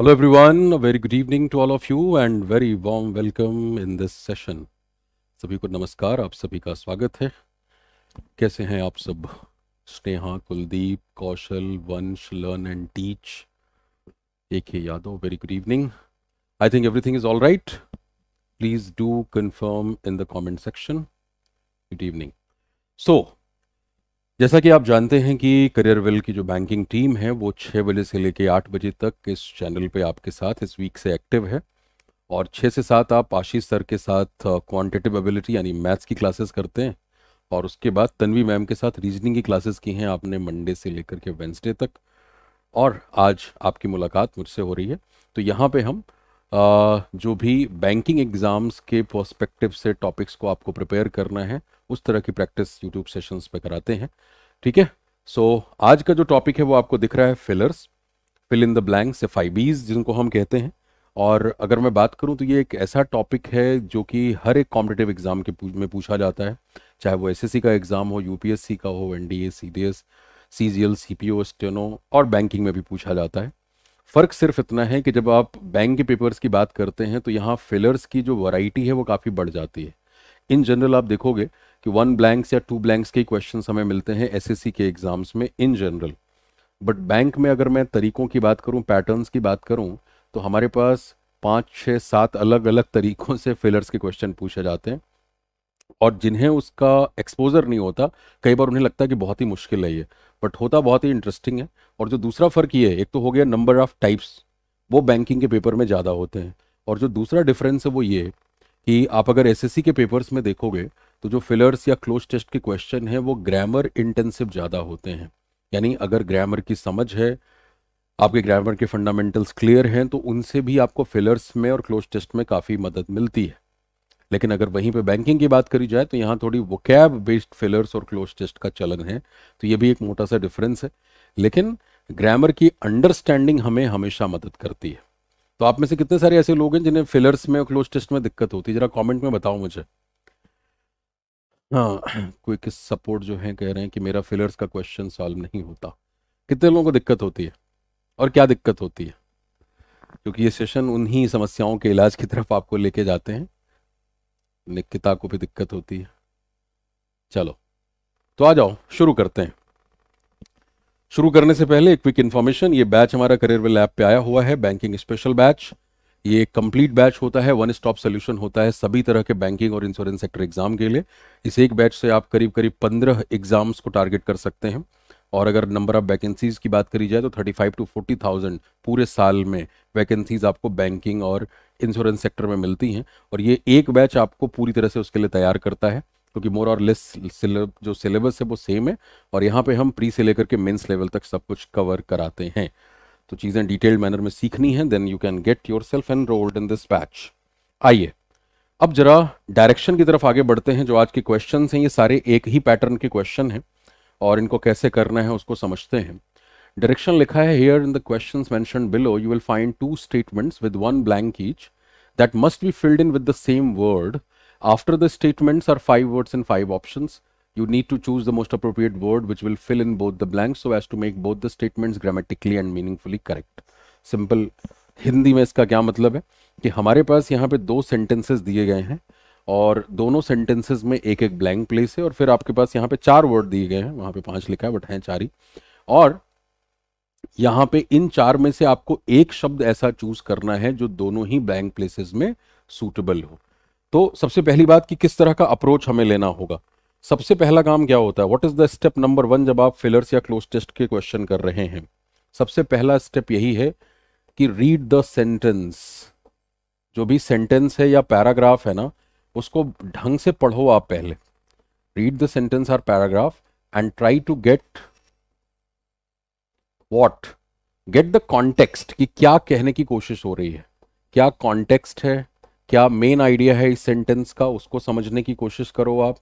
Hello everyone, a very good evening to all of you and very warm welcome in this session. सभी को नमस्कार आप सभी का स्वागत है कैसे हैं आप सब स्नेहा कुलदीप कौशल वंश learn and teach A K Yadav very good evening I think everything is all right please do confirm in the comment section good evening so जैसा कि आप जानते हैं कि करियर वेल की जो बैंकिंग टीम है वो छः बजे से लेकर आठ बजे तक इस चैनल पे आपके साथ इस वीक से एक्टिव है और छः से सात आप आशीष सर के साथ क्वांटिटिव uh, एबिलिटी यानी मैथ्स की क्लासेस करते हैं और उसके बाद तन्वी मैम के साथ रीजनिंग की क्लासेस की हैं आपने मंडे से लेकर के वेंसडे तक और आज आपकी मुलाकात मुझसे हो रही है तो यहाँ पर हम uh, जो भी बैंकिंग एग्ज़ाम्स के पर्सपेक्टिव से टॉपिक्स को आपको प्रिपेयर करना है उस तरह की प्रैक्टिस यूट्यूब सेशंस पे कराते हैं ठीक है सो so, आज का जो टॉपिक है वो आपको दिख रहा है फिलर्स फिल इन द से फाइबीज जिनको हम कहते हैं और अगर मैं बात करूं तो ये एक ऐसा टॉपिक है जो कि हर एक कॉम्पिटेटिव एग्ज़ाम के में पूछा जाता है चाहे वो एस का एग्ज़ाम हो यूपीएससी का हो NDA CDS CGL CPO steno और बैंकिंग में भी पूछा जाता है फ़र्क सिर्फ इतना है कि जब आप बैंक के पेपर्स की बात करते हैं तो यहाँ फिलर्स की जो वैरायटी है वो काफ़ी बढ़ जाती है इन जनरल आप देखोगे कि वन ब्लैंक्स या टू ब्लैंक्स के क्वेश्चन हमें मिलते हैं एस के एग्जाम्स में इन जनरल बट बैंक में अगर मैं तरीकों की बात करूं पैटर्न्स की बात करूं तो हमारे पास पाँच छः सात अलग अलग तरीकों से फिलर्स के क्वेश्चन पूछे जाते हैं और जिन्हें उसका एक्सपोजर नहीं होता कई बार उन्हें लगता है कि बहुत ही मुश्किल है ये बट होता बहुत ही इंटरेस्टिंग है और जो दूसरा फ़र्क ये है एक तो हो गया नंबर ऑफ टाइप्स वो बैंकिंग के पेपर में ज़्यादा होते हैं और जो दूसरा डिफरेंस है वो ये कि आप अगर एस के पेपर्स में देखोगे तो जो फिलर्स या क्लोज टेस्ट के क्वेश्चन हैं वो ग्रामर इंटेंसिव ज़्यादा होते हैं यानी अगर ग्रामर की समझ है आपके ग्रामर के फंडामेंटल्स क्लियर हैं तो उनसे भी आपको फिलर्स में और क्लोज टेस्ट में काफ़ी मदद मिलती है लेकिन अगर वहीं पे बैंकिंग की बात करी जाए तो यहाँ थोड़ी वोकैब बेस्ड फिलर्स और क्लोज टेस्ट का चलन है तो ये भी एक मोटा सा डिफरेंस है लेकिन ग्रामर की अंडरस्टैंडिंग हमें हमेशा मदद करती है तो आप में से कितने सारे ऐसे लोग हैं जिन्हें फिलर्स में और क्लोज टेस्ट में दिक्कत होती है जरा कॉमेंट में बताओ मुझे हाँ क्विक सपोर्ट जो है कह रहे हैं कि मेरा फिलर्स का क्वेश्चन सॉल्व नहीं होता कितने लोगों को दिक्कत होती है और क्या दिक्कत होती है क्योंकि ये सेशन उन्हीं समस्याओं के इलाज की तरफ आपको लेके जाते हैं निकिता को भी दिक्कत होती है चलो तो आ जाओ शुरू करते हैं शुरू करने से पहले एक क्विक इन्फॉर्मेशन ये बैच हमारा करियर वेल ऐप पे आया हुआ है बैंकिंग स्पेशल बैच ये कंप्लीट बैच होता है वन स्टॉप सोल्यूशन होता है सभी तरह के बैंकिंग और इंश्योरेंस सेक्टर एग्जाम के लिए इस एक बैच से आप करीब करीब पंद्रह एग्जाम्स को टारगेट कर सकते हैं और अगर नंबर ऑफ वैकेंसीज की बात करी जाए तो thirty five to forty thousand पूरे साल में वैकेंसीज आपको बैंकिंग और इंश्योरेंस सेक्टर में मिलती हैं और ये एक बैच आपको पूरी तरह से उसके लिए तैयार करता है क्योंकि मोर और लेस जो सिलेबस है वो सेम है और यहाँ पे हम प्री से लेकर के मेंस लेवल तक सब कुछ कवर कराते हैं तो चीज़ें डिटेल्ड मैनर में सीखनी है then you can get yourself enrolled in this batch आइए अब जरा डायरेक्शन की तरफ आगे बढ़ते हैं जो आज के क्वेश्चन हैं ये सारे एक ही पैटर्न के क्वेश्चन हैं और इनको कैसे करना है उसको समझते हैं डायरेक्शन लिखा है here in the question mention below you will find two statements with one blank each that must be filled in with the same word after the statements are five words in five options you need to choose the most appropriate word which will fill in both the blanks so as to make both the statements grammatically and meaningfully correct simple Hindi में इसका क्या मतलब है कि हमारे पास यहाँ पे दो सेंटेंसेस दिए गए हैं और दोनों सेंटेंसेस में एक एक ब्लैंक प्लेस है और फिर आपके पास यहाँ पे चार वर्ड दिए गए हैं वहाँ पे पांच लिखा है बट हैं चार ही और यहाँ पे इन चार में से आपको एक शब्द ऐसा चूज करना है जो दोनों ही ब्लैंक प्लेसेस में सूटेबल हो तो सबसे पहली बात कि किस तरह का अप्रोच हमें लेना होगा सबसे पहला काम क्या होता है what is the step number one जब आप फिलर्स या क्लोज टेस्ट के क्वेश्चन कर रहे हैं सबसे पहला स्टेप यही है कि रीड द सेंटेंस जो भी सेंटेंस है या पैराग्राफ है ना उसको ढंग से पढ़ो आप पहले read the sentence or paragraph and try to get what get the context कि क्या कहने की कोशिश हो रही है क्या कॉन्टेक्स्ट है क्या मेन आइडिया है इस सेंटेंस का उसको समझने की कोशिश करो आप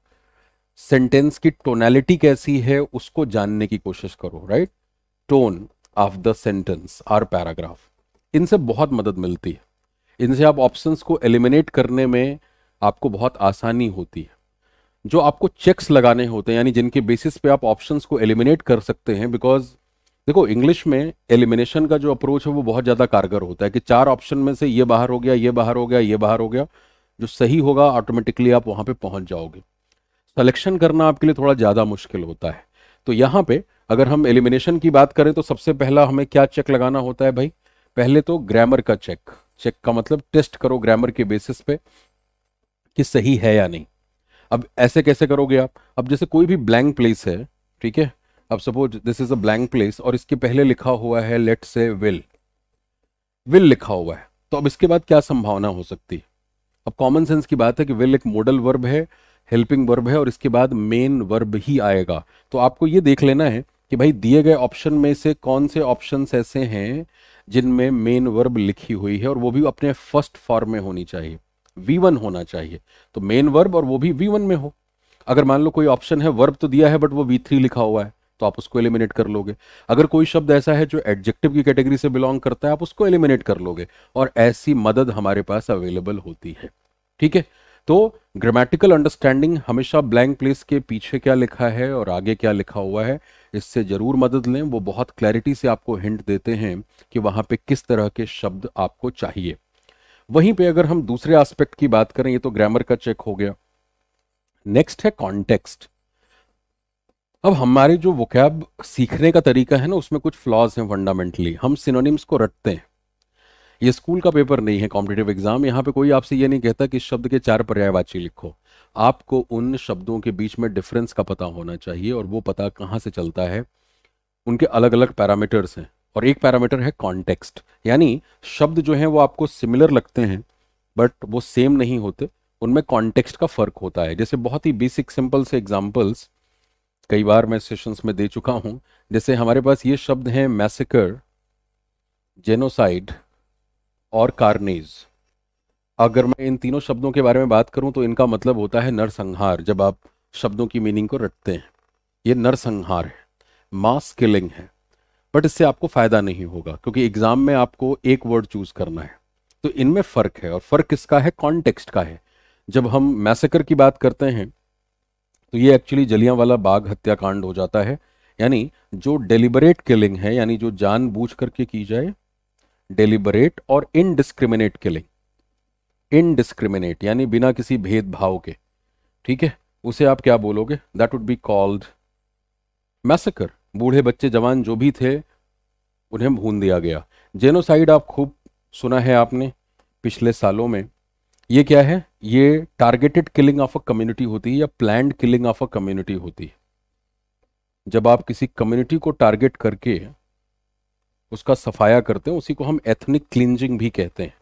सेंटेंस की टोनैलिटी कैसी है उसको जानने की कोशिश करो right tone of the sentence or paragraph इनसे बहुत मदद मिलती है इनसे आप ऑप्शंस को एलिमिनेट करने में आपको बहुत आसानी होती है जो आपको चेक्स लगाने होते हैं यानी जिनके बेसिस पे आप ऑप्शंस को एलिमिनेट कर सकते हैं बिकॉज देखो इंग्लिश में एलिमिनेशन का जो अप्रोच है वो बहुत ज़्यादा कारगर होता है कि चार ऑप्शन में से ये बाहर हो गया ये बाहर हो गया ये बाहर हो गया जो सही होगा ऑटोमेटिकली आप वहाँ पे पहुँच जाओगे सिलेक्शन करना आपके लिए थोड़ा ज़्यादा मुश्किल होता है तो यहाँ पे अगर हम एलिमिनेशन की बात करें तो सबसे पहला हमें क्या चेक लगाना होता है भाई पहले तो ग्रामर का चेक चेक का मतलब टेस्ट करो ग्रामर के बेसिस पे कि सही है या नहीं अब ऐसे कैसे करोगे आप अब जैसे कोई भी ब्लैंक प्लेस है ठीक है अब suppose this is a blank place और इसके पहले लिखा हुआ है लेट से विल विल लिखा हुआ है तो अब इसके बाद क्या संभावना हो सकती है अब कॉमन सेंस की बात है कि विल एक मॉडल वर्ब है हेल्पिंग वर्ब है और इसके बाद मेन वर्ब ही आएगा तो आपको ये देख लेना है कि भाई दिए गए ऑप्शन में से कौन से ऑप्शन ऐसे हैं जिनमें मेन वर्ब लिखी हुई है और वो भी अपने फर्स्ट फॉर्म में होनी चाहिए वी वन होना चाहिए तो मेन वर्ब और वो भी वी वन में हो अगर मान लो कोई ऑप्शन है वर्ब तो दिया है बट वो वी थ्री लिखा हुआ है तो आप उसको एलिमिनेट कर लोगे अगर कोई शब्द ऐसा है जो एडजेक्टिव की कैटेगरी से बिलोंग करता है आप उसको एलिमिनेट कर लोगे और ऐसी मदद हमारे पास अवेलेबल होती है ठीक है तो ग्रामेटिकल अंडरस्टैंडिंग हमेशा ब्लैंक प्लेस के पीछे क्या लिखा है और आगे क्या लिखा हुआ है इससे ज़रूर मदद लें वो बहुत क्लैरिटी से आपको हिंट देते हैं कि वहां पे किस तरह के शब्द आपको चाहिए वहीं पे अगर हम दूसरे एस्पेक्ट की बात करें ये तो ग्रामर का चेक हो गया नेक्स्ट है कॉन्टेक्स्ट अब हमारे जो वोकैब सीखने का तरीका है ना उसमें कुछ फ्लॉज हैं फंडामेंटली हम सिनोनिम्स को रटते हैं ये स्कूल का पेपर नहीं है कॉम्पिटेटिव एग्जाम यहाँ पे कोई आपसे ये नहीं कहता कि शब्द के चार पर्यायवाची लिखो आपको उन शब्दों के बीच में डिफरेंस का पता होना चाहिए और वो पता कहाँ से चलता है उनके अलग अलग पैरामीटर्स हैं और एक पैरामीटर है कॉन्टेक्स्ट यानी शब्द जो हैं वो आपको सिमिलर लगते हैं बट वो सेम नहीं होते उनमें कॉन्टेक्स्ट का फ़र्क होता है जैसे बहुत ही बेसिक सिंपल से एग्जाम्पल्स कई बार मैं सेशंस में दे चुका हूँ जैसे हमारे पास ये शब्द हैं मैसेकर जेनोसाइड और कार्नेज अगर मैं इन तीनों शब्दों के बारे में बात करूं तो इनका मतलब होता है नरसंहार जब आप शब्दों की मीनिंग को रटते हैं ये नरसंहार है मास किलिंग है बट इससे आपको फ़ायदा नहीं होगा क्योंकि एग्ज़ाम में आपको एक वर्ड चूज़ करना है तो इनमें फ़र्क है और फ़र्क किसका है कॉन्टेक्स्ट का है जब हम मैसेकर की बात करते हैं तो ये एक्चुअली जलियांवाला बाघ हत्याकांड हो जाता है यानी जो डेलिबरेट किलिंग है यानी जो जानबूझ करके की जाए डेलिबरेट और इनडिस्क्रिमिनेट किलिंग इनडिस्क्रिमिनेट यानी बिना किसी भेदभाव के ठीक है उसे आप क्या बोलोगे that would be called massacre बूढ़े बच्चे जवान जो भी थे उन्हें भून दिया गया जेनोसाइड आप खूब सुना है आपने पिछले सालों में ये क्या है ये targeted killing of a community होती है या planned killing of a community होती है जब आप किसी कम्युनिटी को टारगेट करके उसका सफाया करते हैं उसी को हम एथनिक क्लिनजिंग भी कहते हैं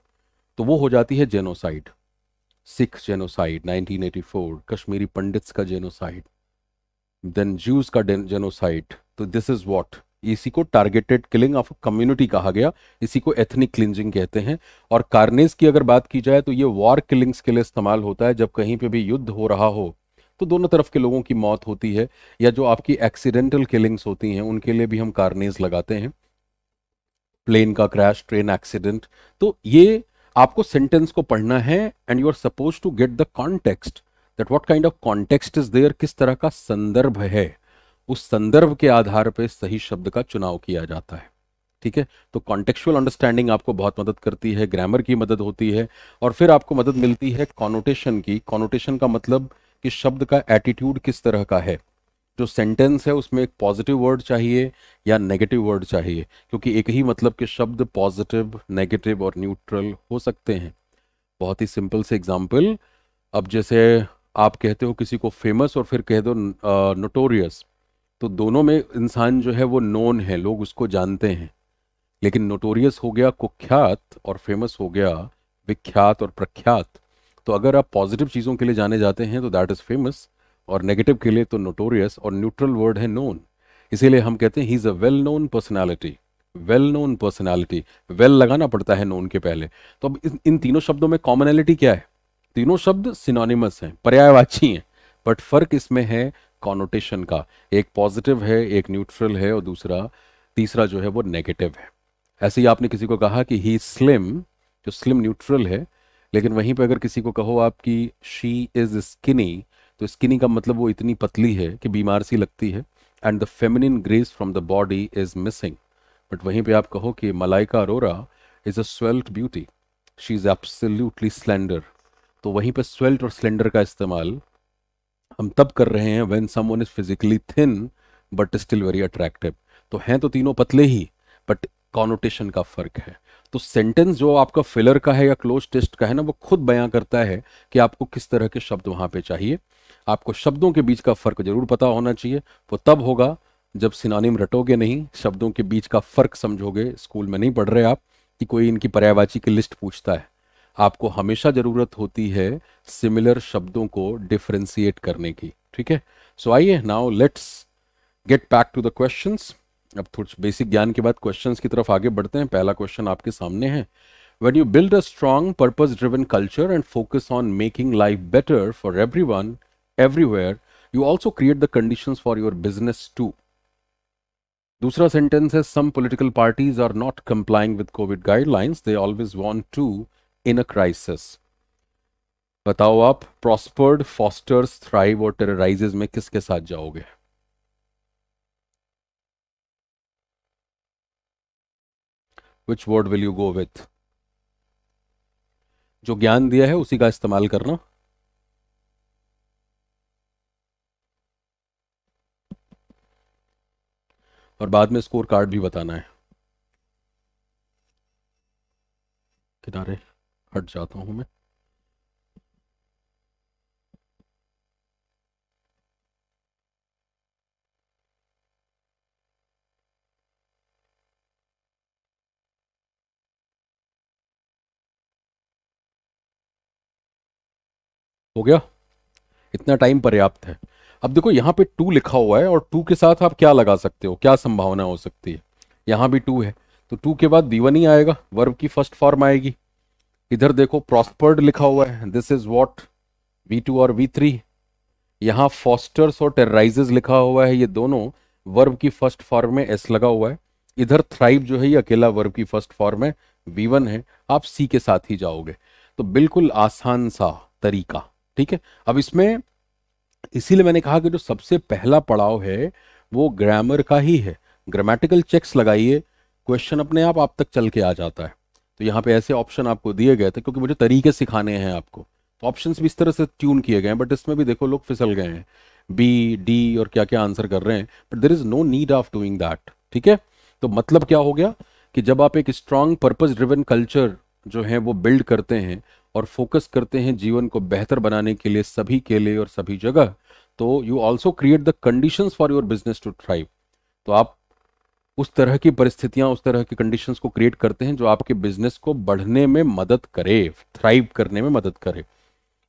तो वो हो जाती है जेनोसाइड सिख जेनोसाइड 1984 कश्मीरी पंडित्स का जेनोसाइड देन ज्यूज का जेनोसाइड तो दिस इज वॉट इसी को टारगेटेड किलिंग ऑफ कम्युनिटी कहा गया इसी को एथनिक क्लिनजिंग कहते हैं और कार्नेस की अगर बात की जाए तो ये वॉर किलिंग्स के लिए इस्तेमाल होता है जब कहीं पे भी युद्ध हो रहा हो तो दोनों तरफ के लोगों की मौत होती है या जो आपकी एक्सीडेंटल किलिंग्स होती हैं उनके लिए भी हम कार्नेज लगाते हैं प्लेन का क्रैश ट्रेन एक्सीडेंट तो ये आपको सेंटेंस को पढ़ना है and you are suppose to get the context that what kind of context is there किस तरह का संदर्भ है उस संदर्भ के आधार पर सही शब्द का चुनाव किया जाता है ठीक है तो कॉन्टेक्चुअल अंडरस्टैंडिंग आपको बहुत मदद करती है ग्रामर की मदद होती है और फिर आपको मदद मिलती है कॉनोटेशन की कॉनोटेशन का मतलब कि शब्द का एटीट्यूड किस तरह का है जो सेंटेंस है उसमें एक पॉजिटिव वर्ड चाहिए या नेगेटिव वर्ड चाहिए क्योंकि एक ही मतलब के शब्द पॉजिटिव नेगेटिव और न्यूट्रल हो सकते हैं बहुत ही सिंपल से एग्जांपल अब जैसे आप कहते हो किसी को फेमस और फिर कह दो नोटोरियस तो दोनों में इंसान जो है वो नोन है लोग उसको जानते हैं लेकिन नोटोरियस हो गया कुख्यात और फेमस हो गया विख्यात और प्रख्यात तो अगर आप पॉजिटिव चीज़ों के लिए जाने जाते हैं तो दैट इज़ फेमस और नेगेटिव के लिए तो नोटोरियस और न्यूट्रल वर्ड है नोन इसीलिए हम कहते हैं he is a well known personality well known personality well लगाना पड़ता है नोन के पहले तो अब इन तीनों शब्दों में कॉमनैलिटी क्या है तीनों शब्द सिनोनिमस हैं पर्यायवाची हैं बट फर्क इसमें है कॉनोटेशन का एक पॉजिटिव है एक न्यूट्रल है और दूसरा तीसरा जो है वो नेगेटिव है ऐसे ही आपने किसी को कहा कि ही स्लिम जो स्लिम न्यूट्रल है लेकिन वहीं पे अगर किसी को कहो आपकी शी इज स्किनी तो स्किनी का मतलब वो इतनी पतली है कि बीमार सी लगती है and the feminine grace from the body is missing but वहीं पे आप कहो कि Malaika Arora is a svelte beauty she is absolutely slender तो वहीं पे स्वेल्ट और स्लेंडर का इस्तेमाल हम तब कर रहे हैं when someone is physically thin but still very attractive तो हैं तो तीनों पतले ही बट कॉनोटेशन का फ़र्क है तो सेंटेंस जो आपका फिलर का है या क्लोज टेस्ट का है ना वो खुद बयां करता है कि आपको किस तरह के शब्द वहां पे चाहिए आपको शब्दों के बीच का फर्क जरूर पता होना चाहिए वो तब होगा जब सिनानिम रटोगे नहीं शब्दों के बीच का फर्क समझोगे स्कूल में नहीं पढ़ रहे आप कि कोई इनकी पर्यायवाची की लिस्ट पूछता है आपको हमेशा ज़रूरत होती है सिमिलर शब्दों को डिफ्रेंसिएट करने की ठीक है सो आइए now let's get back to the question अब थोड़ा बेसिक ज्ञान के बाद क्वेश्चन की तरफ आगे बढ़ते हैं पहला क्वेश्चन आपके सामने है when you build a strong purpose driven culture and focus on making life better for everyone everywhere you also create the condition for your business to दूसरा सेंटेंस है some political parties are not complying with covid guidelines they always want to in a crisis बताओ आप prospered fosters thrive और टेरराइजेज में किसके साथ जाओगे which word will you go with जो ज्ञान दिया है उसी का इस्तेमाल करना और बाद में स्कोर कार्ड भी बताना है किनारे हट जाता हूं मैं हो गया इतना टाइम पर्याप्त है अब देखो यहाँ पे टू लिखा हुआ है और टू के साथ आप क्या लगा सकते हो क्या संभावना हो सकती है यहाँ भी टू है तो टू के बाद दीवन ही आएगा वर्ब की फर्स्ट फॉर्म आएगी इधर देखो प्रॉस्पर्ड लिखा हुआ है this is what V two और वी थ्री यहाँ फॉस्टर्स और टेरराइजेज लिखा हुआ है ये दोनों वर्ब की फर्स्ट फॉर्म में एस लगा हुआ है इधर थ्राइव जो है ये अकेला वर्ब की फर्स्ट फॉर्म है वी वन है आप सी के साथ ही जाओगे तो बिल्कुल आसान सा तरीका ठीक है अब इसमें इसीलिए मैंने कहा कि जो सबसे पहला पड़ाव है वो ग्रामर का ही है ग्रामेटिकल चेक्स लगाइए क्वेश्चन अपने आप आप तक चल के आ जाता है तो यहाँ पे ऐसे ऑप्शन आपको दिए गए थे क्योंकि मुझे तरीके सिखाने हैं आपको तो ऑप्शन भी इस तरह से ट्यून किए गए हैं बट इसमें भी देखो लोग फिसल गए हैं बी डी और क्या क्या आंसर कर रहे हैं but there is no need of doing that ठीक है तो मतलब क्या हो गया कि जब आप एक स्ट्रांग पर्पज ड्रिवन कल्चर जो है वो बिल्ड करते हैं और फोकस करते हैं जीवन को बेहतर बनाने के लिए सभी के लिए और सभी जगह तो you also create the condition for your business to thrive तो आप उस तरह की परिस्थितियां उस तरह की कंडीशंस को क्रिएट करते हैं जो आपके बिजनेस को बढ़ने में मदद करे थ्राइव करने में मदद करे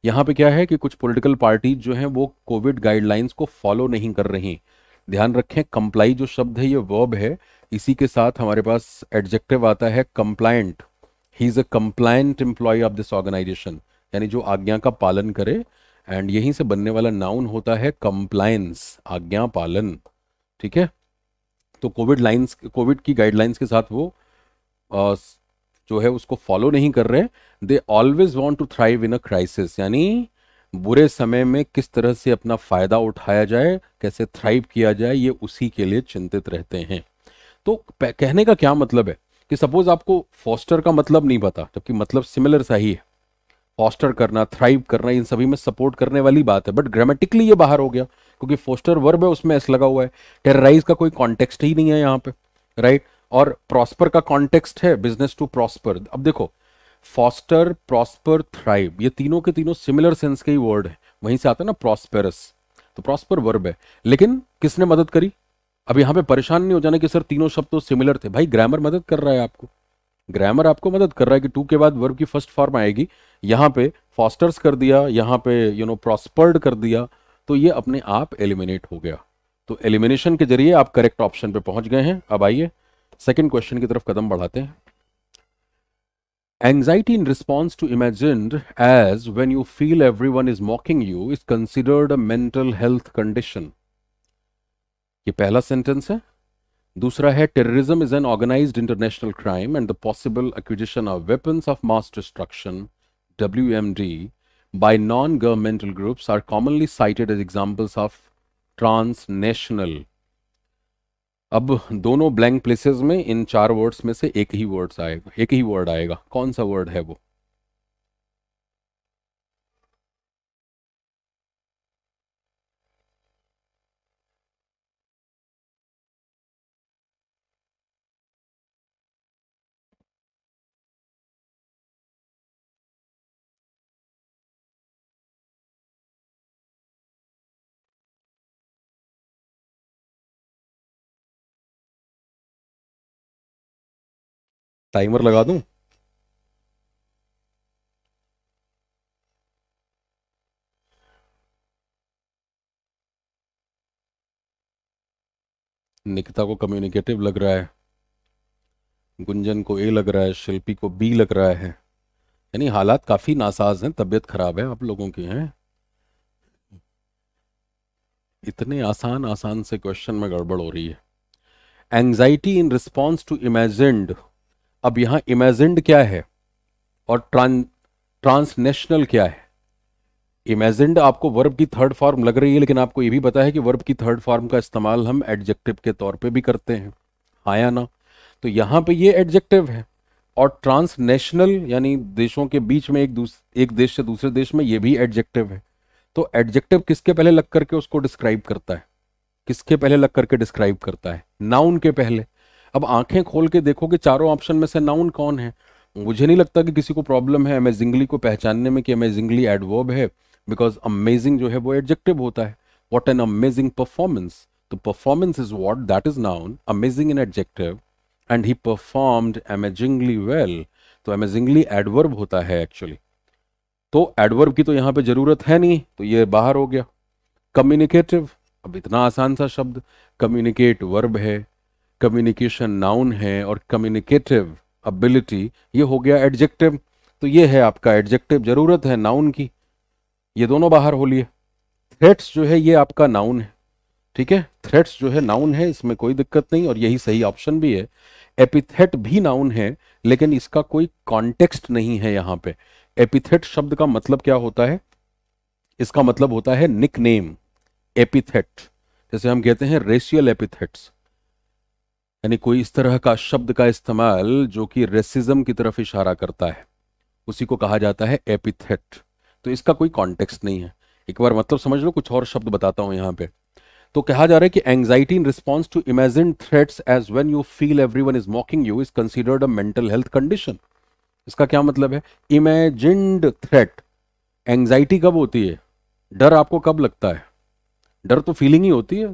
यहाँ पे क्या है कि कुछ पॉलिटिकल पार्टीज जो हैं वो कोविड गाइडलाइंस को फॉलो नहीं कर रही ध्यान रखें कंप्लाई जो शब्द है ये वर्ब है इसी के साथ हमारे पास एडजेक्टिव आता है compliant he is a compliant employee of this organisation यानी जो आज्ञा का पालन करे एंड यहीं से बनने वाला नाउन होता है कंप्लायंस आज्ञा पालन ठीक है तो कोविड लाइन्स कोविड की गाइडलाइंस के साथ वो आ, जो है उसको फॉलो नहीं कर रहे they always want to thrive in a crisis यानी बुरे समय में किस तरह से अपना फ़ायदा उठाया जाए कैसे थ्राइव किया जाए ये उसी के लिए चिंतित रहते हैं तो कहने का क्या मतलब है कि सपोज आपको फॉस्टर का मतलब नहीं पता जबकि मतलब सिमिलर सा ही है फॉस्टर करना थ्राइव करना इन सभी में सपोर्ट करने वाली बात है बट ग्रामेटिकली ये बाहर हो गया क्योंकि फोस्टर वर्ब है उसमें ऐसा लगा हुआ है टेरराइज का कोई कॉन्टेक्स्ट ही नहीं है यहाँ पे राइट और प्रॉस्पर का कॉन्टेक्स्ट है बिजनेस टू प्रॉस्पर अब देखो फॉस्टर प्रॉस्पर थ्राइव ये तीनों के तीनों सिमिलर सेंस के ही वर्ड है वहीं से आता है ना प्रॉस्पेरस तो प्रॉस्पर वर्ब है लेकिन किसने मदद करी अब यहां पे परेशान नहीं हो जाना कि सर तीनों शब्द तो सिमिलर थे भाई ग्रामर मदद कर रहा है आपको ग्रामर आपको मदद कर रहा है कि टू के बाद वर्ब की फर्स्ट फॉर्म आएगी यहां पे फॉस्टर्स कर दिया यहां पे यू नो प्रॉस्पर्ड कर दिया तो ये अपने आप एलिमिनेट हो गया तो एलिमिनेशन के जरिए आप करेक्ट ऑप्शन पे पहुंच गए हैं अब आइए सेकेंड क्वेश्चन की तरफ कदम बढ़ाते हैं anxiety in response to imagine as when you feel every is mocking you is considered a mental health condition ये पहला सेंटेंस है दूसरा है terrorism is an organise international crime and the possible acquisition of weapons of mass destruction W M D non governmental groups are commonly cited as examples of transnational अब दोनों blank places में इन चार words में से एक ही words आएगा एक ही word आएगा कौन सा वर्ड है वो टाइमर लगा दूं निकिता को कम्युनिकेटिव लग रहा है गुंजन को ए लग रहा है शिल्पी को बी लग रहा है यानी हालात काफ़ी नासाज हैं तबीयत ख़राब है आप लोगों की हैं इतने आसान आसान से क्वेश्चन में गड़बड़ हो रही है anxiety in response to imagined अब यहां इमेजेंड क्या है और ट्रां ट्रांसनेशनल क्या है इमेजेंड आपको वर्ब की थर्ड फॉर्म लग रही है लेकिन आपको यह भी पता है कि वर्ब की थर्ड फॉर्म का इस्तेमाल हम एडजेक्टिव के तौर पे भी करते हैं आया हाँ ना तो यहां पे ये एडजेक्टिव है और ट्रांसनेशनल यानी देशों के बीच में एक दूसरे एक देश से दूसरे देश में यह भी एडजेक्टिव है तो एडजेक्टिव किसके पहले लग करके उसको डिस्क्राइब करता है किसके पहले लग करके डिस्क्राइब करता है नाउन के पहले अब आंखें खोल के देखो कि चारों ऑप्शन में से नाउन कौन है मुझे नहीं लगता कि किसी को प्रॉब्लम है अमेजिंगली को पहचानने में कि अमेजिंगली एडवर्ब है बिकॉज अमेजिंग जो है वो एडजेक्टिव होता है वॉट एन अमेजिंग परफॉर्मेंस तो performance is what that is noun amazing in adjective and he performed amazingly well तो अमेजिंगली एडवर्ब होता है एक्चुअली तो एडवर्ब की तो यहाँ पे जरूरत है नहीं तो ये बाहर हो गया कम्युनिकेटिव अब इतना आसान सा शब्द कम्युनिकेट वर्ब है कम्युनिकेशन नाउन है और कम्युनिकेटिव अबिलिटी ये हो गया एडजेक्टिव तो ये है आपका एडजेक्टिव जरूरत है नाउन की ये दोनों बाहर हो लिए थ्रेट्स जो है ये आपका नाउन है ठीक है थ्रेट्स जो है नाउन है इसमें कोई दिक्कत नहीं और यही सही ऑप्शन भी है एपिथेट भी नाउन है लेकिन इसका कोई कॉन्टेक्स्ट नहीं है यहाँ पे एपिथेट शब्द का मतलब क्या होता है इसका मतलब होता है निक नेम एपिथेट जैसे हम कहते हैं रेशियल एपिथेट्स यानी कोई इस तरह का शब्द का इस्तेमाल जो कि रेसिज्म की तरफ इशारा करता है उसी को कहा जाता है एपिथेट तो इसका कोई कॉन्टेक्स्ट नहीं है एक बार मतलब समझ लो कुछ और शब्द बताता हूं यहां पे तो कहा जा रहा है कि anxiety in response to imagine threats as when you feel everyone is mocking you is considered a mental health condition इसका क्या मतलब है इमेजिंड थ्रेट एंग्जाइटी कब होती है डर आपको कब लगता है डर तो फीलिंग ही होती है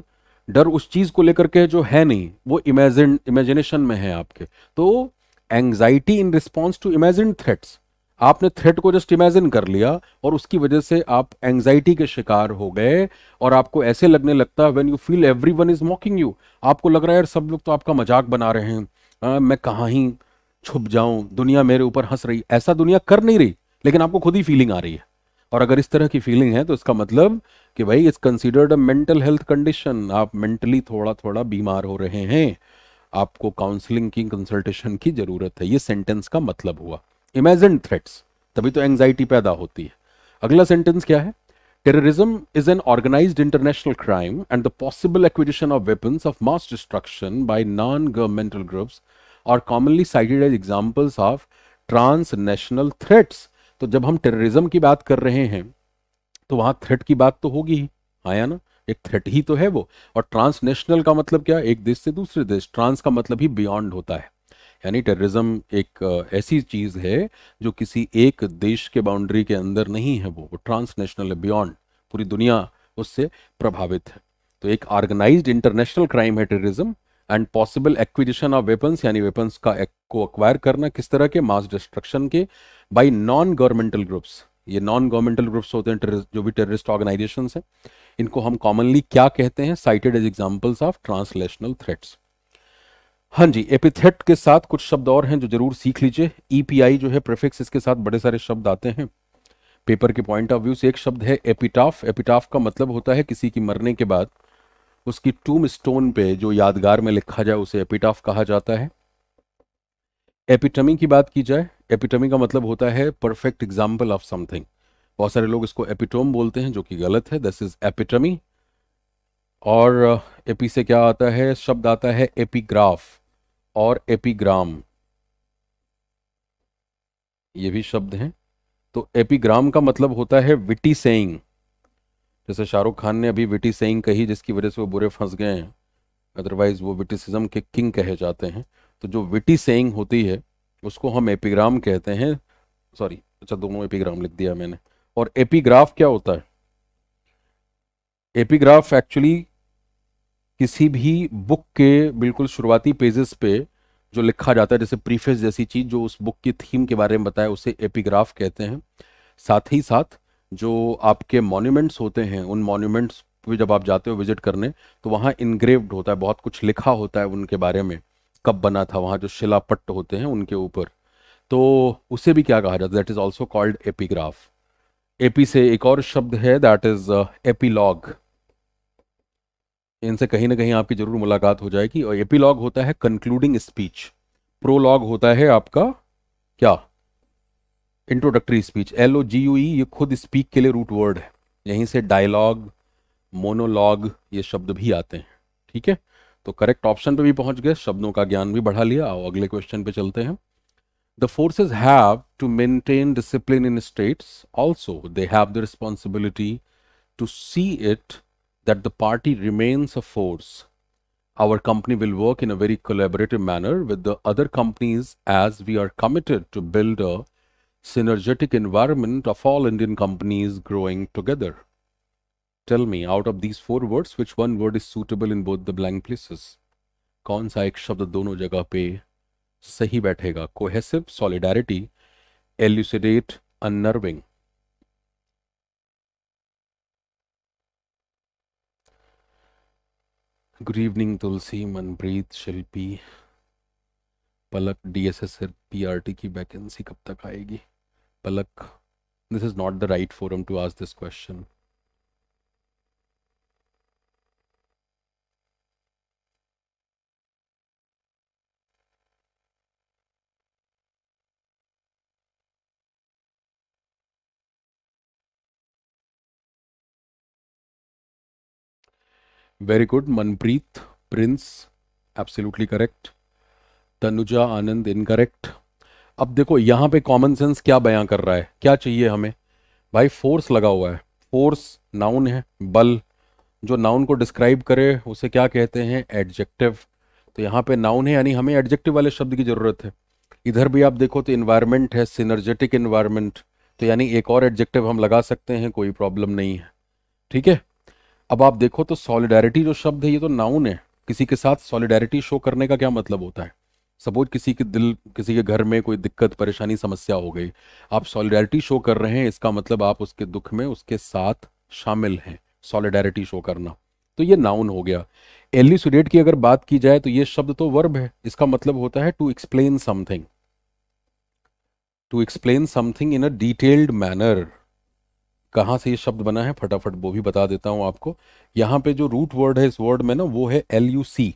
डर उस चीज को लेकर के जो है नहीं वो इमेजिन इमेजिनेशन में है आपके तो anxiety in response to imagine threats आपने थ्रेट को जस्ट इमेजिन कर लिया और उसकी वजह से आप एंग्जाइटी के शिकार हो गए और आपको ऐसे लगने लगता है when you feel everyone is mocking you आपको लग रहा है यार सब लोग तो आपका मजाक बना रहे हैं आ, मैं कहाँ ही छुप जाऊं दुनिया मेरे ऊपर हंस रही ऐसा दुनिया कर नहीं रही लेकिन आपको खुद ही फीलिंग आ रही है और अगर इस तरह की फीलिंग है तो इसका मतलब कि भाई it's considered a mental health condition आप मेंटली थोड़ा थोड़ा बीमार हो रहे हैं आपको काउंसलिंग की कंसल्टेशन की ज़रूरत है ये सेंटेंस का मतलब हुआ इमेजिन थ्रेट्स तभी तो एंगजाइटी पैदा होती है अगला सेंटेंस क्या है terrorism is an organise international crime and the possible acquisition of weapons of mass destruction by non governmental groups are commonly cited as examples of transnational threats तो जब हम टेररिज्म की बात कर रहे हैं तो वहां थ्रेट की बात तो होगी ही आया हाँ ना एक थ्रेट ही तो है वो और ट्रांसनेशनल का मतलब क्या एक देश से दूसरे देश ट्रांस का मतलब ही बियॉन्ड होता है यानी टेररिज्म एक ऐसी चीज है जो किसी एक देश के बाउंड्री के अंदर नहीं है वो वो ट्रांसनेशनल है बियॉन्ड पूरी दुनिया उससे प्रभावित है तो एक ऑर्गेनाइज इंटरनेशनल क्राइम है terrorism and possible acquisition of weapons यानी वेपन्स का को अक्वायर करना किस तरह के मास डिस्ट्रक्शन के बाई नॉन गवर्नमेंटल ग्रुप्स ये नॉन गवर्नमेंटल ग्रुप्स होते हैं जो भी टेररिस्ट ऑर्गेनाइजेशन हैं इनको हम कॉमनली क्या कहते हैं cited as examples of translational threats हाँ जी एपिथेट के साथ कुछ शब्द और हैं जो जरूर सीख लीजिए ईपीआई e जो है प्रेफिक्स इसके साथ बड़े सारे शब्द आते हैं पेपर के पॉइंट ऑफ व्यू से एक शब्द है एपिटाफ एपिटाफ का मतलब होता है किसी की मरने के बाद उसकी टूम स्टोन पे जो यादगार में लिखा जाए उसे एपिटाफ कहा जाता है एपिटमी की बात की जाए एपिटमी का मतलब होता है परफेक्ट एग्जाम्पल ऑफ समथिंग बहुत सारे लोग इसको एपिटोम बोलते हैं जो कि गलत है दिस इज एपिटमी और एपी uh, से क्या आता है शब्द आता है एपीग्राफ और एपीग्राम ये भी शब्द हैं तो एपीग्राम का मतलब होता है विटी सेइंग जैसे शाहरुख खान ने अभी विटी सेइंग कही जिसकी वजह से वो बुरे फंस गए हैं अदरवाइज वो विटिसिज्म के किंग कहे जाते हैं तो जो विटी सेइंग होती है उसको हम एपिग्राम कहते हैं सॉरी अच्छा दोनों एपीग्राम लिख दिया मैंने और एपीग्राफ क्या होता है एपीग्राफ एक्चुअली किसी भी बुक के बिल्कुल शुरुआती पेजेस पे जो लिखा जाता है जैसे प्रीफेस जैसी चीज़ जो उस बुक की थीम के बारे में बताए उसे एपीग्राफ कहते हैं साथ ही साथ जो आपके मॉन्यूमेंट्स होते हैं उन मॉन्यूमेंट्स पे जब आप जाते हो विजिट करने तो वहाँ इनग्रेव्ड होता है बहुत कुछ लिखा होता है उनके बारे में कब बना था वहाँ जो शिलापट्ट होते हैं उनके ऊपर तो उसे भी क्या कहा जाता है that is also called epigraph epi से एक और शब्द है दैट इज एपीलॉग इनसे कहीं ना कहीं आपकी जरूर मुलाकात हो जाएगी और एपीलॉग होता है कंक्लूडिंग स्पीच प्रोलॉग होता है आपका क्या introductory speech L O G U ये खुद स्पीक के लिए रूट वर्ड है यहीं से डायलॉग मोनोलॉग ये शब्द भी आते हैं ठीक है तो करेक्ट ऑप्शन पे भी पहुंच गए शब्दों का ज्ञान भी बढ़ा लिया आओ अगले क्वेश्चन पे चलते हैं the forces have to maintain discipline in states also they have the responsibility to see it that the party remains a force our company will work in a very collaborative manner with the other companies as we are committed to build a synergetic environment of all Indian companies growing together tell me out of these four words which one word is suitable in both the blank places कौन सा एक शब्द दोनों जगह पे सही बैठेगा cohesive solidarity elucidate unnerving good evening Tulsi Manpreet Shilpi Palak DSS T की वैकेंसी कब तक आएगी Palak this is not the right forum to ask this question very good Manpreet Prince absolutely correct Tanuja Anand incorrect अब देखो यहाँ पे कॉमन सेंस क्या बयां कर रहा है क्या चाहिए हमें भाई फोर्स लगा हुआ है फोर्स नाउन है बल जो नाउन को डिस्क्राइब करे उसे क्या कहते हैं एडजेक्टिव तो यहाँ पे नाउन है यानी हमें एडजेक्टिव वाले शब्द की ज़रूरत है इधर भी आप देखो तो इन्वायरमेंट है सिनर्जेटिक इन्वायरमेंट तो यानी एक और एडजेक्टिव हम लगा सकते हैं कोई प्रॉब्लम नहीं है ठीक है अब आप देखो तो सॉलिडरिटी जो शब्द है ये तो नाउन है किसी के साथ सॉलिडरिटी शो करने का क्या मतलब होता है सपोज किसी के दिल किसी के घर में कोई दिक्कत परेशानी समस्या हो गई आप सॉलिडरिटी शो कर रहे हैं इसका मतलब आप उसके दुख में उसके साथ शामिल हैं सॉलिडारिटी शो करना तो ये नाउन हो गया एलिसुडेट की अगर बात की जाए तो ये शब्द तो वर्ब है इसका मतलब होता है to explain something to explain something in a detailed manner कहाँ से ये शब्द बना है फटाफट वो भी बता देता हूँ आपको यहाँ पे जो रूट वर्ड है इस वर्ड में ना वो है एल यू सी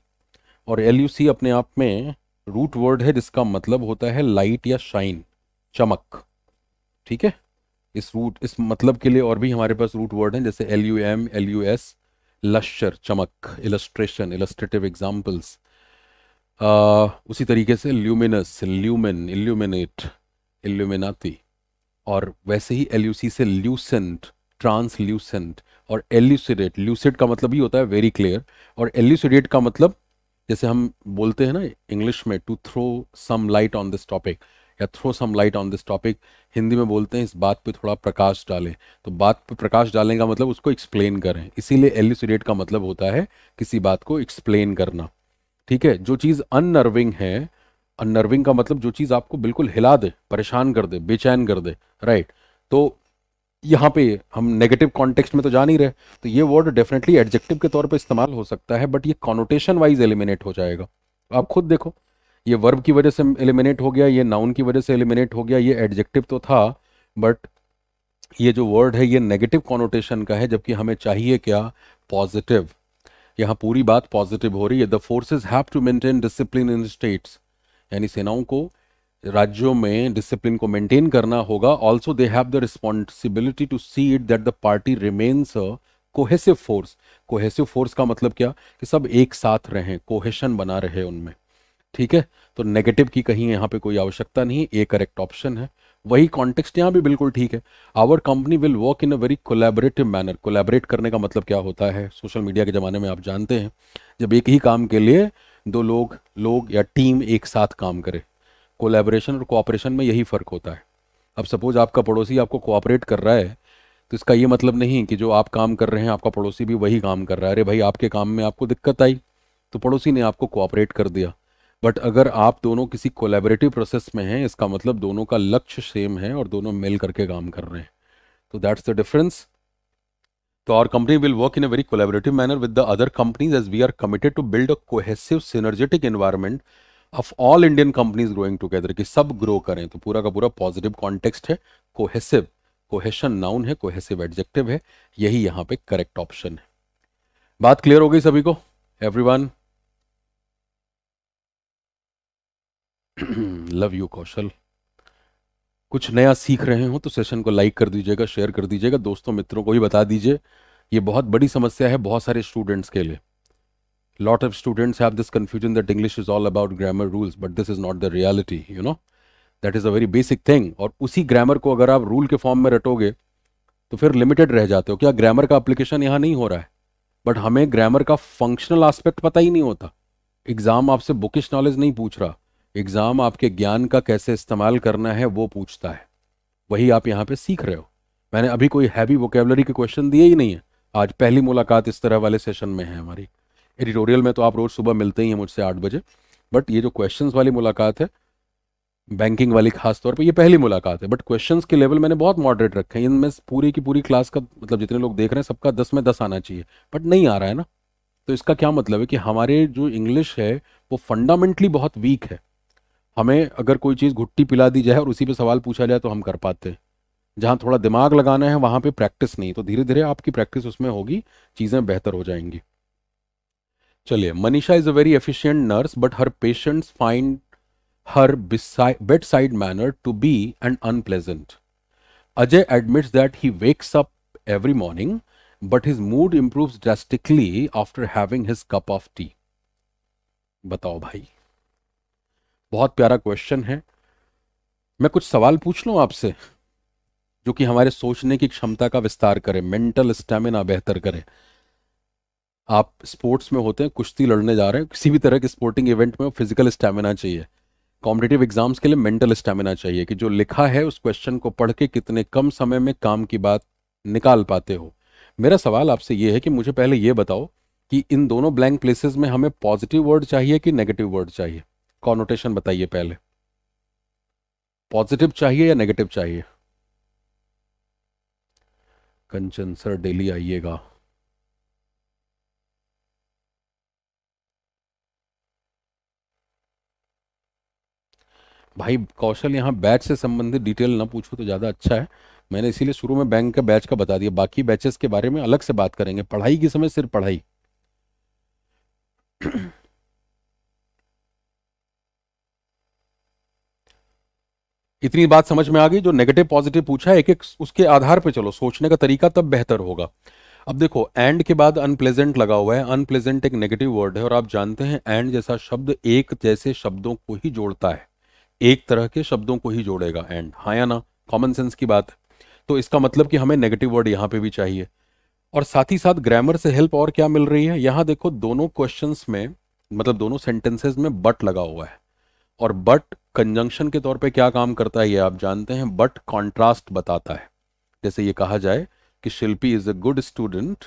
और एल यू सी अपने आप में रूट वर्ड है जिसका मतलब होता है लाइट या शाइन चमक ठीक है इस रूट इस मतलब के लिए और भी हमारे पास रूट वर्ड हैं जैसे L U M L U S lustre चमक इलस्ट्रेशन इलस्ट्रेटिव एग्जाम्पल्स उसी तरीके से ल्यूमिनस ल्यूमिन इल्यूमिनेट इल्यूमिनाती और वैसे ही एल से ल्यूसेंट ट्रांसल्यूसेंट और एल्यूसिडेट ल्यूसिड का मतलब ही होता है वेरी क्लियर और एल्यूसिडेट का मतलब जैसे हम बोलते हैं ना इंग्लिश में to throw some light on this topic या throw some light on this topic Hindi में बोलते हैं इस बात पे थोड़ा प्रकाश डालें तो बात पे प्रकाश डालने का मतलब उसको एक्सप्लेन करें इसीलिए एल्यूसिडेट का मतलब होता है किसी बात को एक्सप्लेन करना ठीक है जो चीज़ अननर्विंग है अनर्विंग का मतलब जो चीज़ आपको बिल्कुल हिला दे परेशान कर दे बेचैन कर दे राइट तो यहाँ पे हम नेगेटिव कॉन्टेक्स्ट में तो जा नहीं रहे तो ये वर्ड डेफिनेटली एडजेक्टिव के तौर पे इस्तेमाल हो सकता है बट ये कॉनोटेशन वाइज एलिमिनेट हो जाएगा आप खुद देखो ये वर्ब की वजह से एलिमिनेट हो गया ये नाउन की वजह से एलिमिनेट हो गया ये एडजेक्टिव तो था बट ये जो वर्ड है ये नेगेटिव कॉनोटेशन का है जबकि हमें चाहिए क्या पॉजिटिव यहाँ पूरी बात पॉजिटिव हो रही है the forces have to maintain discipline in states यानी सेनाओं को राज्यों में डिसिप्लिन को मेंटेन करना होगा also they have the responsibility to see it that the party remains a cohesive force cohesive force का मतलब क्या कि सब एक साथ रहें कोहेशन बना रहे उनमें ठीक है तो नेगेटिव की कहीं यहाँ पे कोई आवश्यकता नहीं ए करेक्ट ऑप्शन है वही कॉन्टेक्स्ट यहाँ भी बिल्कुल ठीक है our company will work in a very collaborative manner collaborate करने का मतलब क्या होता है सोशल मीडिया के ज़माने में आप जानते हैं जब एक ही काम के लिए दो लोग लोग या टीम एक साथ काम करे कोलेबरेशन और कोऑपरेशन में यही फ़र्क होता है अब सपोज आपका पड़ोसी आपको कोऑपरेट कर रहा है तो इसका ये मतलब नहीं कि जो आप काम कर रहे हैं आपका पड़ोसी भी वही काम कर रहा है अरे भाई आपके काम में आपको दिक्कत आई तो पड़ोसी ने आपको कोऑपरेट कर दिया बट अगर आप दोनों किसी कोलेबरेटिव प्रोसेस में हैं इसका मतलब दोनों का लक्ष्य सेम है और दोनों मिल करके काम कर रहे हैं तो दैट्स द डिफरेंस तो our company will work in a very collaborative manner with the other companies as we are committed to build a cohesive synergetic environment of all Indian companies growing together कि सब grow करें तो पूरा का पूरा positive context है cohesive cohesion noun है cohesive adjective है यही यहां पे करेक्ट ऑप्शन है बात क्लियर हो गई सभी को एवरीवन लव यू कौशल कुछ नया सीख रहे हो तो सेशन को लाइक कर दीजिएगा शेयर कर दीजिएगा दोस्तों मित्रों को भी बता दीजिए ये बहुत बड़ी समस्या है बहुत सारे स्टूडेंट्स के लिए lot of students have this confusion that English is all about grammar rules but this is not the reality you know that is a very basic thing और उसी ग्रामर को अगर आप रूल के फॉर्म में रटोगे तो फिर लिमिटेड रह जाते हो क्या ग्रामर का अप्लीकेशन यहाँ नहीं हो रहा है बट हमें ग्रामर का फंक्शनल आस्पेक्ट पता ही नहीं होता एग्जाम आपसे बुकिश नॉलेज नहीं पूछ रहा एग्ज़ाम आपके ज्ञान का कैसे इस्तेमाल करना है वो पूछता है वही आप यहाँ पे सीख रहे हो मैंने अभी कोई हैवी वोकेबलरी के क्वेश्चन दिए ही नहीं है आज पहली मुलाकात इस तरह वाले सेशन में है हमारी एडिटोरियल में तो आप रोज़ सुबह मिलते ही हैं मुझसे आठ बजे बट ये जो क्वेश्चंस वाली मुलाकात है बैंकिंग वाली खास तौर पे ये पहली मुलाकात है बट क्वेश्चंस के लेवल मैंने बहुत मॉडरेट रखे हैं इनमें पूरी की पूरी क्लास का मतलब जितने लोग देख रहे हैं सबका दस में दस आना चाहिए बट नहीं आ रहा है ना तो इसका क्या मतलब है कि हमारे जो इंग्लिश है वो फंडामेंटली बहुत वीक है हमें अगर कोई चीज़ घुट्टी पिला दी जाए और उसी पे सवाल पूछा जाए तो हम कर पाते हैं जहाँ थोड़ा दिमाग लगाना है वहाँ पे प्रैक्टिस नहीं तो धीरे धीरे आपकी प्रैक्टिस उसमें होगी चीज़ें बेहतर हो जाएंगी चलिए Manisha is a very efficient nurse but her patients find her bedside manner to be and unpleasant Ajay admits that he wakes up every morning but his mood improve drastically after having his cup of tea बताओ भाई बहुत प्यारा question है मैं कुछ सवाल पूछ लूँ आपसे जो कि हमारे सोचने की क्षमता का विस्तार करें मेंटल स्टेमिना बेहतर करें आप स्पोर्ट्स में होते हैं कुश्ती लड़ने जा रहे हैं किसी भी तरह के स्पोर्टिंग इवेंट में फिजिकल स्टेमिना चाहिए कॉम्पिटेटिव एग्जाम्स के लिए मेंटल स्टेमिना चाहिए कि जो लिखा है उस क्वेश्चन को पढ़ के कितने कम समय में काम की बात निकाल पाते हो मेरा सवाल आपसे ये है कि मुझे पहले ये बताओ कि इन दोनों ब्लैंक प्लेसेस में हमें पॉजिटिव वर्ड चाहिए कि नेगेटिव वर्ड चाहिए कॉनोटेशन बताइए पहले पॉजिटिव चाहिए या नेगेटिव चाहिए कंचन सर डेली आइएगा भाई कौशल यहाँ बैच से संबंधित डिटेल ना पूछो तो ज़्यादा अच्छा है मैंने इसीलिए शुरू में बैंक का बैच का बता दिया बाकी बैचेस के बारे में अलग से बात करेंगे पढ़ाई के समय सिर्फ पढ़ाई इतनी बात समझ में आ गई जो नेगेटिव पॉजिटिव पूछा है एक एक उसके आधार पे चलो सोचने का तरीका तब बेहतर होगा अब देखो एंड के बाद अनप्लेजेंट लगा हुआ है अनप्लेजेंट एक नेगेटिव वर्ड है और आप जानते हैं एंड जैसा शब्द एक जैसे शब्दों को ही जोड़ता है एक तरह के शब्दों को ही जोड़ेगा एंड हाँ या ना कॉमन सेंस की बात है तो इसका मतलब कि हमें नेगेटिव वर्ड यहाँ पे भी चाहिए और साथ ही साथ ग्रामर से हेल्प और क्या मिल रही है यहाँ देखो दोनों क्वेश्चन में मतलब दोनों सेंटेंसेज में बट लगा हुआ है और बट कंजंक्शन के तौर पे क्या काम करता है ये आप जानते हैं बट कॉन्ट्रास्ट बताता है जैसे ये कहा जाए कि Shilpi is a good student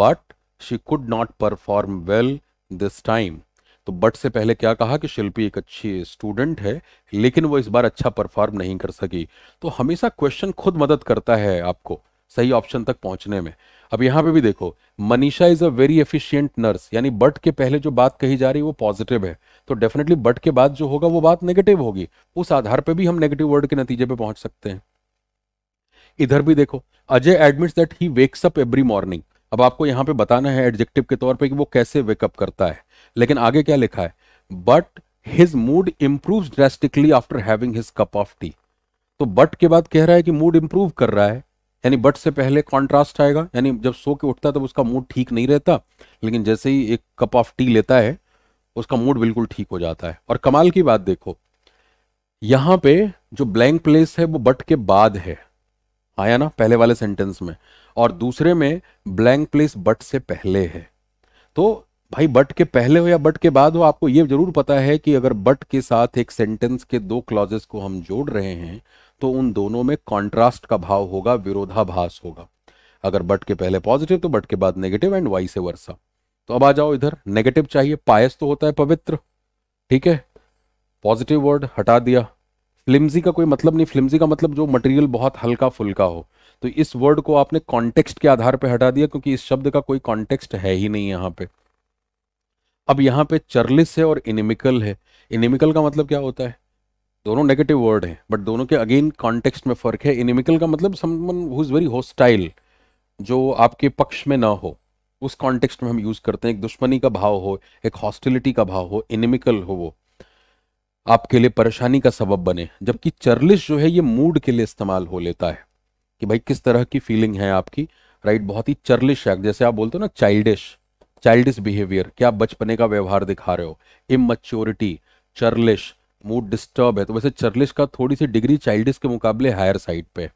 but she could not perform well this time तो बट से पहले क्या कहा कि शिल्पी एक अच्छी स्टूडेंट है लेकिन वो इस बार अच्छा परफॉर्म नहीं कर सकी तो हमेशा क्वेश्चन खुद मदद करता है आपको सही ऑप्शन तक पहुंचने में अब यहां पे भी देखो Manisha is a very efficient nurse यानी बट के पहले जो बात कही जा रही है वो पॉजिटिव है तो डेफिनेटली बट के बाद जो होगा वो बात नेगेटिव होगी उस आधार पे भी हम नेगेटिव वर्ड के नतीजे पे पहुंच सकते हैं इधर भी देखो Ajay admits that he wakes up every morning अब आपको यहां पे बताना है एडजेक्टिव के तौर पे कि वो कैसे वेकअप करता है लेकिन आगे क्या लिखा है but his mood improve drastically after having his cup of tea तो बट के बाद कह रहा है कि मूड इंप्रूव कर रहा है यानी बट से पहले कॉन्ट्रास्ट आएगा यानी जब सो के उठता है तब उसका मूड ठीक नहीं रहता लेकिन जैसे ही एक कप ऑफ टी लेता है उसका मूड बिल्कुल ठीक हो जाता है और कमाल की बात देखो यहाँ पे जो ब्लैंक प्लेस है वो बट के बाद है आया ना पहले वाले सेंटेंस में और दूसरे में ब्लैंक प्लेस बट से पहले है तो भाई बट के पहले हो या बट के बाद हो आपको ये जरूर पता है कि अगर बट के साथ एक सेंटेंस के दो क्लॉजेस को हम जोड़ रहे हैं तो उन दोनों में कॉन्ट्रास्ट का भाव होगा विरोधाभास होगा अगर बट के पहले पॉजिटिव तो बट के बाद नेगेटिव एंड से वर्षा तो अब आ जाओ इधर नेगेटिव चाहिए पायस तो होता है पवित्र ठीक है पॉजिटिव वर्ड हटा दिया फ्लिम्जी का कोई मतलब नहीं फ्लिम्जी का मतलब जो मटेरियल बहुत हल्का फुल्का हो तो इस वर्ड को आपने कॉन्टेक्स्ट के आधार पर हटा दिया क्योंकि इस शब्द का कोई कॉन्टेक्स्ट है ही नहीं यहां पे अब यहां पे चरलिस है और इनिमिकल है इनिमिकल का मतलब क्या होता है दोनों नेगेटिव वर्ड हैं बट दोनों के अगेन कॉन्टेक्स्ट में फ़र्क है इनिमिकल का मतलब someone who is very hostile जो आपके पक्ष में ना हो उस कॉन्टेक्स्ट में हम यूज़ करते हैं एक दुश्मनी का भाव हो एक हॉस्टिलिटी का भाव हो इनिमिकल हो वो आपके लिए परेशानी का सबब बने जबकि चरलिश जो है ये मूड के लिए इस्तेमाल हो लेता है कि भाई किस तरह की फीलिंग है आपकी राइट बहुत ही चरलिश है जैसे आप बोलते हो ना चाइल्डिश चाइल्डिश बिहेवियर क्या बचपने का व्यवहार दिखा रहे हो इमच्योरिटी चरलिश मूड डिस्टर्ब है तो वैसे चर्लिश का थोड़ी सी डिग्री चाइल्डिस के मुकाबले हायर साइड पे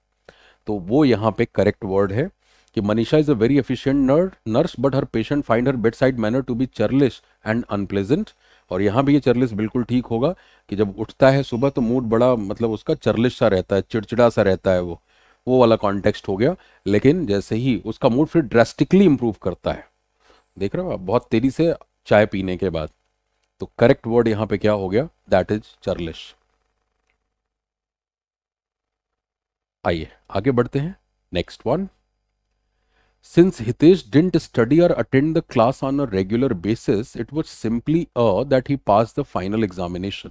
तो वो यहाँ पे करेक्ट वर्ड है कि Manisha is a very efficient nerd nurse but her patient find her bedside manner to be churlish and unpleasant और यहाँ भी ये चर्लिश बिल्कुल ठीक होगा कि जब उठता है सुबह तो मूड बड़ा मतलब उसका चर्लिश सा रहता है चिड़चिड़ा सा रहता है वो वो वाला कॉन्टेक्स्ट हो गया लेकिन जैसे ही उसका मूड फिर ड्रेस्टिकली इम्प्रूव करता है देख रहे हो आप बहुत तेज़ी से चाय पीने के बाद तो करेक्ट वर्ड यहां पे क्या हो गया दैट इज चर्लिश आइए आगे बढ़ते हैं next one since Hitesh didn't study or attend the class on a regular basis it was simply a that he pass the final examination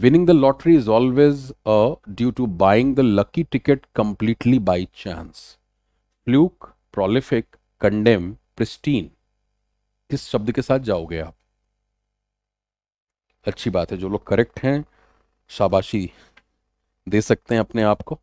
winning the lottery is always a due to buying the lucky ticket completely by chance fluke prolific condemn pristine किस शब्द के साथ जाओगे आप अच्छी बात है जो लोग करेक्ट हैं शाबाशी दे सकते हैं अपने आप को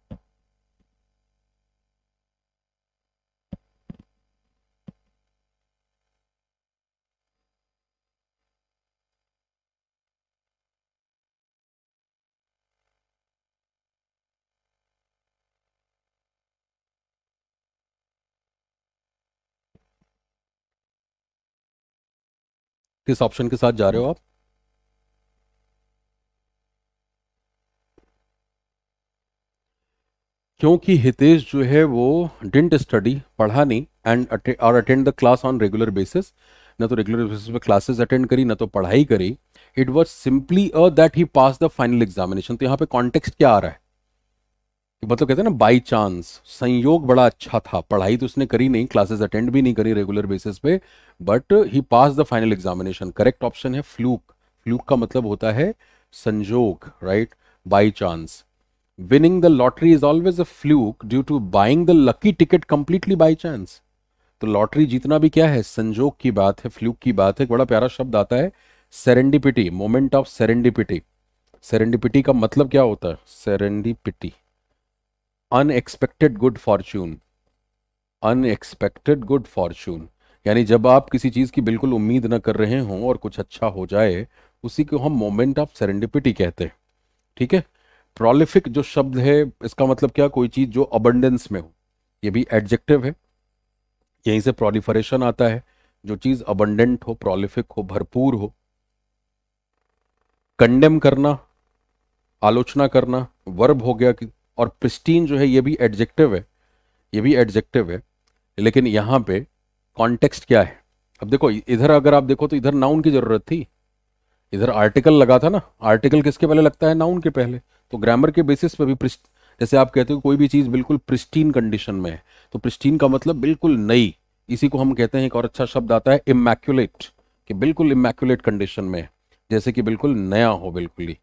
किस ऑप्शन के साथ जा रहे हो आप क्योंकि हितेश जो है वो डिंट स्टडी पढ़ा नहीं and or attend the class on regular basis ना तो रेगुलर बेसिस पे क्लासेस अटेंड करी ना तो पढ़ाई करी it was simply a that he pass the final examination तो यहाँ पे कॉन्टेक्स्ट क्या आ रहा है मतलब कहते हैं ना बाई चांस संयोग बड़ा अच्छा था पढ़ाई तो उसने करी नहीं क्लासेस अटेंड भी नहीं करी रेगुलर बेसिस पे but he pass the final examination correct option है फ्लूक फ्लूक का मतलब होता है संजोग right by chance winning the lottery is always a fluke due to buying the lucky ticket completely by chance तो lottery जीतना भी क्या है संजोग की बात है फ्लूक की बात है एक बड़ा प्यारा शब्द आता है serendipity moment of serendipity serendipity का मतलब क्या होता है serendipity unexpected good fortune unexpected good fortune यानी जब आप किसी चीज़ की बिल्कुल उम्मीद ना कर रहे हों और कुछ अच्छा हो जाए उसी को हम मोमेंट ऑफ सेरेंडिपिटी कहते हैं ठीक है प्रोलिफिक जो शब्द है इसका मतलब क्या कोई चीज जो अबंडेंस में हो ये भी एडजेक्टिव है यहीं से प्रोलिफरेशन आता है जो चीज अबंडेंट हो प्रोलिफिक हो भरपूर हो कंडेम करना आलोचना करना वर्ब हो गया कि और प्रिस्टीन जो है ये भी एडजेक्टिव है ये भी एडजेक्टिव है लेकिन यहां पे कॉन्टेक्स्ट क्या है अब देखो इधर अगर आप देखो तो इधर नाउन की जरूरत थी इधर आर्टिकल लगा था ना आर्टिकल किसके पहले लगता है नाउन के पहले तो ग्रामर के बेसिस पे भी जैसे आप कहते हो कोई भी चीज़ बिल्कुल प्रिस्टीन कंडीशन में है तो प्रिस्टीन का मतलब बिल्कुल नई इसी को हम कहते हैं एक और अच्छा शब्द आता है इमैक्यूलेट कि बिल्कुल इमैक्यूलेट कंडीशन में जैसे कि बिल्कुल नया हो बिल्कुल ही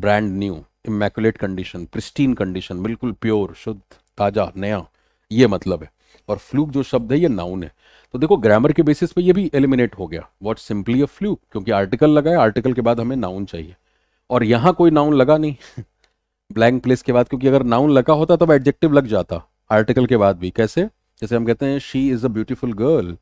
brand new immaculate condition pristine condition बिल्कुल प्योर शुद्ध ताज़ा नया ये मतलब है और फ्लूक जो शब्द है ये नाउन है तो देखो ग्रामर के बेसिस पे ये भी एलिमिनेट हो गया वॉट सिंपली अ फ्लूक क्योंकि आर्टिकल लगा है आर्टिकल के बाद हमें नाउन चाहिए और यहाँ कोई नाउन लगा नहीं ब्लैंक प्लेस के बाद क्योंकि अगर नाउन लगा होता तो एडजेक्टिव लग जाता आर्टिकल के बाद भी कैसे जैसे हम कहते हैं she is a beautiful girl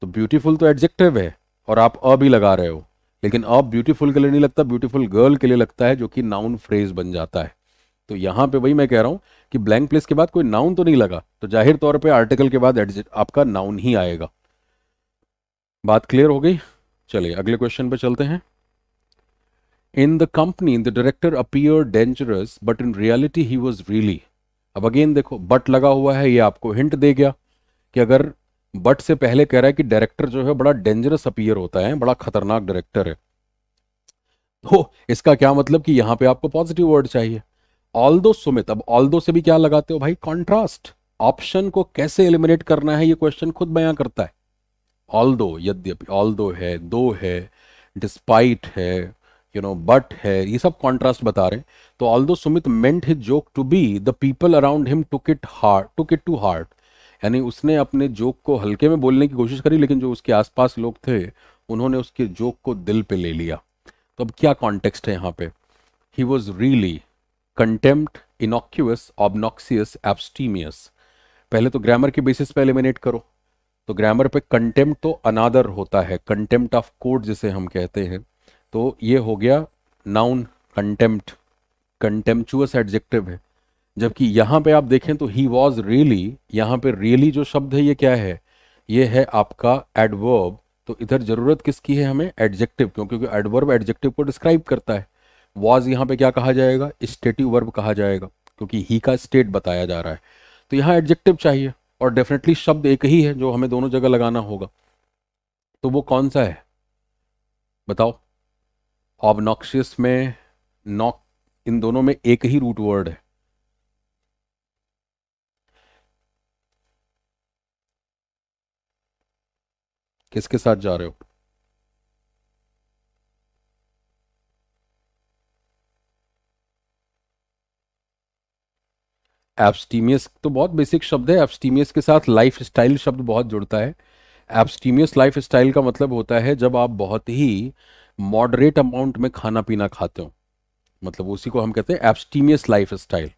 तो ब्यूटीफुल तो एडजेक्टिव है और आप अ भी लगा रहे हो लेकिन अब ब्यूटीफुल के लिए नहीं लगता ब्यूटीफुल गर्ल के लिए लगता है जो कि नाउन फ्रेज बन जाता है तो यहाँ पे वही मैं कह रहा हूँ कि ब्लैंक प्लेस के बाद कोई नाउन तो नहीं लगा तो जाहिर तौर पे आर्टिकल के बाद आपका नाउन ही आएगा बात क्लियर हो गई चलिए अगले क्वेश्चन पे चलते हैं In the company, the director appeared dangerous, but in reality he was really. अब अगेन देखो बट लगा हुआ है ये आपको हिंट दे गया कि अगर बट से पहले कह रहा है कि डायरेक्टर जो है बड़ा डेंजरस अपीयर होता है बड़ा खतरनाक डायरेक्टर है तो इसका क्या मतलब कि यहां पे आपको पॉजिटिव वर्ड चाहिए ऑल दो सुमित अब ऑल दो से भी क्या लगाते हो भाई कॉन्ट्रास्ट ऑप्शन को कैसे एलिमिनेट करना है ये क्वेश्चन खुद बयां करता है ऑल दो यद्यपि ऑल दो है दो है डिस्पाइट है यू नो बट है ये सब कॉन्ट्रास्ट बता रहे हैं तो although Sumit meant his joke to be the people around him took it heart took it to heart यानी उसने अपने जोक को हल्के में बोलने की कोशिश करी लेकिन जो उसके आसपास लोग थे उन्होंने उसके जोक को दिल पे ले लिया तो अब क्या कॉन्टेक्स्ट है यहाँ पे he was really contempt innocuous obnoxious abstemious पहले तो ग्रामर के बेसिस पे एलिमिनेट करो तो ग्रामर पे कंटेम्प्ट तो अनादर होता है कंटेम्प्ट ऑफ कोर्ट जिसे हम कहते हैं तो ये हो गया नाउन कंटेम्प्ट कंटेम्पचुअस एडजेक्टिव है जबकि यहाँ पे आप देखें तो ही वॉज रियली यहाँ पे रियली really जो शब्द है ये क्या है ये है आपका एडवर्ब तो इधर ज़रूरत किसकी है हमें एडजेक्टिव क्यों क्योंकि एडवर्ब एडजेक्टिव को डिस्क्राइब करता है वॉज यहाँ पे क्या कहा जाएगा स्टेटिव वर्ब कहा जाएगा क्योंकि ही का स्टेट बताया जा रहा है तो यहाँ एडजेक्टिव चाहिए और डेफिनेटली शब्द एक ही है जो हमें दोनों जगह लगाना होगा तो वो कौन सा है बताओ ऑबनॉक्शियस में नॉक इन दोनों में एक ही रूट वर्ड है किसके साथ जा रहे हो एब्सटीमियस तो बहुत बेसिक शब्द है एप्सटीमियस के साथ लाइफ स्टाइल शब्द बहुत जुड़ता है एब्स्टीमियस लाइफ स्टाइल का मतलब होता है जब आप बहुत ही मॉडरेट अमाउंट में खाना पीना खाते हो मतलब उसी को हम कहते हैं एब्सटीमियस लाइफ स्टाइल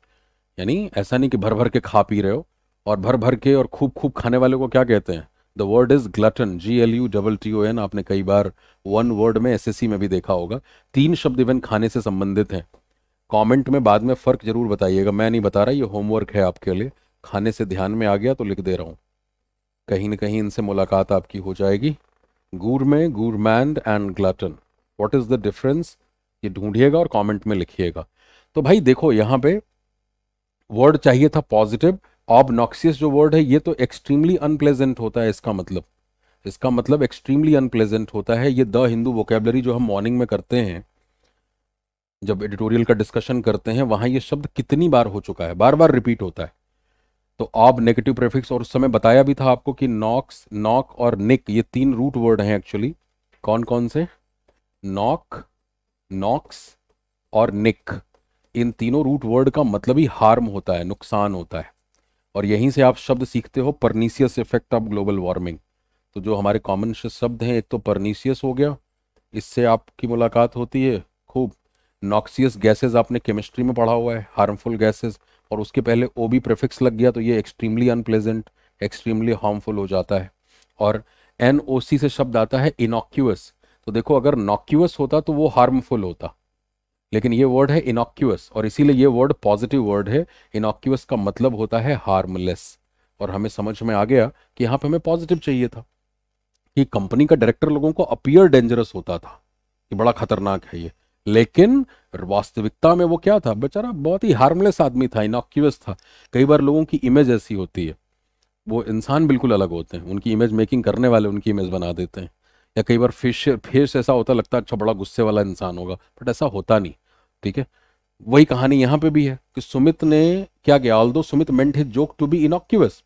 यानी ऐसा नहीं कि भर भर के खा पी रहे हो और भर भर के और खूब खूब खाने वाले को क्या कहते हैं the word is glutton G L U double T O N आपने कई बार वन वर्ड में एस में भी देखा होगा तीन शब्द इवन खाने से संबंधित हैं कमेंट में बाद में फ़र्क जरूर बताइएगा मैं नहीं बता रहा ये होमवर्क है आपके लिए खाने से ध्यान में आ गया तो लिख दे रहा हूँ कहीं ना कहीं इनसे मुलाकात आपकी हो जाएगी gourmet gourmand and glutton what is the difference ये ढूंढिएगा और कॉमेंट में लिखिएगा तो भाई देखो यहाँ पे वर्ड चाहिए था पॉजिटिव ऑबनॉक्सियस जो वर्ड है ये तो एक्सट्रीमली अनप्लेजेंट होता है इसका मतलब इसका मतलब एक्सट्रीमली अनप्लेजेंट होता है ये द हिंदू वोकेबलरी जो हम मॉर्निंग में करते हैं जब एडिटोरियल का डिस्कशन करते हैं वहां ये शब्द कितनी बार हो चुका है बार बार रिपीट होता है तो ऑब नेगेटिव प्रेफिक्स और उस समय बताया भी था आपको कि नॉक्स नॉक और निक ये तीन रूट वर्ड हैं एक्चुअली कौन कौन से नॉक नॉक्स और निक इन तीनों रूट वर्ड का मतलब ही हार्म होता है नुकसान होता है और यहीं से आप शब्द सीखते हो pernicious effect of global warming तो जो हमारे कॉमन शब्द हैं एक तो परनीसियस हो गया इससे आपकी मुलाकात होती है खूब नॉक्सियस गैसेस आपने केमिस्ट्री में पढ़ा हुआ है हार्मफुल गैसेस और उसके पहले ओ बी प्रेफिक्स लग गया तो ये एक्सट्रीमली अनप्लेजेंट एक्सट्रीमली हार्मफुल हो जाता है और एन ओ सी से शब्द आता है इनोक्यूस तो देखो अगर नॉक्यूस होता तो वो हार्मफुल होता लेकिन ये वर्ड है इनोक्यूस और इसीलिए ये वर्ड पॉजिटिव वर्ड है इनोक्यूस का मतलब होता है हार्मलेस और हमें समझ में आ गया कि यहाँ पे हमें पॉजिटिव चाहिए था कि कंपनी का डायरेक्टर लोगों को अपियर डेंजरस होता था कि बड़ा खतरनाक है ये लेकिन वास्तविकता में वो क्या था बेचारा बहुत ही हार्मलेस आदमी था इनोक्यूस था कई बार लोगों की इमेज ऐसी होती है वो इंसान बिल्कुल अलग होते हैं उनकी इमेज मेकिंग करने वाले उनकी इमेज बना देते हैं या कई बार फिश फेस ऐसा होता लगता है अच्छा बड़ा गुस्से वाला इंसान होगा बट ऐसा होता नहीं ठीक है वही कहानी यहाँ पे भी है कि सुमित ने क्या किया although Sumit meant his joke to be innocuous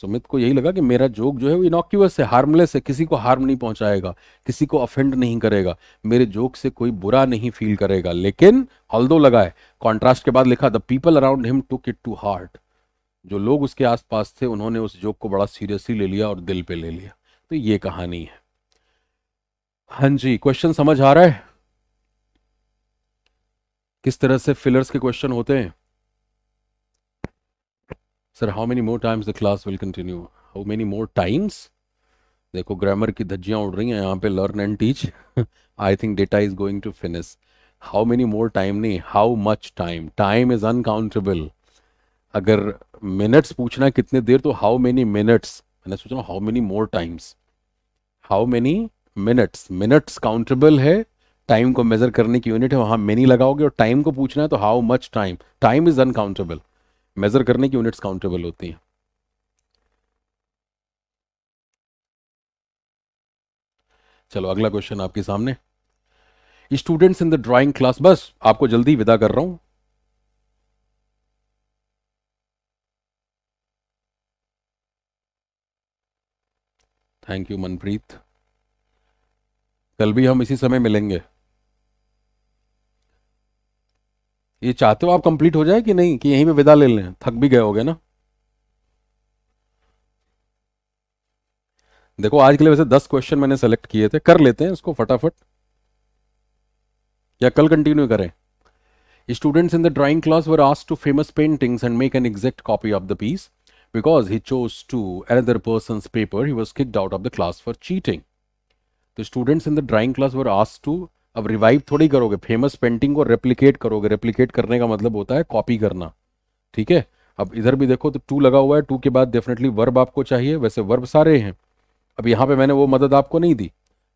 Sumit को यही लगा कि मेरा जोक जो है वो इनोक्यूअस है हार्मलेस है किसी को हार्म नहीं पहुंचाएगा किसी को अफेंड नहीं करेगा मेरे जोक से कोई बुरा नहीं फील करेगा लेकिन हल्दो लगाए कॉन्ट्रास्ट के बाद लिखा the people around him took it to heart जो लोग उसके आसपास थे उन्होंने उस जोक को बड़ा सीरियसली ले लिया और दिल पे ले लिया तो ये कहानी है हाँ जी क्वेश्चन समझ आ रहा है किस तरह से फिलर्स के क्वेश्चन होते हैं sir how many more times the class will continue how many more times देखो ग्रामर की धज्जियाँ उड़ रही हैं यहाँ पे learn and teach I think data is going to finish how many more time नहीं how much time time is uncountable अगर मिनट्स पूछना कितने देर तो हाउ मेनी मिनट्स मैंने सोचा how many more times how many minutes minutes countable है time को मेजर करने की यूनिट है वहां मेनी लगाओगे और टाइम को पूछना है तो how much time time is uncountable measure करने की यूनिट्स काउंटेबल होती हैं चलो अगला क्वेश्चन आपके सामने students in the drawing class बस आपको जल्दी विदा कर रहा हूं थैंक यू मनप्रीत कल भी हम इसी समय मिलेंगे ये चाहते हो आप कंप्लीट हो जाए कि नहीं कि यहीं पे विदा ले लें थक भी गए हो ना देखो आज के लिए वैसे दस क्वेश्चन मैंने सेलेक्ट किए थे कर लेते हैं इसको फटाफट या कल कंटिन्यू करें students in the drawing class were asked to famous paintings and make an exact copy of the piece because he chose to another person paper he was kicked out of the class for cheating the students in the drawing class were asked to अब revive थोड़ी करोगे famous painting को replicate करोगे replicate करने का मतलब होता है कॉपी करना ठीक है अब इधर भी देखो तो टू लगा हुआ है टू के बाद डेफिनेटली वर्ब आपको चाहिए वैसे वर्ब सारे हैं अब यहाँ पे मैंने वो मदद आपको नहीं दी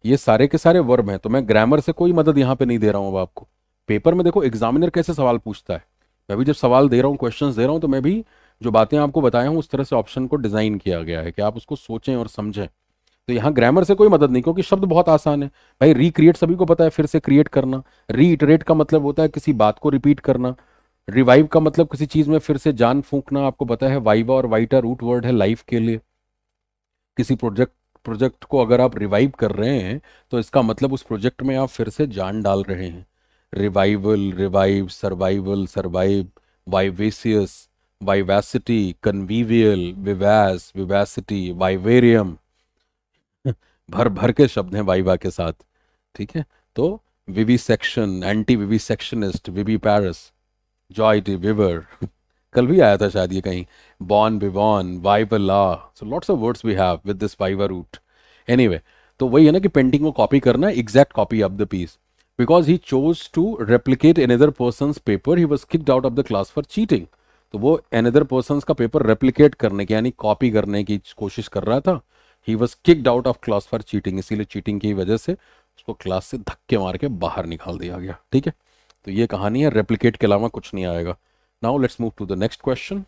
ये सारे के सारे वर्ब हैं तो मैं ग्रामर से कोई मदद यहाँ पे नहीं दे रहा हूँ अब आपको पेपर में देखो एग्जामिनर कैसे सवाल पूछता है मैं भी जब सवाल दे रहा हूँ क्वेश्चन दे रहा हूँ तो मैं भी जो बातें आपको बताया हूँ उस तरह से ऑप्शन को डिज़ाइन किया गया है कि आप उसको सोचें और समझें तो यहाँ ग्रामर से कोई मदद नहीं क्योंकि शब्द बहुत आसान है भाई रिक्रिएट सभी को पता है फिर से क्रिएट करना रीइटरेट का मतलब होता है किसी बात को रिपीट करना रिवाइव का मतलब किसी चीज़ में फिर से जान फूंकना आपको पता है वाइवा और वाइटा रूट वर्ड है लाइफ के लिए किसी प्रोजेक्ट प्रोजेक्ट को अगर आप रिवाइव कर रहे हैं तो इसका मतलब उस प्रोजेक्ट में आप फिर से जान डाल रहे हैं revival revive survival survive vivacious vivacity convivial vivace vivacity vivarium भर भर के शब्द हैं वाइवा के साथ ठीक है तो vivisection antivivisectionist viviparous joie de vivre कल भी आया था शायद ये कहीं बॉन बिबॉन वाइवर ला so lots of words we have with this vivre root any तो वही है ना कि पेंटिंग को कॉपी करना है exact copy of the piece because he chose to replicate another person paper he was kicked out of the class for cheating तो वो एन अदर पर्सन का पेपर रेप्लीकेट करने की यानी कॉपी करने की कोशिश कर रहा था he was kicked out of class for cheating इसीलिए चीटिंग की वजह से उसको क्लास से धक्के मार के बाहर निकाल दिया गया ठीक है तो ये कहानी है रेप्लीकेट के अलावा कुछ नहीं आएगा now let's move to the next question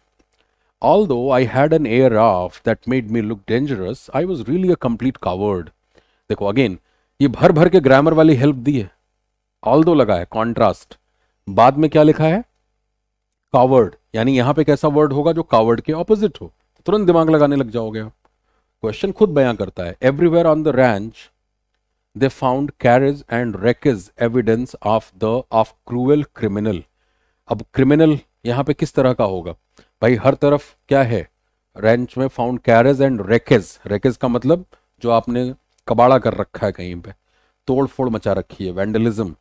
although I had an air of that made me look dangerous I was really a complete coward देखो अगेन ये भर भर के ग्रामर वाली हेल्प दी है ऑल दो लगा है कॉन्ट्रास्ट बाद में क्या लिखा है कावर्ड यानी यहां पे कैसा वर्ड होगा जो कावर्ड के ऑपोजिट हो तुरंत दिमाग लगाने लग जाओगे आप क्वेश्चन खुद बयां करता है everywhere on the ranch they found carnage and wreckage evidence of the of cruel criminal अब क्रिमिनल यहां पे किस तरह का होगा भाई हर तरफ क्या है रेंच में found carnage and wreckage wreckage का मतलब जो आपने कबाड़ा कर रखा है कहीं पे तोड़ फोड़ मचा रखी है vandalism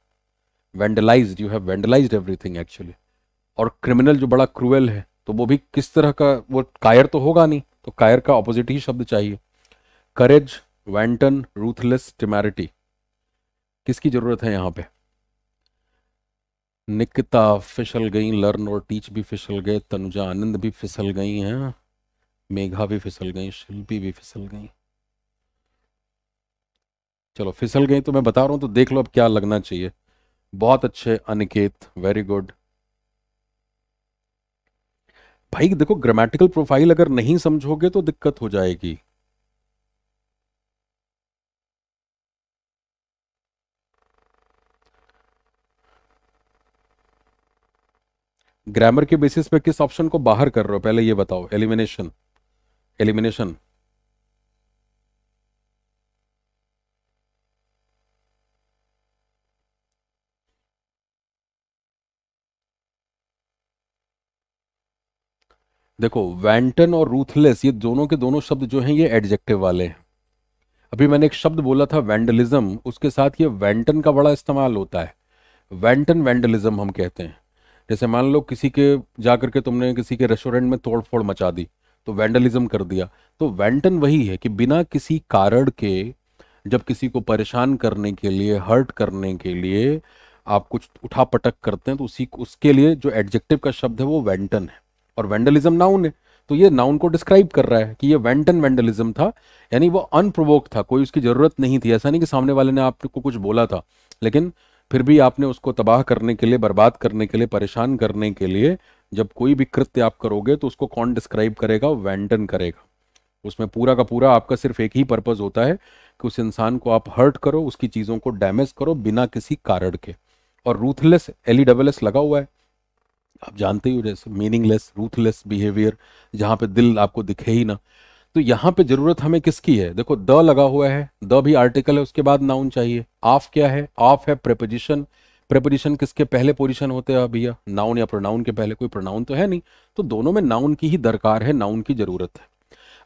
vandalise you have vandalise everything actually और क्रिमिनल जो बड़ा क्रूएल है तो वो भी किस तरह का वो कायर तो होगा नहीं तो कायर का ऑपोजिट ही शब्द चाहिए करेज वैंटन रूथलेस टिमैरिटी किसकी जरूरत है यहां पे निकिता फिसल गई लर्न और टीच भी फिसल गए तनुजा आनंद भी फिसल गई हैं मेघा भी फिसल गई शिल्पी भी फिसल गई चलो फिसल गई तो मैं बता रहा हूं तो देख लो अब क्या लगना चाहिए बहुत अच्छे अनिकेत वेरी गुड भाई देखो ग्रामेटिकल प्रोफाइल अगर नहीं समझोगे तो दिक्कत हो जाएगी ग्रामर के बेसिस पे किस ऑप्शन को बाहर कर रहे हो पहले ये बताओ एलिमिनेशन एलिमिनेशन देखो वैंटन और रूथलेस ये दोनों के दोनों शब्द जो हैं ये एडजेक्टिव वाले हैं अभी मैंने एक शब्द बोला था वैंडलिज्म उसके साथ ये वैंटन का बड़ा इस्तेमाल होता है वैंटन वैंडलिज्म हम कहते हैं जैसे मान लो किसी के जा करके तुमने किसी के रेस्टोरेंट में तोड़फोड़ मचा दी तो वैंडलिज्म कर दिया तो वैंटन वही है कि बिना किसी कारण के जब किसी को परेशान करने के लिए हर्ट करने के लिए आप कुछ उठा पटक करते हैं तो उसी उसके लिए जो एडजेक्टिव का शब्द है वो वैंटन है और वेंडलिज्म नाउन है तो ये नाउन को डिस्क्राइब कर रहा है कि ये वेंटन वेंडलिज्म था यानी वो अनप्रोवोक था कोई उसकी ज़रूरत नहीं थी ऐसा नहीं कि सामने वाले ने आपको कुछ बोला था लेकिन फिर भी आपने उसको तबाह करने के लिए बर्बाद करने के लिए परेशान करने के लिए जब कोई भी कृत्य आप करोगे तो उसको कौन डिस्क्राइब करेगा वेंटन करेगा उसमें पूरा का पूरा आपका सिर्फ एक ही पर्पज़ होता है कि उस इंसान को आप हर्ट करो उसकी चीज़ों को डैमेज करो बिना किसी कारण के और रूथलेस एलईडब्ल्यूएस e लगा हुआ है आप जानते ही जैसे मीनिंगलेस रूथलेस बिहेवियर जहाँ पे दिल आपको दिखे ही ना तो यहाँ पे जरूरत हमें किसकी है देखो द लगा हुआ है द भी आर्टिकल है उसके बाद नाउन चाहिए ऑफ क्या है ऑफ है प्रेपोजिशन प्रेपोजिशन किसके पहले पोजिशन होते हैं भैया नाउन या प्रोनाउन के पहले कोई प्रोनाउन तो है नहीं तो दोनों में नाउन की ही दरकार है नाउन की जरूरत है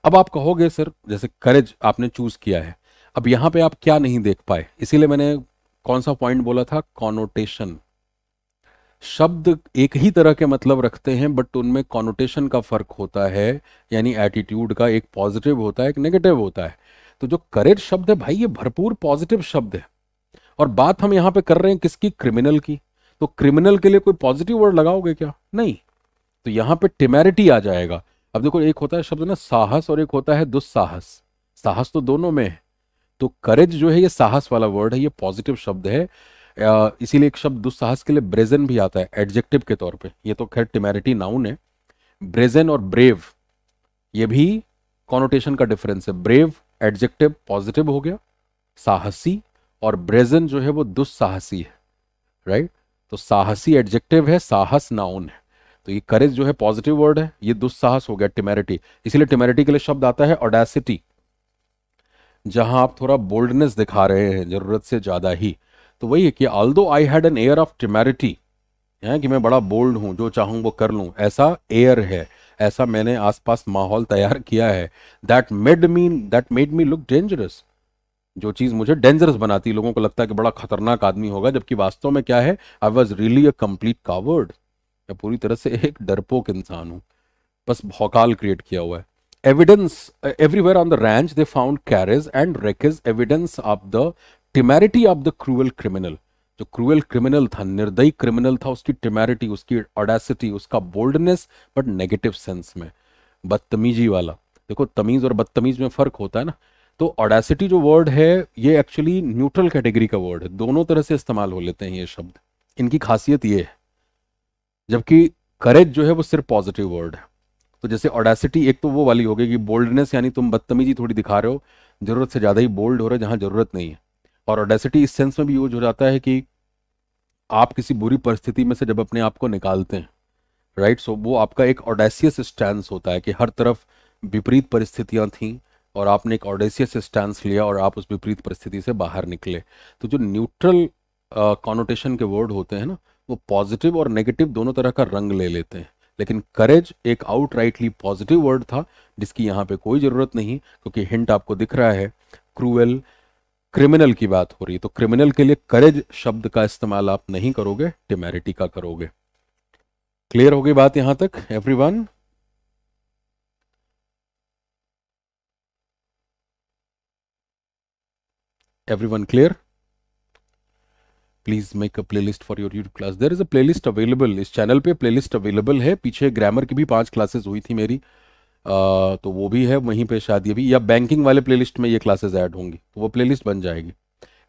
अब आप कहोगे सर जैसे करेज आपने चूज किया है अब यहाँ पे आप क्या नहीं देख पाए इसीलिए मैंने कौन सा पॉइंट बोला था कॉनोटेशन शब्द एक ही तरह के मतलब रखते हैं बट उनमें कॉनोटेशन का फ़र्क होता है यानी एटीट्यूड का एक पॉजिटिव होता है एक नेगेटिव होता है तो जो करेज शब्द है भाई ये भरपूर पॉजिटिव शब्द है और बात हम यहाँ पे कर रहे हैं किसकी क्रिमिनल की तो क्रिमिनल के लिए कोई पॉजिटिव वर्ड लगाओगे क्या नहीं तो यहां पे टिमेरिटी आ जाएगा अब देखो एक होता है शब्द ना साहस और एक होता है दुस्साहस साहस तो दोनों में है तो करेज जो है ये साहस वाला वर्ड है ये पॉजिटिव शब्द है इसीलिए एक शब्द दुस्साहस के लिए ब्रेजन भी आता है एडजेक्टिव के तौर पे ये तो खैर टिमेरिटी नाउन है ब्रेजन और ब्रेव ये भी कॉनोटेशन का डिफरेंस है ब्रेव एडजेक्टिव पॉजिटिव हो गया साहसी और ब्रेजन जो है वो दुस्साहसी है राइट तो साहसी एडजेक्टिव है साहस नाउन है तो ये करेज जो है पॉजिटिव वर्ड है ये दुस्साहस हो गया टिमेरिटी इसीलिए टिमेरिटी के लिए शब्द आता है ऑडेसिटी जहां आप थोड़ा बोल्डनेस दिखा रहे हैं जरूरत से ज्यादा ही तो वही है कि although I had an air of temerity है कि मैं बड़ा बोल्ड हूँ जो चाहूँ वो कर लूँ ऐसा एयर है ऐसा मैंने आसपास माहौल तैयार किया है that made me that made me look dangerous जो चीज़ मुझे डेंजरस बनाती लोगों को लगता है कि बड़ा खतरनाक आदमी होगा जबकि वास्तव में क्या है I was really a complete coward मैं पूरी तरह से एक डरपोक इंसान हूँ बस भौकाल क्रिएट किया हुआ है evidence everywhere on the ranch they found carnage and wreckage evidence of the temerity of the cruel criminal जो क्रूअल क्रिमिनल था निर्दयी क्रिमिनल था उसकी टिमेरिटी उसकी ऑडेसिटी उसका बोल्डनेस बट नेगेटिव सेंस में बदतमीजी वाला देखो तमीज और बदतमीज में फर्क होता है ना तो ऑडेसिटी जो वर्ड है ये एक्चुअली न्यूट्रल कैटेगरी का वर्ड है दोनों तरह से इस्तेमाल हो लेते हैं ये शब्द इनकी खासियत ये है जबकि करेज जो है वो सिर्फ पॉजिटिव वर्ड है तो जैसे ऑडेसिटी एक तो वो वाली हो गई कि बोल्डनेस यानी तुम बदतमीजी थोड़ी दिखा रहे हो जरूरत से ज़्यादा ही बोल्ड हो रहे जहां जरूरत नहीं है और ऑडेसिटी इस सेंस में भी यूज हो जाता है कि आप किसी बुरी परिस्थिति में से जब अपने आप को निकालते हैं राइट सो वो आपका एक ऑडेसियस स्टैंड होता है कि हर तरफ विपरीत परिस्थितियाँ थी और आपने एक ऑडेसियस स्टैंड लिया और आप उस विपरीत परिस्थिति से बाहर निकले तो जो न्यूट्रल कॉनोटेशन uh, के वर्ड होते हैं ना वो पॉजिटिव और नेगेटिव दोनों तरह का रंग ले लेते हैं लेकिन करेज एक आउटराइटली पॉजिटिव वर्ड था जिसकी यहाँ पे कोई ज़रूरत नहीं क्योंकि हिंट आपको दिख रहा है क्रूएल क्रिमिनल की बात हो रही है तो क्रिमिनल के लिए करेज शब्द का इस्तेमाल आप नहीं करोगे टिमेरिटी का करोगे क्लियर हो गई बात यहां तक everyone everyone clear please make a playlist for your YouTube class there is a playlist available इस चैनल पे प्लेलिस्ट अवेलेबल है पीछे ग्रामर की भी पांच क्लासेस हुई थी मेरी तो वो भी है वहीं पे शादी अभी या बैंकिंग वाले प्लेलिस्ट में ये क्लासेस ऐड होंगी तो वो प्लेलिस्ट बन जाएगी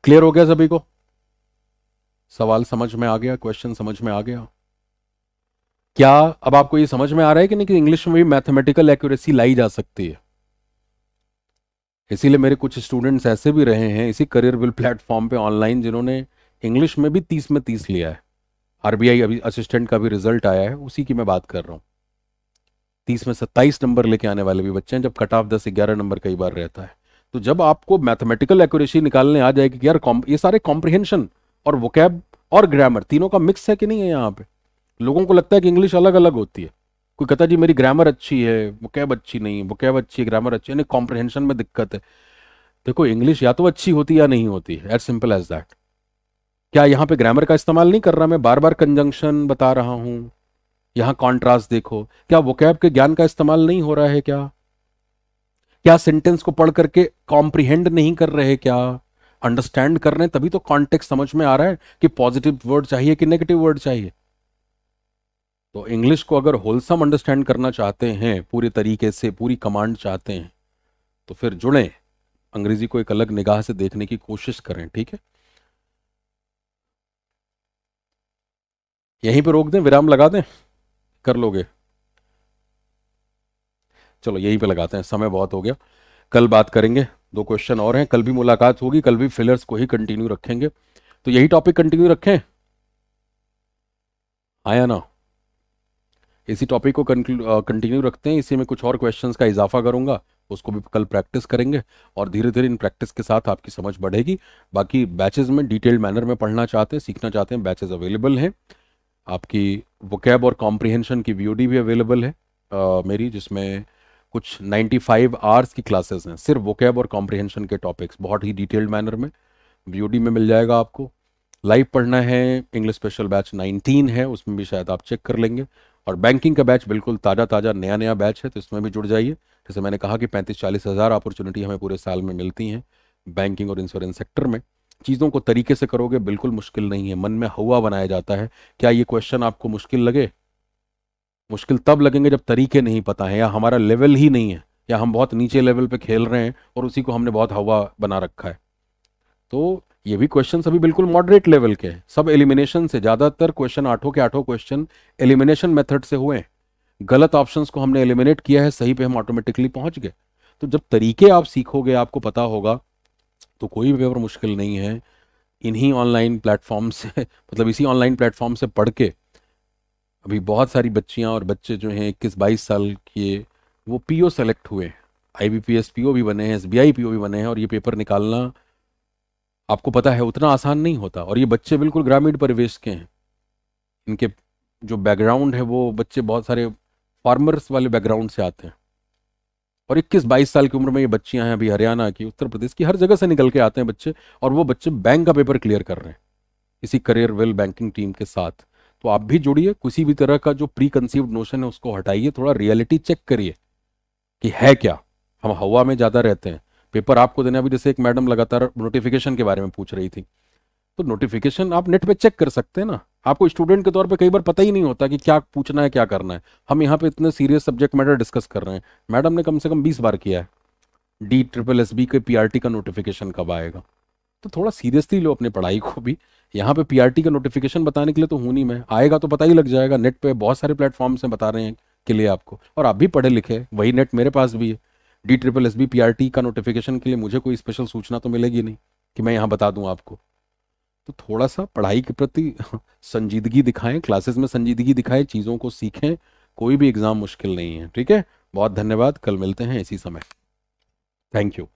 क्लियर हो गया सभी को सवाल समझ में आ गया क्वेश्चन समझ में आ गया क्या अब आपको ये समझ में आ रहा है कि नहीं कि इंग्लिश में भी मैथमेटिकल एक्यूरेसी लाई जा सकती है इसीलिए मेरे कुछ स्टूडेंट्स ऐसे भी रहे हैं इसी करियर विल प्लेटफॉर्म पे ऑनलाइन जिन्होंने इंग्लिश में भी तीस में तीस लिया है आरबीआई अभी असिस्टेंट का भी रिजल्ट आया है उसी की मैं बात कर रहा हूँ तीस में सत्ताईस नंबर लेके आने वाले भी बच्चे हैं जब कट ऑफ दस ग्यारह नंबर कई बार रहता है तो जब आपको मैथमेटिकल एक्यूरेसी निकालने आ जाएगी कि यार ये सारे कॉम्प्रिहेंशन और वोकैब और ग्रामर तीनों का मिक्स है कि नहीं है यहाँ पे लोगों को लगता है कि इंग्लिश अलग अलग होती है कोई कहता जी मेरी ग्रामर अच्छी है कैब अच्छी नहीं है कैब अच्छी है ग्रामर अच्छी है नहीं कॉम्प्रिहेंशन में दिक्कत है देखो इंग्लिश या तो अच्छी होती या नहीं होती है एज सिंपल एज दैट क्या यहाँ पे ग्रामर का इस्तेमाल नहीं कर रहा मैं बार बार कंजंक्शन बता रहा हूँ यहां कॉन्ट्रास्ट देखो क्या वोकैब के ज्ञान का इस्तेमाल नहीं हो रहा है क्या क्या सेंटेंस को पढ़ करके कॉम्प्रिहेंड नहीं कर रहे क्या अंडरस्टैंड कर रहे हैं तभी तो कॉन्टेक्स्ट समझ में आ रहा है कि पॉजिटिव वर्ड चाहिए कि नेगेटिव वर्ड चाहिए तो इंग्लिश को अगर होलसम अंडरस्टैंड करना चाहते हैं पूरे तरीके से पूरी कमांड चाहते हैं तो फिर जुड़े अंग्रेजी को एक अलग निगाह से देखने की कोशिश करें ठीक है यहीं पर रोक दें विराम लगा दें कर लोगे चलो यहीं पे लगाते हैं समय बहुत हो गया कल बात करेंगे दो क्वेश्चन और हैं कल भी मुलाकात होगी कल भी फिलर्स को ही कंटिन्यू रखेंगे तो यही टॉपिक कंटिन्यू रखें आया ना इसी टॉपिक को कंटिन्यू रखते हैं इसी में कुछ और क्वेश्चंस का इजाफा करूंगा उसको भी कल प्रैक्टिस करेंगे और धीरे धीरे इन प्रैक्टिस के साथ आपकी समझ बढ़ेगी बाकी बैचेज में डिटेल्ड मैनर में पढ़ना चाहते हैं सीखना चाहते हैं बैचेज अवेलेबल हैं आपकी वोकेब और कॉम्प्रिहेंशन की वीओडी भी अवेलेबल है आ, मेरी जिसमें कुछ 95 आवर्स की क्लासेस हैं सिर्फ वोकेब और कॉम्प्रिहेंशन के टॉपिक्स बहुत ही डिटेल्ड मैनर में वीओडी में मिल जाएगा आपको लाइव पढ़ना है इंग्लिश स्पेशल बैच 19 है उसमें भी शायद आप चेक कर लेंगे और बैंकिंग का बैच बिल्कुल ताज़ा ताज़ा नया नया बैच है तो इसमें भी जुड़ जाइए जैसे मैंने कहा कि पैंतीस चालीस हज़ार अपॉर्चुनिटी हमें पूरे साल में मिलती हैं बैंकिंग और इंश्योरेंस सेक्टर में चीज़ों को तरीके से करोगे बिल्कुल मुश्किल नहीं है मन में हवा बनाया जाता है क्या ये क्वेश्चन आपको मुश्किल लगे मुश्किल तब लगेंगे जब तरीके नहीं पता है या हमारा लेवल ही नहीं है या हम बहुत नीचे लेवल पे खेल रहे हैं और उसी को हमने बहुत हवा बना रखा है तो ये भी क्वेश्चन सभी बिल्कुल मॉडरेट लेवल के हैं सब एलिमिनेशन से ज़्यादातर क्वेश्चन आठों के आठों क्वेश्चन एलिमिनेशन मेथड से हुए हैं गलत ऑप्शंस को हमने एलिमिनेट किया है सही पे हम ऑटोमेटिकली पहुंच गए तो जब तरीके आप सीखोगे आपको पता होगा तो कोई भी पेपर मुश्किल नहीं है इन्हीं ऑनलाइन प्लेटफॉर्म से मतलब इसी ऑनलाइन प्लेटफॉर्म से पढ़ के अभी बहुत सारी बच्चियाँ और बच्चे जो हैं इक्कीस बाईस साल के वो पीओ सेलेक्ट हुए हैं I B P S P O भी बने हैं S B I P O भी बने हैं और ये पेपर निकालना आपको पता है उतना आसान नहीं होता और ये बच्चे बिल्कुल ग्रामीण परिवेश के हैं इनके जो बैकग्राउंड है वो बच्चे बहुत सारे फार्मर्स वाले बैकग्राउंड से आते हैं और 21-22 साल की उम्र में ये बच्चियां हैं अभी हरियाणा की उत्तर प्रदेश की हर जगह से निकल के आते हैं बच्चे और वो बच्चे बैंक का पेपर क्लियर कर रहे हैं इसी करियर वेल बैंकिंग टीम के साथ तो आप भी जुड़िए किसी भी तरह का जो प्री कंसीव्ड नोशन है उसको हटाइए थोड़ा रियलिटी चेक करिए कि है क्या हम हवा में ज़्यादा रहते हैं पेपर आपको देने अभी जैसे एक मैडम लगातार नोटिफिकेशन के बारे में पूछ रही थी तो नोटिफिकेशन आप नेट पे चेक कर सकते हैं ना आपको स्टूडेंट के तौर पे कई बार पता ही नहीं होता कि क्या पूछना है क्या करना है हम यहाँ पे इतने सीरियस सब्जेक्ट मैटर डिस्कस कर रहे हैं मैडम ने कम से कम बीस बार किया है डी ट्रिपल एस बी के पीआरटी का नोटिफिकेशन कब आएगा तो थोड़ा सीरियसली लो अपनी पढ़ाई को भी यहाँ पे पीआरटी का नोटिफिकेशन बताने के लिए तो हूँ नहीं मैं आएगा तो पता ही लग जाएगा नेट पर बहुत सारे प्लेटफॉर्म्स हैं बता रहे हैं के लिए आपको और आप भी पढ़े लिखे वही नेट मेरे पास भी है D triple S B P R T का नोटिफिकेशन के लिए मुझे कोई स्पेशल सूचना तो मिलेगी नहीं कि मैं यहाँ बता दूँ आपको तो थोड़ा सा पढ़ाई के प्रति संजीदगी दिखाएं क्लासेस में संजीदगी दिखाएं चीज़ों को सीखें कोई भी एग्ज़ाम मुश्किल नहीं है ठीक है बहुत धन्यवाद कल मिलते हैं इसी समय thank you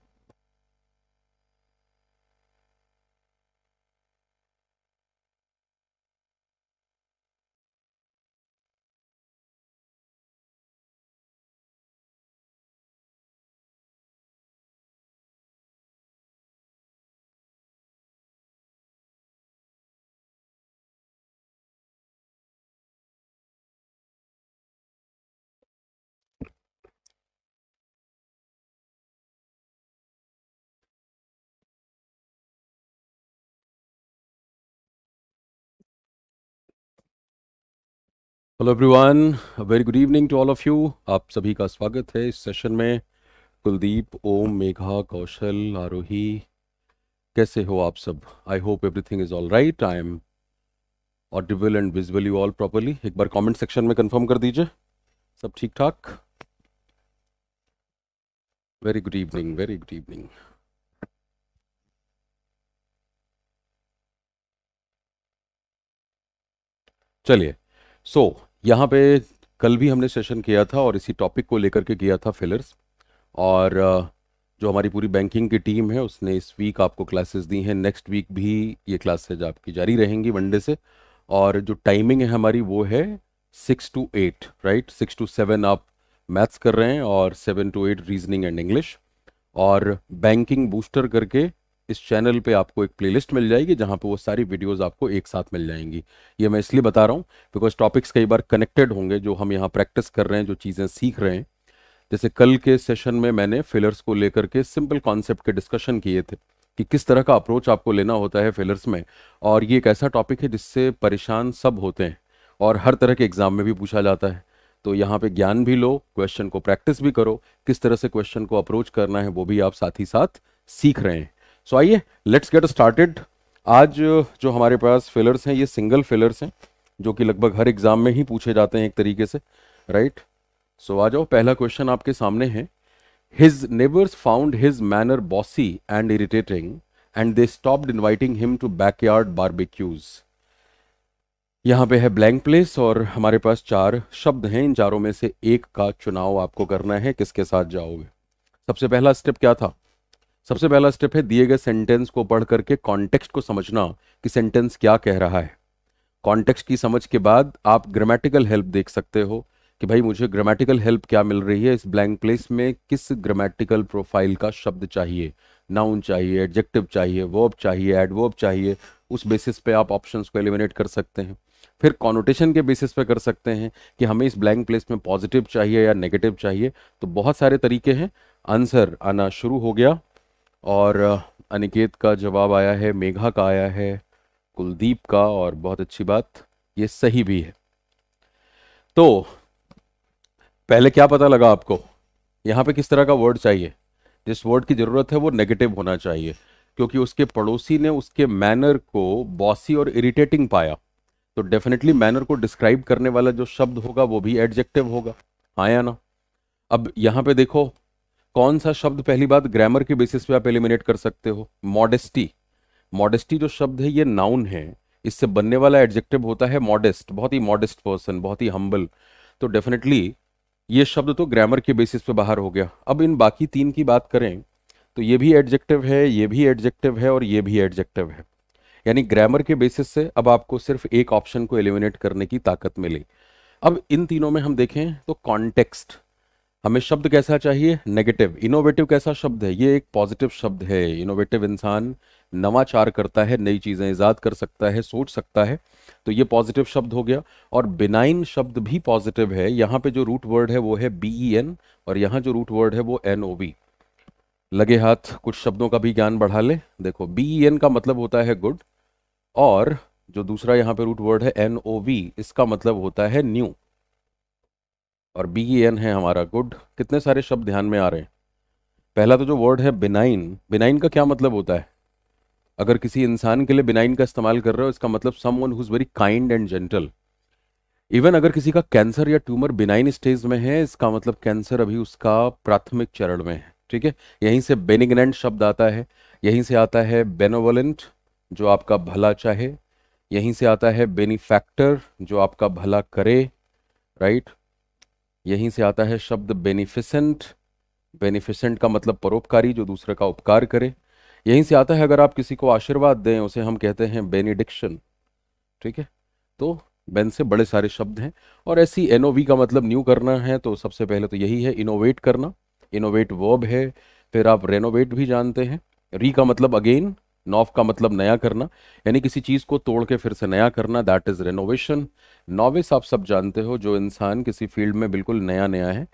hello everyone very good evening to all of you आप सभी का स्वागत है इस सेशन में कुलदीप ओम मेघा कौशल आरोही कैसे हो आप सब I hope everything is all right I am audible and you all properly एक बार कमेंट सेक्शन में कंफर्म कर दीजिए सब ठीक ठाक very good evening very good evening चलिए सो so, यहाँ पे कल भी हमने सेशन किया था और इसी टॉपिक को लेकर के किया था फिलर्स और जो हमारी पूरी बैंकिंग की टीम है उसने इस वीक आपको क्लासेस दी हैं नेक्स्ट वीक भी ये क्लासेज आपकी जारी रहेंगी वनडे से और जो टाइमिंग है हमारी वो है six to eight right six to seven आप मैथ्स कर रहे हैं और seven to eight reasoning and English और बैंकिंग बूस्टर करके इस चैनल पे आपको एक प्लेलिस्ट मिल जाएगी जहाँ पे वो सारी वीडियोस आपको एक साथ मिल जाएंगी ये मैं इसलिए बता रहा हूँ बिकॉज टॉपिक्स कई बार कनेक्टेड होंगे जो हम यहाँ प्रैक्टिस कर रहे हैं जो चीज़ें सीख रहे हैं जैसे कल के सेशन में मैंने फिलर्स को लेकर के सिंपल कॉन्सेप्ट के डिस्कशन किए थे कि किस तरह का अप्रोच आपको लेना होता है फिलर्स में और ये एक ऐसा टॉपिक है जिससे परेशान सब होते हैं और हर तरह के एग्ज़ाम में भी पूछा जाता है तो यहाँ पे ज्ञान भी लो क्वेश्चन को प्रैक्टिस भी करो किस तरह से क्वेश्चन को अप्रोच करना है वो भी आप साथ ही साथ सीख रहे हैं सो आइए लेट्स गेट स्टार्टेड आज जो हमारे पास फिलर्स हैं ये सिंगल फिलर्स हैं जो कि लगभग हर एग्ज़ाम में ही पूछे जाते हैं एक तरीके से राइट सो आ जाओ पहला क्वेश्चन आपके सामने है his neighbours found his manner bossy and irritating and they stopped inviting him to backyard barbecues यहाँ पे है ब्लैंक प्लेस और हमारे पास चार शब्द हैं इन चारों में से एक का चुनाव आपको करना है किसके साथ जाओगे सबसे पहला स्टेप क्या था सबसे पहला स्टेप है दिए गए सेंटेंस को पढ़ करके कॉन्टेक्स्ट को समझना कि सेंटेंस क्या कह रहा है कॉन्टेक्स्ट की समझ के बाद आप ग्रामेटिकल हेल्प देख सकते हो कि भाई मुझे ग्रामेटिकल हेल्प क्या मिल रही है इस ब्लैंक प्लेस में किस ग्रामेटिकल प्रोफाइल का शब्द चाहिए नाउन चाहिए एडजेक्टिव चाहिए वर्ब चाहिए एडवर्ब चाहिए उस बेसिस पे आप ऑप्शंस को एलिमिनेट कर सकते हैं फिर कॉनोटेशन के बेसिस पे कर सकते हैं कि हमें इस ब्लैंक प्लेस में पॉजिटिव चाहिए या नेगेटिव चाहिए तो बहुत सारे तरीके हैं आंसर आना शुरू हो गया और अनिकेत का जवाब आया है मेघा का आया है कुलदीप का और बहुत अच्छी बात ये सही भी है तो पहले क्या पता लगा आपको यहाँ पे किस तरह का वर्ड चाहिए जिस वर्ड की ज़रूरत है वो नेगेटिव होना चाहिए क्योंकि उसके पड़ोसी ने उसके मैनर को बॉसी और इरिटेटिंग पाया तो डेफिनेटली मैनर को डिस्क्राइब करने वाला जो शब्द होगा वो भी एडजेक्टिव होगा आया हाँ ना अब यहाँ पे देखो कौन सा शब्द पहली बात ग्रामर के बेसिस पे आप एलिमिनेट कर सकते हो मॉडेस्टी मॉडेस्टी जो शब्द है ये नाउन है इससे बनने वाला एडजेक्टिव होता है मॉडेस्ट बहुत ही मॉडेस्ट पर्सन बहुत ही हम्बल तो डेफिनेटली ये शब्द तो ग्रामर के बेसिस पे बाहर हो गया अब इन बाकी तीन की बात करें तो ये भी एडजेक्टिव है ये भी एडजेक्टिव है और ये भी एडजेक्टिव है यानी ग्रामर के बेसिस से अब आपको सिर्फ एक ऑप्शन को एलिमिनेट करने की ताकत मिली अब इन तीनों में हम देखें तो कॉन्टेक्स्ट हमें शब्द कैसा चाहिए नेगेटिव इनोवेटिव कैसा शब्द है ये एक पॉजिटिव शब्द है इनोवेटिव इंसान नवाचार करता है नई चीज़ें ईजाद कर सकता है सोच सकता है तो ये पॉजिटिव शब्द हो गया और बिनाइन शब्द भी पॉजिटिव है यहाँ पे जो रूट वर्ड है वो है बी ई एन और यहाँ जो रूट वर्ड है वो एन ओ बी लगे हाथ कुछ शब्दों का भी ज्ञान बढ़ा ले देखो बी ई एन का मतलब होता है गुड और जो दूसरा यहाँ पे रूट वर्ड है एन ओ वी इसका मतलब होता है न्यू और बी ई एन है हमारा गुड कितने सारे शब्द ध्यान में आ रहे हैं पहला तो जो वर्ड है बिनाइन बिनाइन का क्या मतलब होता है अगर किसी इंसान के लिए बिनाइन का इस्तेमाल कर रहे हो इसका मतलब someone who is very kind and gentle even अगर किसी का कैंसर या ट्यूमर बिनाइन स्टेज में है इसका मतलब कैंसर अभी उसका प्राथमिक चरण में है ठीक है यहीं से बेनिग्नेंट शब्द आता है यहीं से आता है बेनोवलेंट जो आपका भला चाहे यहीं से आता है बेनिफैक्टर जो आपका भला करे राइट यहीं से आता है शब्द बेनिफिसेंट बेनिफिसेंट का मतलब परोपकारी जो दूसरे का उपकार करे यहीं से आता है अगर आप किसी को आशीर्वाद दें उसे हम कहते हैं बेनिडिक्शन ठीक है तो बेन से बड़े सारे शब्द हैं और ऐसी एन का मतलब न्यू करना है तो सबसे पहले तो यही है इनोवेट करना इनोवेट वर्ब है फिर आप रेनोवेट भी जानते हैं री का मतलब अगेन नॉव का मतलब नया करना यानी किसी चीज़ को तोड़ के फिर से नया करना दैट इज़ रेनोवेशन नॉविस आप सब जानते हो जो इंसान किसी फील्ड में बिल्कुल नया नया है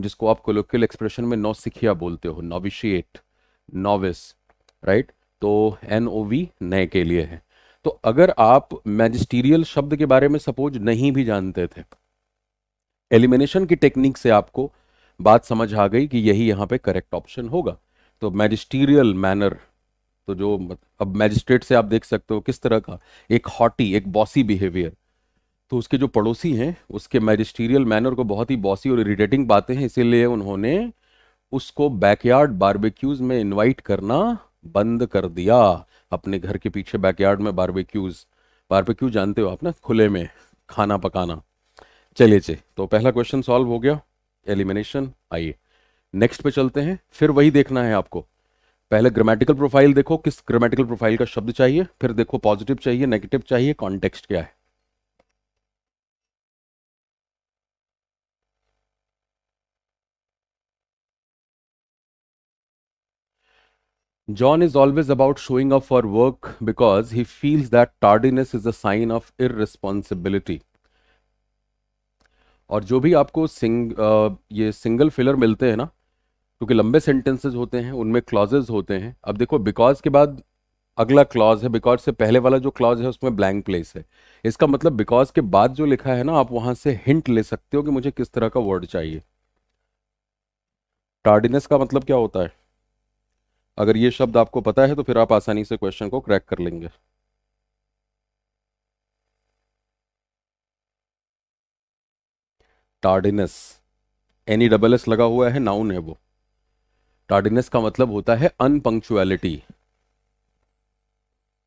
जिसको आप कोलोकियल एक्सप्रेशन में नौसिखिया बोलते हो नोविशिएट नॉविस राइट तो एन ओ वी नए के लिए है तो अगर आप मैजिस्टीरियल शब्द के बारे में सपोज नहीं भी जानते थे एलिमिनेशन की टेक्निक से आपको बात समझ आ गई कि यही यहां पे करेक्ट ऑप्शन होगा तो मैजिस्टीरियल मैनर तो जो अब मैजिस्ट्रेट से आप देख सकते हो किस तरह का एक हॉटी एक बॉसी बिहेवियर तो उसके जो पड़ोसी हैं उसके मैजिस्टेरियल मैनर को बहुत ही बॉसी और इरिटेटिंग बातें हैं इसीलिए उन्होंने उसको बैकयार्ड बारबेक्यूज में इनवाइट करना बंद कर दिया अपने घर के पीछे बैकयार्ड में बारबेक्यूज बारबेक्यू जानते हो आप ना खुले में खाना पकाना चलिए चे तो पहला क्वेश्चन सॉल्व हो गया एलिमिनेशन आइए नेक्स्ट पे चलते हैं फिर वही देखना है आपको पहले ग्रामेटिकल प्रोफाइल देखो किस ग्रामेटिकल प्रोफाइल का शब्द चाहिए फिर देखो पॉजिटिव चाहिए नेगेटिव चाहिए कॉन्टेक्स्ट क्या है John is always about showing up for work because he feels that tardiness is a sign of irresponsibility. और जो भी आपको सिंग आ, ये सिंगल फिलर मिलते हैं ना क्योंकि लंबे सेंटेंसेज होते हैं उनमें क्लॉजेज होते हैं अब देखो बिकॉज के बाद अगला क्लॉज है बिकॉज से पहले वाला जो क्लॉज है उसमें ब्लैंक प्लेस है इसका मतलब बिकॉज के बाद जो लिखा है ना आप वहां से हिंट ले सकते हो कि मुझे किस तरह का वर्ड चाहिए टार्डिनेस का मतलब क्या होता है अगर ये शब्द आपको पता है तो फिर आप आसानी से क्वेश्चन को क्रैक कर लेंगे टार्डिनेस एनी डबल एस लगा हुआ है नाउन है वो टार्डिनेस का मतलब होता है अनपंक्चुअलिटी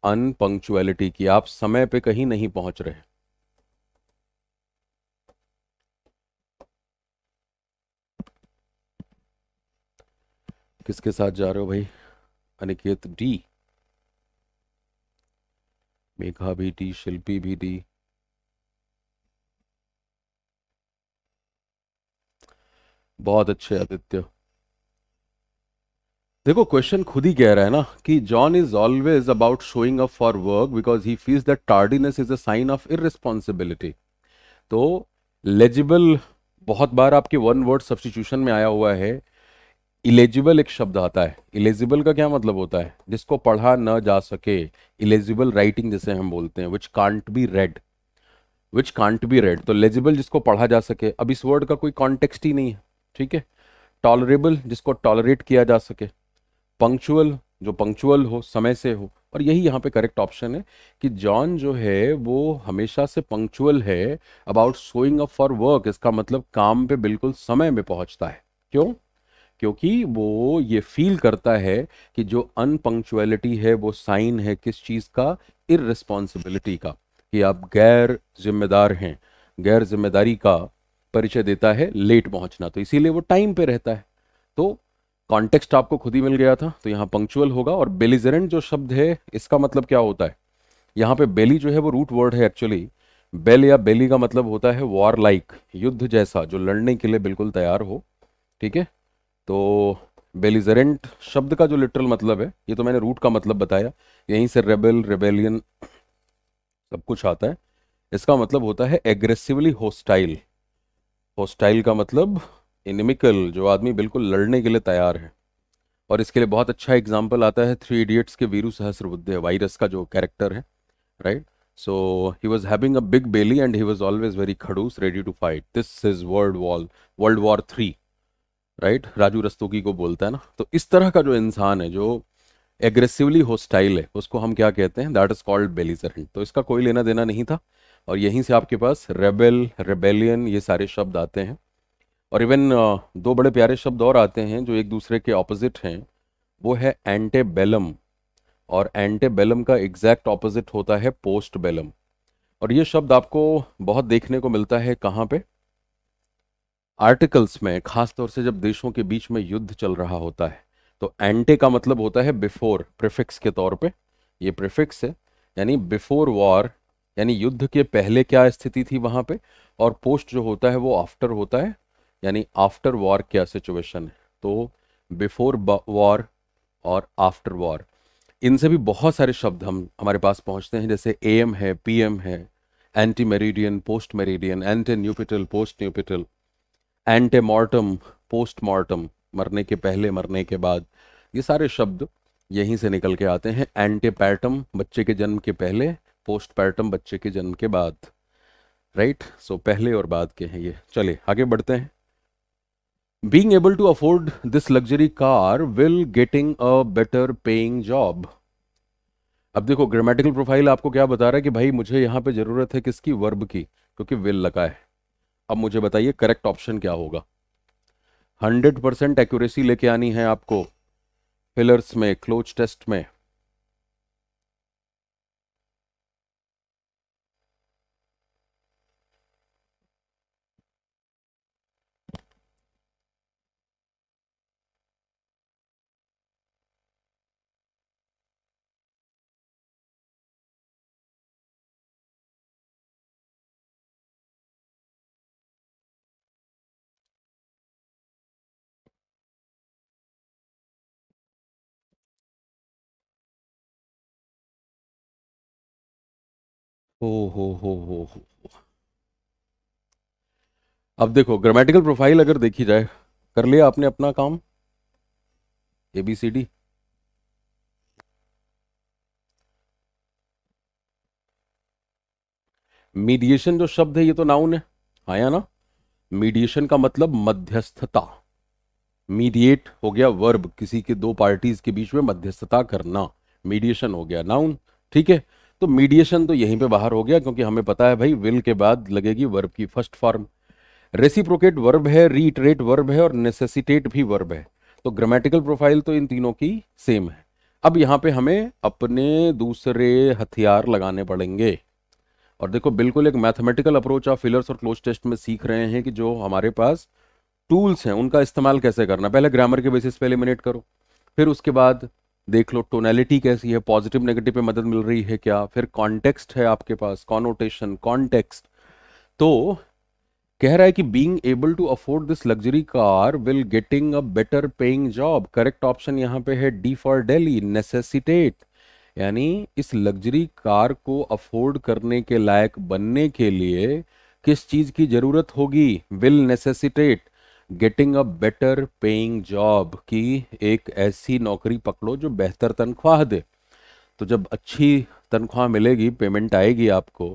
अनपंक्चुअलिटी की आप समय पे कहीं नहीं पहुंच रहे किसके साथ जा रहे हो भाई अनिकेत डी मेघा भी डी शिल्पी भी डी बहुत अच्छे आदित्य देखो क्वेश्चन खुद ही कह रहा है ना कि John is always about showing up for work because he feels that tardiness is a sign of irresponsibility तो लेजिबल बहुत बार आपके वन वर्ड सब्सटीट्यूशन में आया हुआ है इलेजिबल एक शब्द आता है इलेजिबल का क्या मतलब होता है जिसको पढ़ा न जा सके इलेजिबल राइटिंग जिसे हम बोलते हैं which can't be read which can't be read तो लेजिबल जिसको पढ़ा जा सके अब इस वर्ड का कोई कॉन्टेक्स्ट ही नहीं है ठीक है टॉलरेबल जिसको टॉलरेट किया जा सके पंक्चुअल जो पंक्चुअल हो समय से हो और यही यहाँ पे करेक्ट ऑप्शन है कि जॉन जो है वो हमेशा से पंक्चुअल है about showing up for work इसका मतलब काम पे बिल्कुल समय में पहुँचता है क्यों क्योंकि वो ये फील करता है कि जो अनपंक्चुअलिटी है वो साइन है किस चीज़ का इरेस्पॉन्सिबिलिटी का कि आप गैर जिम्मेदार हैं गैर जिम्मेदारी का परिचय देता है लेट पहुंचना तो इसीलिए वो टाइम पे रहता है तो कॉन्टेक्स्ट आपको खुद ही मिल गया था तो यहाँ पंक्चुअल होगा और बेलीजरेंट जो शब्द है इसका मतलब क्या होता है यहाँ पे बेली जो है वो रूट वर्ड है एक्चुअली बेल या बेली का मतलब होता है वॉर लाइक युद्ध जैसा जो लड़ने के लिए बिल्कुल तैयार हो ठीक है तो बेलीजरेंट शब्द का जो लिटरल मतलब है ये तो मैंने रूट का मतलब बताया यहीं से रेबेल रेबेलियन सब कुछ आता है इसका मतलब होता है एग्रेसिवली होस्टाइल होस्टाइल का मतलब इनिमिकल जो आदमी बिल्कुल लड़ने के लिए तैयार है और इसके लिए बहुत अच्छा एग्जाम्पल आता है थ्री इडियट्स के वीरू सहस्रबुद्धे वायरस का जो कैरेक्टर है right so he was having a big belly and he was always very खड़ूस ready to fight this is world wall world war three right Raju Rastogi को बोलता है ना तो इस तरह का जो इंसान है जो एग्रेसिवली होस्टाइल है उसको हम क्या कहते हैं दैट इज कॉल्ड बेलीजरेंट तो इसका कोई लेना देना नहीं था और यहीं से आपके पास रेबेल रेबेलियन ये सारे शब्द आते हैं और इवन दो बड़े प्यारे शब्द और आते हैं जो एक दूसरे के ऑपोजिट हैं वो है एंटेबेलम और एंटेबेलम का एग्जैक्ट ऑपोजिट होता है पोस्ट बेलम और ये शब्द आपको बहुत देखने को मिलता है कहाँ पे आर्टिकल्स में खासतौर से जब देशों के बीच में युद्ध चल रहा होता है तो एंटे का मतलब होता है बिफोर प्रिफिक्स के तौर पे ये प्रिफिक्स है यानी बिफोर वॉर यानी युद्ध के पहले क्या स्थिति थी वहाँ पे और पोस्ट जो होता है वो आफ्टर होता है यानी आफ्टर वॉर क्या सिचुएशन है तो बिफोर वॉर और आफ्टर वॉर इनसे भी बहुत सारे शब्द हम हमारे पास पहुंचते हैं जैसे ए एम है पी एम है ante meridian post meridian ante nuptial post nuptial ante mortem post mortem मरने के पहले मरने के बाद ये सारे शब्द यहीं से निकल के आते हैं एंटे पैटम बच्चे के जन्म के पहले पोस्ट पैटम बच्चे के जन्म के बाद राइट सो so, पहले और बाद के हैं ये चलिए आगे बढ़ते हैं being able to afford this luxury car will getting a better paying job अब देखो ग्रामेटिकल प्रोफाइल आपको क्या बता रहा है कि भाई मुझे यहां पे ज़रूरत है किसकी वर्ब की क्योंकि विल लगा है अब मुझे बताइए करेक्ट ऑप्शन क्या होगा हंड्रेड परसेंट एक्यूरेसी लेके आनी है आपको फिलर्स में क्लोज टेस्ट में हो हो हो हो हो अब देखो ग्रामेटिकल प्रोफाइल अगर देखी जाए कर लिया आपने अपना काम A B C D mediation जो शब्द है ये तो नाउन है आया हाँ ना मीडिएशन का मतलब मध्यस्थता मीडिएट हो गया वर्ब किसी के दो पार्टीज के बीच में मध्यस्थता करना मीडिएशन हो गया नाउन ठीक है तो मीडिएशन तो यहीं पे बाहर हो गया क्योंकि हमें पता है भाई विल के बाद लगेगी वर्ब की फर्स्ट फॉर्म रेसिप्रोकेट वर्ब है रीटरेट वर्ब है और नेसेसिटेट भी वर्ब है तो ग्रामेटिकल प्रोफाइल तो इन तीनों की सेम है अब यहाँ पे हमें अपने दूसरे हथियार लगाने पड़ेंगे और देखो बिल्कुल एक मैथमेटिकल अप्रोच आप फिलर्स और क्लोज टेस्ट में सीख रहे हैं कि जो हमारे पास टूल्स हैं उनका इस्तेमाल कैसे करना पहले ग्रामर के बेसिस पे एलिमिनेट करो फिर उसके बाद देख लो टोनैलिटी कैसी है पॉजिटिव नेगेटिव पे मदद मिल रही है क्या फिर कॉन्टेक्स्ट है आपके पास कॉनोटेशन कॉन्टेक्स्ट तो कह रहा है कि being able to afford this luxury car will getting a better paying job correct option यहाँ पे है डी फॉर डेली नेसेसिटेट यानी इस लग्जरी कार को अफोर्ड करने के लायक बनने के लिए किस चीज की जरूरत होगी will necessitate getting a better paying job की एक ऐसी नौकरी पकड़ो जो बेहतर तनख्वाह दे तो जब अच्छी तनख्वाह मिलेगी पेमेंट आएगी आपको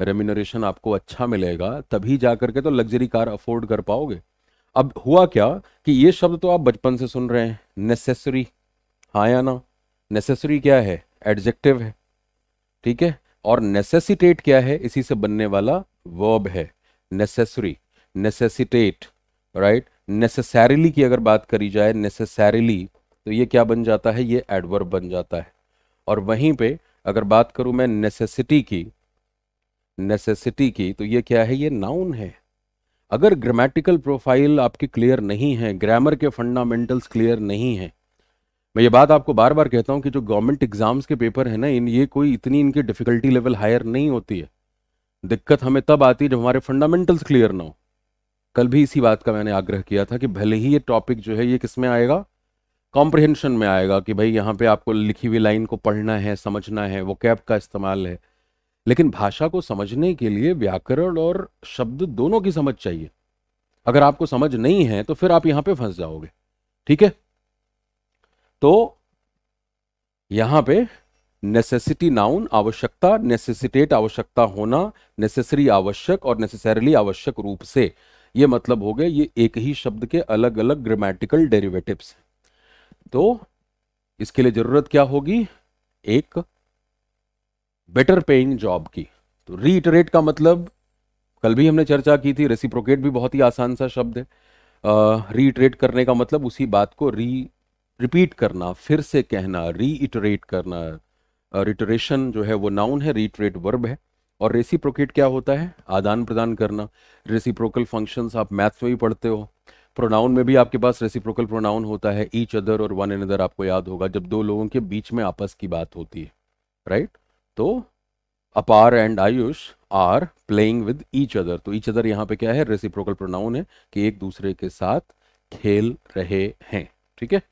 रेम्यूनरेशन आपको अच्छा मिलेगा तभी जा करके तो लग्जरी कार अफोर्ड कर पाओगे अब हुआ क्या कि ये शब्द तो आप बचपन से सुन रहे हैं नेसेसरी हाँ या ना नेसेसरी क्या है एडजेक्टिव है ठीक है और नेसेसिटेट क्या है इसी से बनने वाला वर्ब है necessary necessitate right right? Necessarily की अगर बात करी जाए नेसेसरीली तो ये क्या बन जाता है ये एडवर्ब बन जाता है और वहीं पे अगर बात करूं मैं नेसेसिटी की नेसेसिटी की तो ये क्या है ये नाउन है अगर ग्रामेटिकल प्रोफाइल आपकी क्लियर नहीं है ग्रामर के फंडामेंटल्स क्लियर नहीं है मैं ये बात आपको बार बार कहता हूँ कि जो गवर्नमेंट एग्जाम्स के पेपर है ना इन ये कोई इतनी इनकी डिफिकल्टी लेवल हायर नहीं होती है दिक्कत हमें तब आती है जब हमारे फंडामेंटल्स क्लियर ना हो कल भी इसी बात का मैंने आग्रह किया था कि भले ही ये टॉपिक जो है ये किस में आएगा कॉम्प्रिहेंशन में आएगा कि भाई यहाँ पे आपको लिखी हुई लाइन को पढ़ना है समझना है वो कैब का इस्तेमाल है लेकिन भाषा को समझने के लिए व्याकरण और शब्द दोनों की समझ चाहिए अगर आपको समझ नहीं है तो फिर आप यहां पे फंस जाओगे ठीक है तो यहां पे नेसेसिटी नाउन आवश्यकता नेसेसिटेट आवश्यकता होना नेसेसरी आवश्यक और नेसेसरली आवश्यक रूप से ये मतलब हो गए ये एक ही शब्द के अलग अलग ग्रामेटिकल डेरिवेटिव्स तो इसके लिए जरूरत क्या होगी एक बेटर पेइंग जॉब की तो रीइटरेट का मतलब कल भी हमने चर्चा की थी रेसिप्रोकेट भी बहुत ही आसान सा शब्द है रीइटरेट uh, करने का मतलब उसी बात को री रिपीट करना फिर से कहना रीइटरेट करना रिटरेशन uh, जो है वो नाउन है रीइटरेट वर्ब है और रेसिप्रोकेट क्या होता है आदान प्रदान करना रेसिप्रोकल फंक्शंस आप मैथ्स में भी पढ़ते हो प्रोनाउन में भी आपके पास रेसिप्रोकल प्रोनाउन होता है ईच अदर और वन एन अदर आपको याद होगा जब दो लोगों के बीच में आपस की बात होती है राइट right? तो Apar and Ayush are playing with each other तो ईच अदर यहाँ पे क्या है रेसिप्रोकल प्रोनाउन है कि एक दूसरे के साथ खेल रहे हैं ठीक है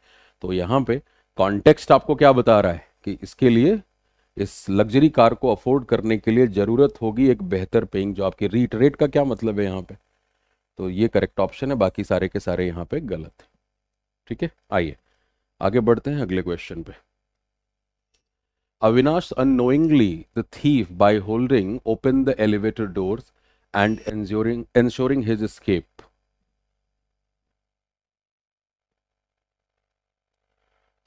तो यहाँ पे कॉन्टेक्स्ट आपको क्या बता रहा है कि इसके लिए इस लग्जरी कार को अफोर्ड करने के लिए ज़रूरत होगी एक बेहतर पेइंग जॉब की रीटरेट का क्या मतलब है यहाँ पे तो ये करेक्ट ऑप्शन है बाकी सारे के सारे यहाँ पे गलत है ठीक है आइए आगे बढ़ते हैं अगले क्वेश्चन पे Avinash annoyingly the thief by holding open the elevator doors and ensuring ensuring his escape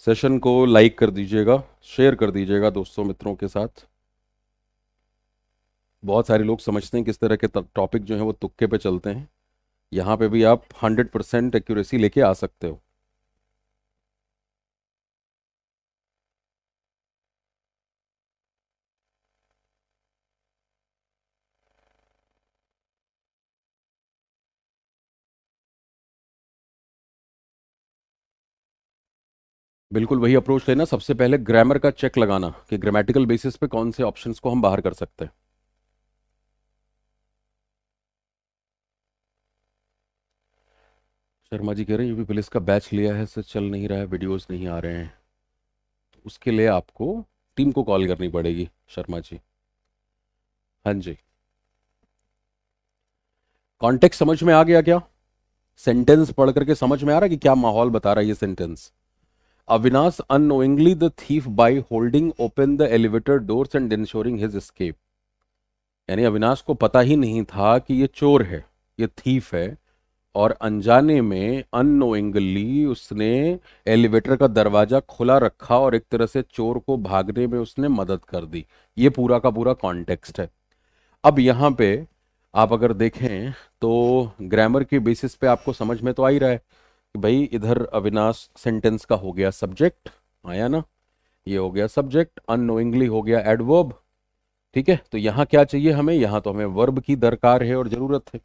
session को लाइक कर दीजिएगा शेयर कर दीजिएगा दोस्तों मित्रों के साथ बहुत सारे लोग समझते हैं किस तरह के टॉपिक जो है वो तुक्के पे चलते हैं यहाँ पे भी आप 100 परसेंट एक्यूरेसी लेके आ सकते हो बिल्कुल वही अप्रोच लेना सबसे पहले ग्रामर का चेक लगाना कि ग्रामेटिकल बेसिस पे कौन से ऑप्शंस को हम बाहर कर सकते हैं शर्मा जी कह रहे हैं यूपी पुलिस का बैच लिया है सर चल नहीं रहा है वीडियोस नहीं आ रहे हैं तो उसके लिए आपको टीम को कॉल करनी पड़ेगी शर्मा जी हाँ जी कॉन्टेक्ट समझ में आ गया क्या सेंटेंस पढ़ करके समझ में आ रहा है कि क्या माहौल बता रहा है ये sentence Avinash annoyingly the thief by holding open the elevator doors and ensuring his यानी अविनाश को पता ही नहीं था कि ये चोर है ये थीफ है और अनजाने में अनोइंगली उसने एलिवेटर का दरवाजा खुला रखा और एक तरह से चोर को भागने में उसने मदद कर दी ये पूरा का पूरा कॉन्टेक्स्ट है अब यहाँ पे आप अगर देखें तो ग्रामर के बेसिस पे आपको समझ में तो आ ही रहा है कि भाई इधर अविनाश सेंटेंस का हो गया सब्जेक्ट आया ना ये हो गया सब्जेक्ट अनोइंगली हो गया एडवर्ब ठीक है तो यहाँ क्या चाहिए हमें यहाँ तो हमें वर्ब की दरकार है और ज़रूरत है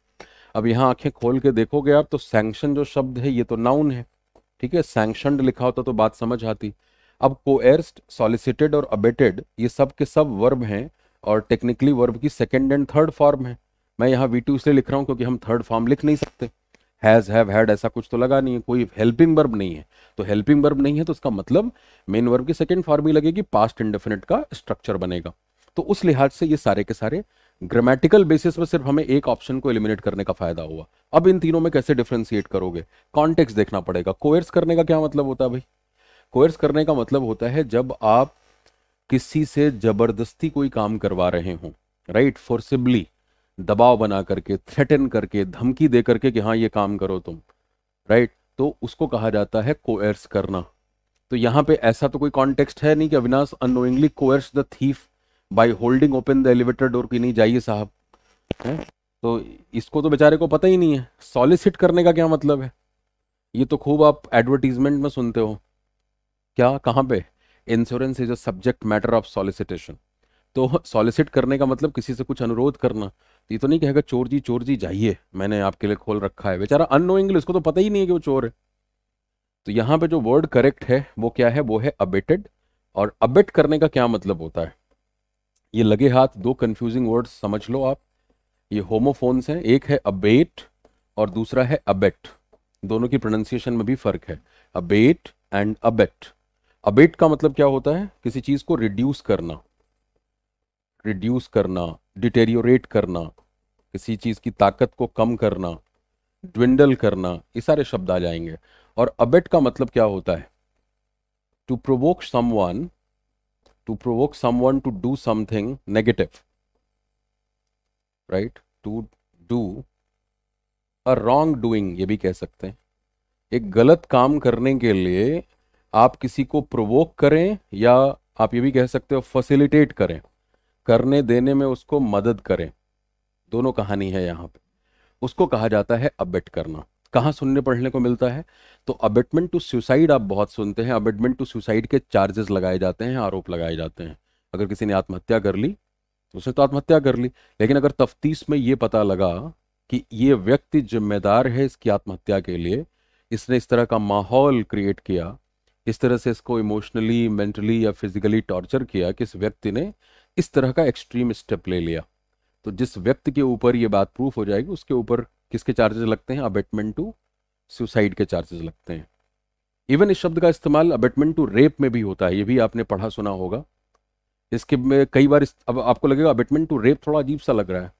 अब यहाँ आंखें खोल के देखोगे आप तो सैंक्शन जो शब्द है ये तो नाउन है ठीक है सैंक्शन लिखा होता तो बात समझ आती अब कोएर्स्ट सॉलिसिटेड और अबेटेड ये सब के सब वर्ब हैं और टेक्निकली वर्ब की सेकेंड एंड थर्ड फॉर्म है मैं यहाँ वी इसलिए लिख रहा हूँ क्योंकि हम थर्ड फॉर्म लिख नहीं सकते हैज़ हैव हैड ऐसा कुछ तो लगा नहीं है कोई हेल्पिंग वर्ब नहीं है तो हेल्पिंग वर्ब नहीं है तो उसका मतलब मेन वर्ब की सेकेंड फॉर्म ही लगेगी पास्ट इंडेफिनिट का स्ट्रक्चर बनेगा तो उस लिहाज से ये सारे के सारे ग्रामेटिकल बेसिस में सिर्फ हमें एक ऑप्शन को एलिमिनेट करने का फायदा हुआ अब इन तीनों में कैसे डिफ्रेंशिएट करोगे कॉन्टेक्स देखना पड़ेगा कोयर्स करने का क्या मतलब होता है भाई कोयर्स करने का मतलब होता है जब आप किसी से जबरदस्ती कोई काम करवा रहे हो राइट फोर्सिबली दबाव बना करके थ्रेटन करके धमकी दे करके कि हाँ ये काम करो तुम राइट तो उसको कहा जाता है कोएर्स करना तो यहाँ पे ऐसा तो कोई कॉन्टेक्स्ट है नहीं कि Avinash annoyingly coerces the thief by holding open the elevator door की नहीं जाइए साहब है तो इसको तो बेचारे को पता ही नहीं है सॉलिसिट करने का क्या मतलब है ये तो खूब आप एडवर्टीजमेंट में सुनते हो क्या कहाँ पे insurance is a subject matter of solicitation तो सॉलिसिट करने का मतलब किसी से कुछ अनुरोध करना ये तो नहीं कहेगा चोर जी चोर जी जाइए मैंने आपके लिए खोल रखा है बेचारा अनोइंगली उसको तो पता ही नहीं है कि वो चोर है तो यहाँ पे जो वर्ड करेक्ट है वो क्या है वो है अबेटेड और अबेट करने का क्या मतलब होता है ये लगे हाथ दो कंफ्यूजिंग वर्ड्स समझ लो आप ये होमोफोन्स हैं एक है अबेट और दूसरा है अबेट दोनों की प्रोनाउंसिएशन में भी फर्क है अबेट एंड अबेट अबेट का मतलब क्या होता है किसी चीज को रिड्यूस करना रिड्यूस करना डिटेरियोरेट करना किसी चीज़ की ताकत को कम करना ड्विंडल करना ये सारे शब्द आ जाएंगे और अबेट का मतलब क्या होता है to provoke someone to provoke someone to do something negative right to do a wrongdoing ये भी कह सकते हैं एक गलत काम करने के लिए आप किसी को प्रोवोक करें या आप ये भी कह सकते हो फैसिलिटेट करें करने देने में उसको मदद करें दोनों कहानी है यहाँ पे उसको कहा जाता है अबेट करना कहाँ सुनने पढ़ने को मिलता है तो अबेटमेंट टू सुसाइड आप बहुत सुनते हैं अबेटमेंट टू सुसाइड के चार्जेस लगाए जाते हैं आरोप लगाए जाते हैं अगर किसी ने आत्महत्या कर ली तो उसने तो आत्महत्या कर ली लेकिन अगर तफ्तीश में ये पता लगा कि ये व्यक्ति जिम्मेदार है इसकी आत्महत्या के लिए इसने इस तरह का माहौल क्रिएट किया इस तरह से इसको इमोशनली मेंटली या फिजिकली टॉर्चर किया कि इस व्यक्ति ने इस तरह का एक्सट्रीम स्टेप ले लिया तो जिस व्यक्ति के ऊपर ये बात प्रूफ हो जाएगी उसके ऊपर किसके चार्जेस लगते हैं अबेटमेंट टू सुसाइड के चार्जेस लगते हैं इवन इस शब्द का इस्तेमाल अबेटमेंट टू रेप में भी होता है ये भी आपने पढ़ा सुना होगा इसके में कई बार इस, अब आपको लगेगा अबेटमेंट टू रेप थोड़ा अजीब सा लग रहा है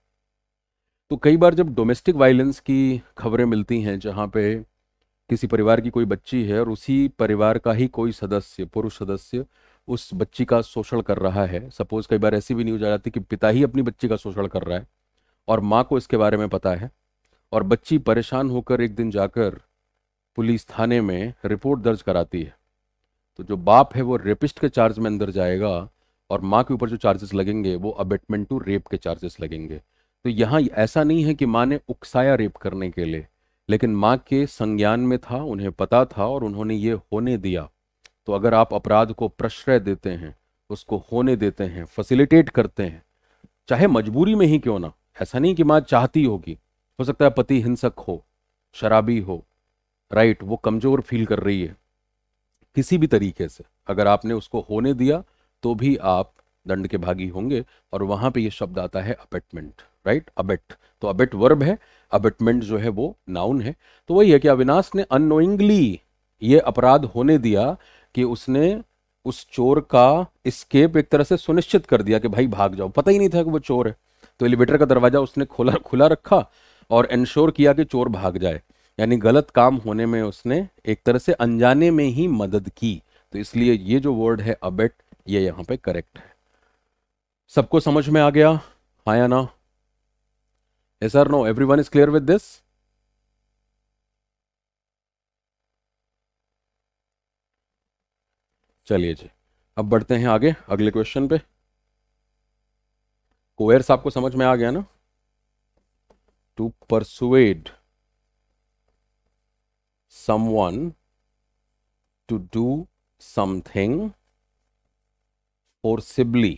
तो कई बार जब डोमेस्टिक वायलेंस की खबरें मिलती हैं जहाँ पे किसी परिवार की कोई बच्ची है और उसी परिवार का ही कोई सदस्य पुरुष सदस्य उस बच्ची का शोषण कर रहा है सपोज कई बार ऐसी भी न्यूज आ जाती है कि पिता ही अपनी बच्ची का शोषण कर रहा है और माँ को इसके बारे में पता है और बच्ची परेशान होकर एक दिन जाकर पुलिस थाने में रिपोर्ट दर्ज कराती है तो जो बाप है वो रेपिस्ट के चार्ज में अंदर जाएगा और माँ के ऊपर जो चार्जेस लगेंगे वो अबेटमेंट टू रेप के चार्जेस लगेंगे तो यहाँ ऐसा नहीं है कि माँ ने उकसाया रेप करने के लिए लेकिन माँ के संज्ञान में था उन्हें पता था और उन्होंने ये होने दिया तो अगर आप अपराध को प्रश्रय देते हैं उसको होने देते हैं फैसिलिटेट करते हैं चाहे मजबूरी में ही क्यों ना ऐसा नहीं कि माँ चाहती होगी हो सकता है पति हिंसक हो शराबी हो राइट वो कमजोर फील कर रही है किसी भी तरीके से अगर आपने उसको होने दिया तो भी आप दंड के भागी होंगे और वहां पे ये शब्द आता है अपेटमेंट राइट अबेट तो अबेट वर्ब है अबेटमेंट जो है वो नाउन है तो वही है कि अविनाश ने अनोइंगली ये अपराध होने दिया कि उसने उस चोर का स्केप एक तरह से सुनिश्चित कर दिया कि भाई भाग जाओ पता ही नहीं था कि वो चोर है तो एलिवेटर का दरवाजा उसने खोला खुला रखा और इंश्योर किया कि चोर भाग जाए यानी गलत काम होने में उसने एक तरह से अनजाने में ही मदद की तो इसलिए ये जो वर्ड है अबेट ये यहां पे करेक्ट है सबको समझ में आ गया हाँ या ना or no everyone is clear with this चलिए जी अब बढ़ते हैं आगे अगले क्वेश्चन पे कोयर्स आपको समझ में आ गया ना to persuade someone to do something forcibly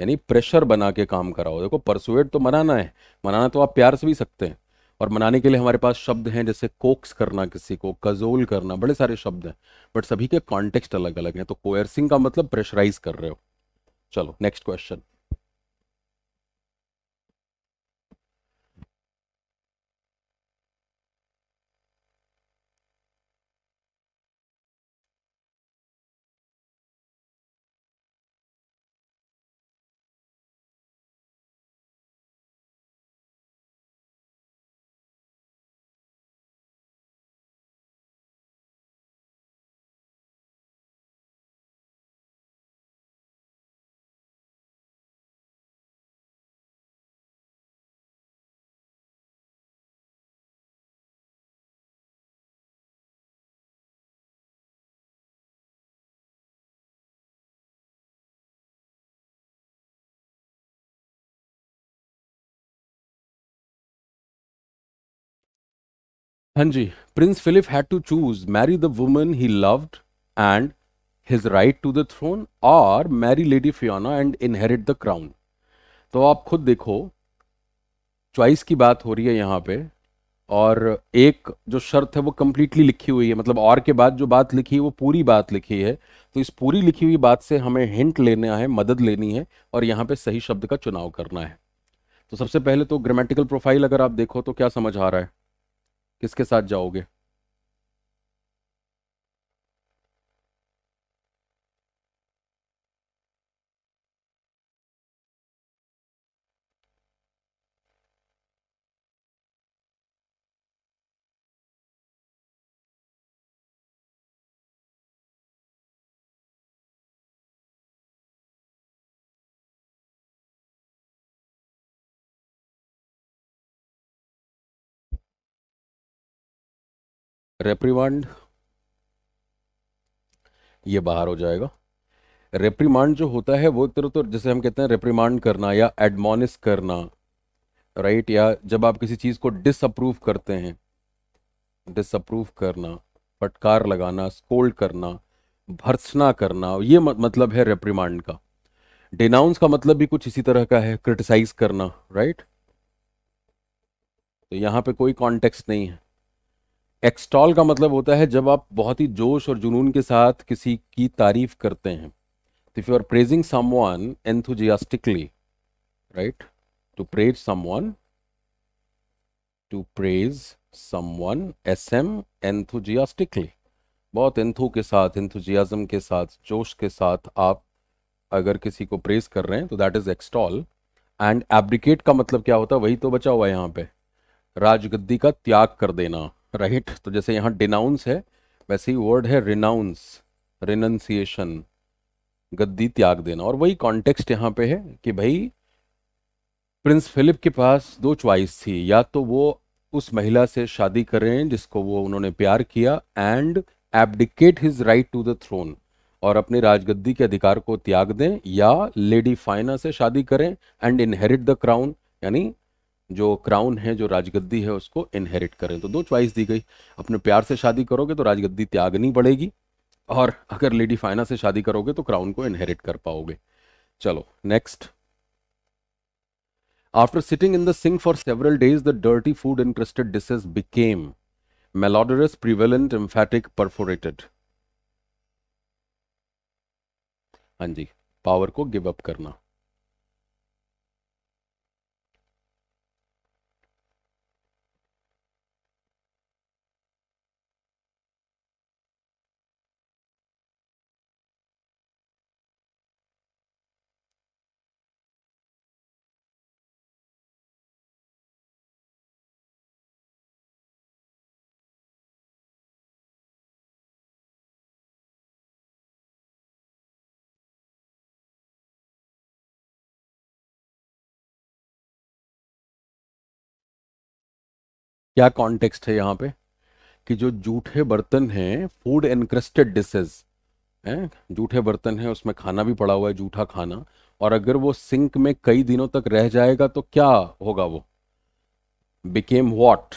यानी प्रेशर बना के काम कराओ देखो परसुएट तो मनाना है मनाना तो आप प्यार से भी सकते हैं और मनाने के लिए हमारे पास शब्द हैं जैसे कोक्स करना किसी को कजोल करना बड़े सारे शब्द हैं बट सभी के कॉन्टेक्स्ट अलग अलग हैं तो कोयरसिंग का मतलब प्रेशराइज कर रहे हो चलो नेक्स्ट क्वेश्चन हाँ जी prince Philip had to choose marry the woman he loved and his right to the throne और marry lady Fiona and inherit the crown तो आप खुद देखो चॉइस की बात हो रही है यहाँ पे और एक जो शर्त है वो कम्प्लीटली लिखी हुई है मतलब और के बाद जो बात लिखी है वो पूरी बात लिखी है तो इस पूरी लिखी हुई बात से हमें हिंट लेना है मदद लेनी है और यहाँ पे सही शब्द का चुनाव करना है तो सबसे पहले तो ग्रामेटिकल प्रोफाइल अगर आप देखो तो क्या समझ आ रहा है किसके साथ जाओगे रेप्रीमांड ये बाहर हो जाएगा रेप्रीमांड जो होता है वो एक तरह तो जैसे हम कहते हैं रेप्रीमांड करना या एडमोनिस करना राइट या जब आप किसी चीज़ को डिसअप्रूव करते हैं डिसअप्रूव करना फटकार लगाना स्कोल्ड करना भर्सना करना ये मतलब है रेप्रीमांड का डिनाउंस का मतलब भी कुछ इसी तरह का है क्रिटिसाइज करना राइट तो यहां पे कोई कॉन्टेक्स्ट नहीं है एक्सटॉल का मतलब होता है जब आप बहुत ही जोश और जुनून के साथ किसी की तारीफ करते हैं तो if you are praising someone enthusiastically right to praise someone to praise someone S M enthusiastically बहुत एंथू के साथ एंथुजियाजम के साथ जोश के साथ आप अगर किसी को प्रेज कर रहे हैं तो that is extol and abdicate का मतलब क्या होता है वही तो बचा हुआ है यहाँ पे राजगद्दी का त्याग कर देना राइट तो जैसे यहाँ डिनाउंस है वैसे ही वर्ड है रिनाउंस रिनंसिएशन गद्दी त्याग देना और वही कॉन्टेक्स्ट यहाँ पे है कि भाई प्रिंस फिलिप के पास दो च्वाइस थी या तो वो उस महिला से शादी करें जिसको वो उन्होंने प्यार किया and abdicate his right to the throne और अपने राजगद्दी के अधिकार को त्याग दें या लेडी फाइना से शादी करें एंड इनहेरिट द क्राउन यानी जो क्राउन है जो राजगद्दी है उसको इनहेरिट करें तो दो च्वाइस दी गई अपने प्यार से शादी करोगे तो राजगद्दी त्यागनी पड़ेगी और अगर लेडी फाइना से शादी करोगे तो क्राउन को इनहेरिट कर पाओगे चलो next after sitting in the sink for several days the dirty food encrusted dishes became malodorous prevalent emphatic perforated हाँ जी पावर को गिव अप करना क्या कॉन्टेक्स्ट है यहाँ पे कि जो जूठे बर्तन हैं फूड एनक्रस्टेड डिशेज हैं जूठे बर्तन हैं उसमें खाना भी पड़ा हुआ है जूठा खाना और अगर वो सिंक में कई दिनों तक रह जाएगा तो क्या होगा वो became what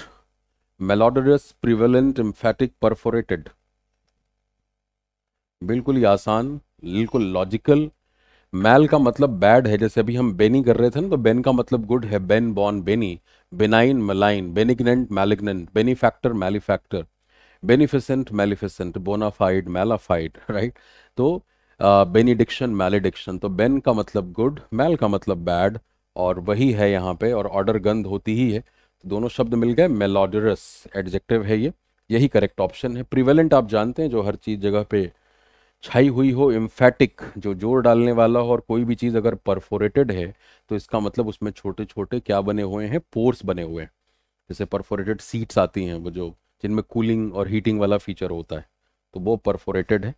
malodorous prevalent emphatic perforated बिल्कुल ही आसान बिल्कुल लॉजिकल मैल का मतलब बैड है जैसे अभी हम बेनी कर रहे थे ना तो बेन का मतलब गुड है ben bon beni benign malign benignant malignant benefactor malefactor beneficent maleficent bona fide malafide right तो बेनिडिक्शन uh, मैलिडिक्शन तो बेन का मतलब गुड मैल का मतलब बैड और वही है यहाँ पे और ऑर्डर गंध होती ही है तो दोनों शब्द मिल गए मेलॉडरस एडजेक्टिव है ये यही करेक्ट ऑप्शन है प्रिवेलेंट आप जानते हैं जो हर चीज़ जगह पे छाई हुई हो इम्फेटिक जो जोर डालने वाला हो और कोई भी चीज़ अगर परफोरेटेड है तो इसका मतलब उसमें छोटे छोटे क्या बने हुए हैं पोर्स बने हुए हैं जैसे परफोरेटेड सीट्स आती हैं वो जो जिनमें कूलिंग और हीटिंग वाला फीचर होता है तो वो परफोरेटेड है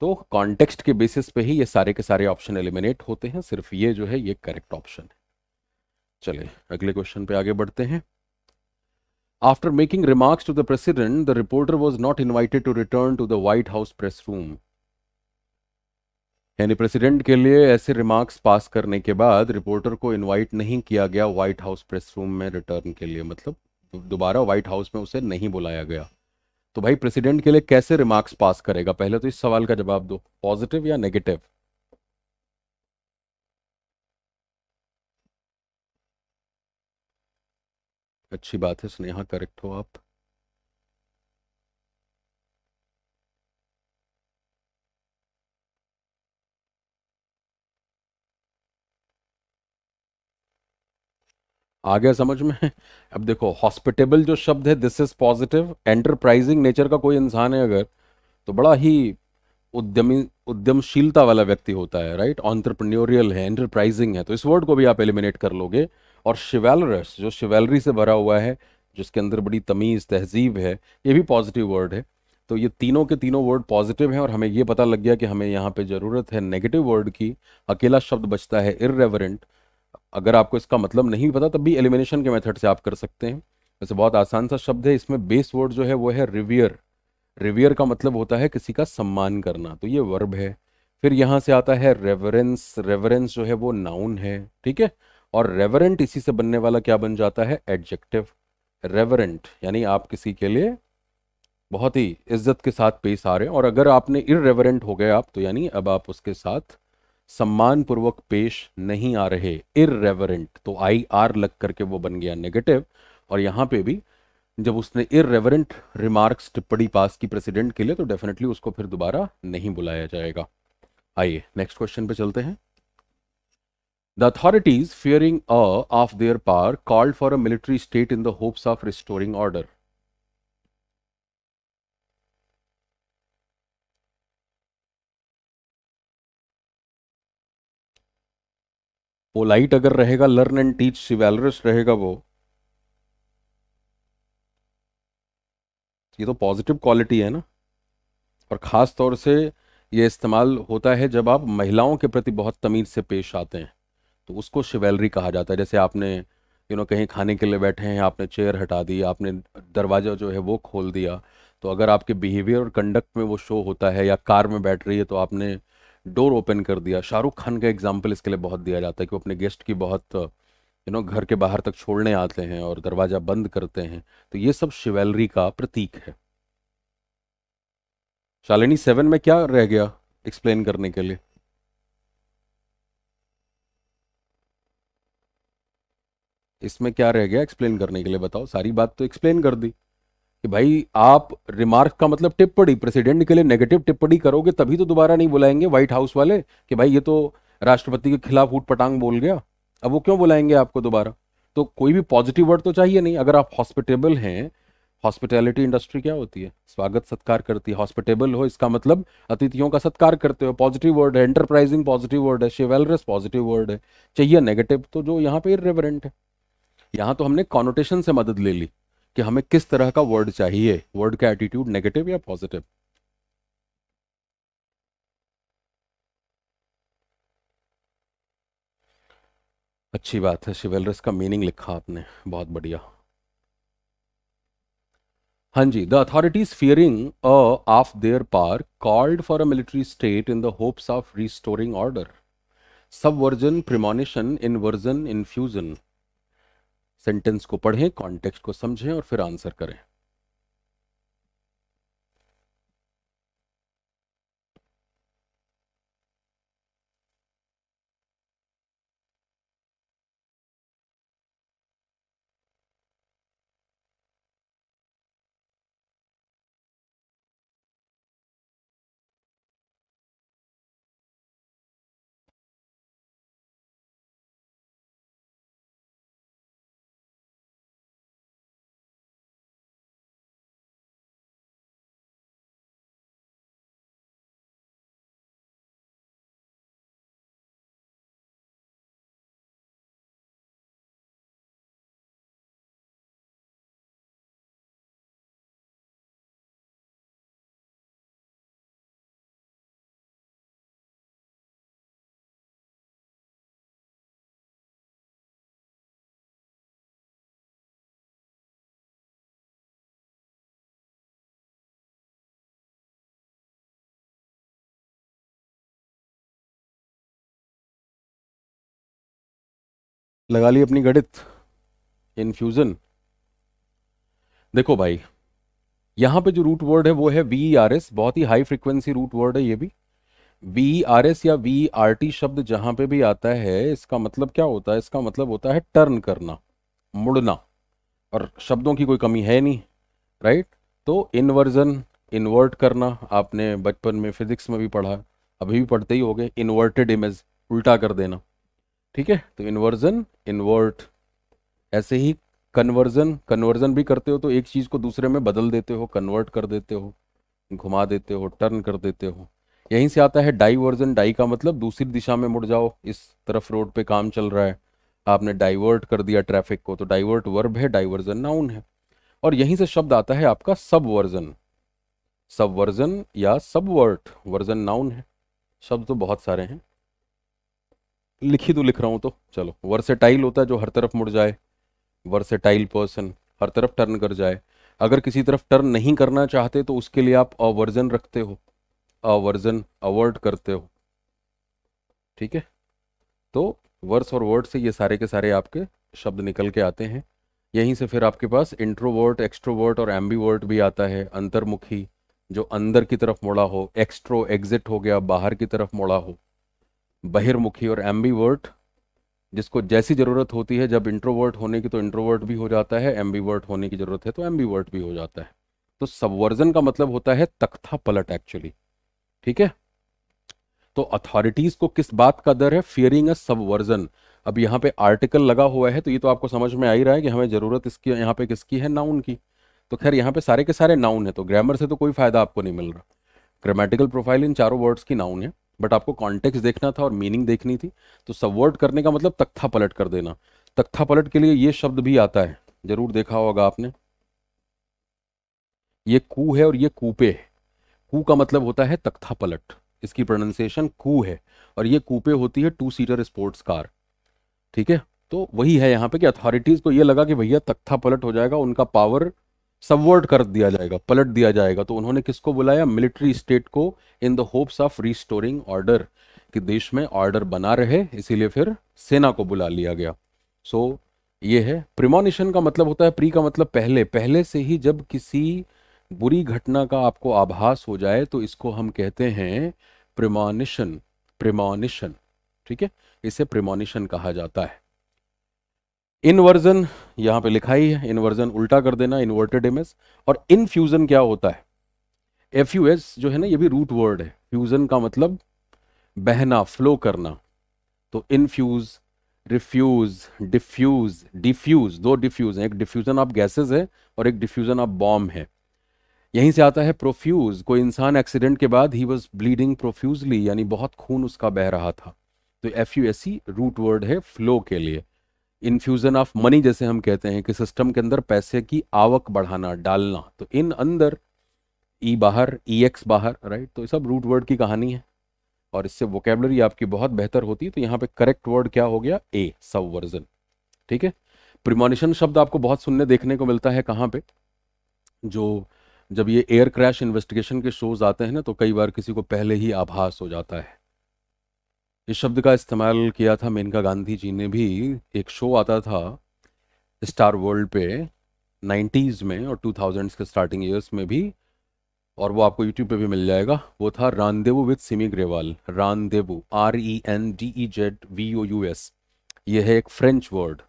तो कॉन्टेक्स्ट के बेसिस पे ही ये सारे के सारे ऑप्शन एलिमिनेट होते हैं सिर्फ ये जो है ये करेक्ट ऑप्शन है चले अगले क्वेश्चन पे आगे बढ़ते हैं after making remarks to the president the reporter was not invited to return to the White House press room यानी प्रेसिडेंट के लिए ऐसे रिमार्क्स पास करने के बाद रिपोर्टर को इनवाइट नहीं किया गया व्हाइट हाउस प्रेस रूम में रिटर्न के लिए मतलब दोबारा व्हाइट हाउस में उसे नहीं बुलाया गया तो भाई प्रेसिडेंट के लिए कैसे रिमार्क्स पास करेगा पहले तो इस सवाल का जवाब दो पॉजिटिव या नेगेटिव अच्छी बात है स्नेहा करेक्ट हो आप आ गया समझ में अब देखो हॉस्पिटेबल जो शब्द है this is positive enterprising nature का कोई इंसान है अगर तो बड़ा ही उद्यमी उद्यमशीलता वाला व्यक्ति होता है राइट ऑन्टरप्रन्योरियल है एंटरप्राइजिंग है तो इस वर्ड को भी आप एलिमिनेट कर लोगे और शिवेलरस जो शिवेलरी से भरा हुआ है जिसके अंदर बड़ी तमीज़ तहजीब है ये भी पॉजिटिव वर्ड है तो ये तीनों के तीनों वर्ड पॉजिटिव हैं और हमें ये पता लग गया कि हमें यहाँ पे ज़रूरत है नेगेटिव वर्ड की अकेला शब्द बचता है इरेवरेंट अगर आपको इसका मतलब नहीं पता तब भी एलिमिनेशन के मेथड से आप कर सकते हैं वैसे बहुत आसान सा शब्द है इसमें बेस वर्ड जो है वो है रिवियर रिवियर का मतलब होता है किसी का सम्मान करना तो ये वर्ब है फिर यहाँ से आता है रेवरेंस रेवरेंस जो है वो नाउन है ठीक है और रेवरेंट इसी से बनने वाला क्या बन जाता है एडजेक्टिव रेवरेंट यानी आप किसी के लिए बहुत ही इज्जत के साथ पेश आ रहे हैं और अगर आपने इरेवरेंट हो गए आप तो यानी अब आप उसके साथ सम्मानपूर्वक पेश नहीं आ रहे इररेवरेंट तो आई आर लग करके वो बन गया नेगेटिव और यहाँ पे भी जब उसने इररेवरेंट रिमार्क्स टिप्पणी पास की प्रेसिडेंट के लिए तो डेफिनेटली उसको फिर दोबारा नहीं बुलाया जाएगा आइए नेक्स्ट क्वेश्चन पे चलते हैं the authorities fearing of their par called for a military state in the hopes of restoring order polite अगर रहेगा लर्न एंड टीच सिवेलरस रहेगा वो ये तो पॉजिटिव क्वालिटी है ना और ख़ास तौर से ये इस्तेमाल होता है जब आप महिलाओं के प्रति बहुत तमीज़ से पेश आते हैं तो उसको शिवेलरी कहा जाता है जैसे आपने यू नो कहीं खाने के लिए बैठे हैं आपने चेयर हटा दी आपने दरवाज़ा जो है वो खोल दिया तो अगर आपके बिहेवियर और कंडक्ट में वो शो होता है या कार में बैठ रही है तो आपने डोर ओपन कर दिया शाहरुख खान का एग्जाम्पल इसके लिए बहुत दिया जाता है कि वो अपने गेस्ट की बहुत यू नो घर के बाहर तक छोड़ने आते हैं और दरवाज़ा बंद करते हैं तो ये सब शिवेलरी का प्रतीक है शालिनी सेवन में क्या रह गया एक्सप्लेन करने के लिए इसमें क्या रह गया एक्सप्लेन करने के लिए बताओ सारी बात तो एक्सप्लेन कर दी कि भाई आप रिमार्क का मतलब टिप्पणी प्रेसिडेंट के लिए नेगेटिव टिप्पणी करोगे तभी तो दोबारा नहीं बुलाएंगे व्हाइट हाउस वाले कि भाई ये तो राष्ट्रपति के खिलाफ ऊट पटांग बोल गया अब वो क्यों बुलाएंगे आपको दोबारा तो कोई भी पॉजिटिव वर्ड तो चाहिए नहीं अगर आप हॉस्पिटेबल हैं हॉस्पिटैलिटी इंडस्ट्री क्या होती है स्वागत सत्कार करती है हॉस्पिटेबल हो इसका मतलब अतिथियों का सत्कार करते हो पॉजिटिव वर्ड है एंटरप्राइजिंग पॉजिटिव वर्ड है शेवेलरस पॉजिटिव वर्ड है चाहिए नेगेटिव तो जो यहाँ पे इरेवरेंट है यहाँ तो हमने कॉनोटेशन से मदद ले ली कि हमें किस तरह का वर्ड चाहिए वर्ड का एटीट्यूड नेगेटिव या पॉजिटिव अच्छी बात है शिवेलरस का मीनिंग लिखा आपने बहुत बढ़िया हाँ जी the authorities fearing a of their par called for a military state in the hopes of restoring order subversion premonition inversion infusion sentence को पढ़ें कॉन्टेक्स्ट को समझें और फिर आंसर करें लगा ली अपनी गणित इन्फ्यूजन देखो भाई यहाँ पे जो रूट वर्ड है वो है वी आर एस बहुत ही हाई फ्रिक्वेंसी रूट वर्ड है ये भी वी आर एस या वी आर टी शब्द जहां पे भी आता है इसका मतलब क्या होता है इसका मतलब होता है टर्न करना मुड़ना और शब्दों की कोई कमी है नहीं राइट तो इन्वर्जन इन्वर्ट करना आपने बचपन में फिजिक्स में भी पढ़ा अभी भी पढ़ते ही हो गए इन्वर्टेड इमेज उल्टा कर देना ठीक है तो इन्वर्जन इन्वर्ट ऐसे ही कन्वर्जन कन्वर्जन भी करते हो तो एक चीज़ को दूसरे में बदल देते हो कन्वर्ट कर देते हो घुमा देते हो टर्न कर देते हो यहीं से आता है डाइवर्जन डाई का मतलब दूसरी दिशा में मुड़ जाओ इस तरफ रोड पे काम चल रहा है आपने डाइवर्ट कर दिया ट्रैफिक को तो डाइवर्ट वर्ब है डाइवर्जन नाउन है और यहीं से शब्द आता है आपका सब वर्जन सब वर्जन या सब वर्ट वर्जन नाउन है शब्द तो बहुत सारे हैं लिखी तो लिख रहा हूँ तो चलो वर्सेटाइल होता है जो हर तरफ मुड़ जाए वर्सेटाइल पर्सन हर तरफ टर्न कर जाए अगर किसी तरफ टर्न नहीं करना चाहते तो उसके लिए आप अवर्जन रखते हो अवर्जन अवर्ड करते हो ठीक है तो वर्स और वर्ड से ये सारे के सारे आपके शब्द निकल के आते हैं यहीं से फिर आपके पास इंट्रोवर्ट एक्स्ट्रोवर्ट और एम्बीवर्ट भी आता है अंतर्मुखी जो अंदर की तरफ मुड़ा हो एक्स्ट्रो एग्जिट हो गया बाहर की तरफ मुड़ा हो बहिर्मुखी और एम्बीवर्ट जिसको जैसी ज़रूरत होती है जब इंट्रोवर्ट होने की तो इंट्रोवर्ट भी हो जाता है एम्बीवर्ट होने की ज़रूरत है तो एम्बीवर्ट भी हो जाता है तो सबवर्जन का मतलब होता है तख्ता पलट एक्चुअली ठीक है तो अथॉरिटीज को किस बात का दर है फियरिंग अ सबवर्जन अब यहाँ पे आर्टिकल लगा हुआ है तो ये तो आपको समझ में आ ही रहा है कि हमें ज़रूरत इसकी यहाँ पे किसकी है नाउन की तो खैर यहाँ पे सारे के सारे नाउन है तो ग्रामर से तो कोई फायदा आपको नहीं मिल रहा ग्रामेटिकल प्रोफाइल इन चारों वर्ड्स की नाउन है बट आपको कॉन्टेक्स्ट देखना था और मीनिंग देखनी थी तो सबवर्ट करने का मतलब तख्ता पलट कर देना तख्ता पलट के लिए ये शब्द भी आता है जरूर देखा होगा आपने ये कू है और ये कूपे है कू का मतलब होता है तख्ता पलट इसकी प्रोनाउंसिएशन कू है और ये कूपे होती है टू सीटर स्पोर्ट्स कार ठीक है तो वही है यहाँ पे कि अथॉरिटीज़ को ये लगा कि भैया तख्ता पलट हो जाएगा उनका पावर सबवर्ट कर दिया जाएगा पलट दिया जाएगा तो उन्होंने किसको बुलाया मिलिट्री स्टेट को in the hopes of restoring order कि देश में ऑर्डर बना रहे इसीलिए फिर सेना को बुला लिया गया सो so, ये है प्रिमोनिशन का मतलब होता है प्री का मतलब पहले पहले से ही जब किसी बुरी घटना का आपको आभास हो जाए तो इसको हम कहते हैं प्रिमोनिशन प्रिमोनिशन ठीक है इसे प्रिमोनिशन कहा जाता है इनवर्जन यहां पे लिखा ही है इनवर्जन उल्टा कर देना इन्वर्टेड इमेज और इनफ्यूजन क्या होता है एफ यू एस जो है ना ये भी रूट वर्ड है फ्यूजन का मतलब बहना फ्लो करना तो इनफ्यूज रिफ्यूज डिफ्यूज डिफ्यूज दो डिफ्यूज हैं एक डिफ्यूजन ऑफ गैसेस है और एक डिफ्यूजन ऑफ बॉम्ब है यहीं से आता है प्रोफ्यूज कोई इंसान एक्सीडेंट के बाद ही वॉज ब्लीडिंग प्रोफ्यूजली यानी बहुत खून उसका बह रहा था तो F U S C root word है फ्लो के लिए इन्फ्यूज़न ऑफ मनी जैसे हम कहते हैं कि सिस्टम के अंदर पैसे की आवक बढ़ाना डालना तो इन अंदर ई e बाहर ई e एक्स बाहर राइट तो ये सब रूट वर्ड की कहानी है और इससे वोकेबलरी आपकी बहुत बेहतर होती है तो यहाँ पे करेक्ट वर्ड क्या हो गया ए वर्जन ठीक है प्रिमोनिशन शब्द आपको बहुत सुनने देखने को मिलता है कहाँ पे जो जब ये एयर क्रैश इन्वेस्टिगेशन के शोज आते हैं ना तो कई बार किसी को पहले ही आभास हो जाता है इस शब्द का इस्तेमाल किया था मेनका गांधी जी ने भी एक शो आता था स्टार वर्ल्ड पे 90s में और 2000s के स्टार्टिंग ईयर्स में भी और वो आपको यूट्यूब पे भी मिल जाएगा वो था rendezvous with Simi Grewal rendezvous R E N D E Z V O U S ये है एक फ्रेंच वर्ड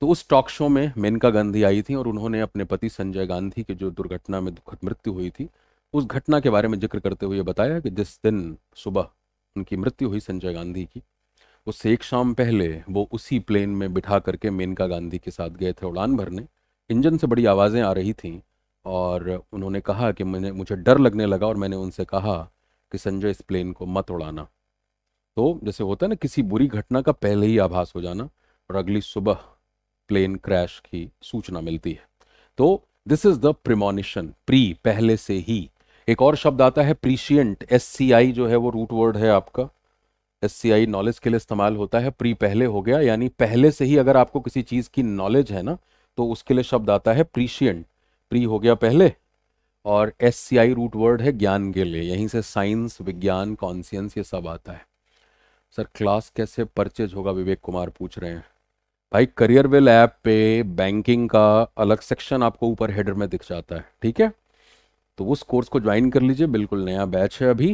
तो उस टॉक शो में मेनका गांधी आई थी और उन्होंने अपने पति संजय गांधी की जो दुर्घटना में दुखद मृत्यु हुई थी उस घटना के बारे में जिक्र करते हुए बताया कि जिस दिन सुबह उनकी मृत्यु हुई संजय गांधी की उससे एक शाम पहले वो उसी प्लेन में बिठा करके मेनका गांधी के साथ गए थे उड़ान भरने इंजन से बड़ी आवाज़ें आ रही थीं और उन्होंने कहा कि मैंने मुझे डर लगने लगा और मैंने उनसे कहा कि संजय इस प्लेन को मत उड़ाना तो जैसे होता है ना किसी बुरी घटना का पहले ही आभास हो जाना और अगली सुबह प्लेन क्रैश की सूचना मिलती है तो this is the premonition pre पहले से ही एक और शब्द आता है प्रीशियंट एस जो है वो रूट वर्ड है आपका एस नॉलेज के लिए इस्तेमाल होता है प्री पहले हो गया यानी पहले से ही अगर आपको किसी चीज़ की नॉलेज है ना तो उसके लिए शब्द आता है प्रीशियंट प्री हो गया पहले और एस रूट वर्ड है ज्ञान के लिए यहीं से साइंस विज्ञान कॉन्सियंस ये सब आता है सर क्लास कैसे परचेज होगा विवेक कुमार पूछ रहे हैं भाई करियर वेल ऐप पे बैंकिंग का अलग सेक्शन आपको ऊपर हेडर में दिख जाता है ठीक है तो उस कोर्स को ज्वाइन कर लीजिए बिल्कुल नया बैच है अभी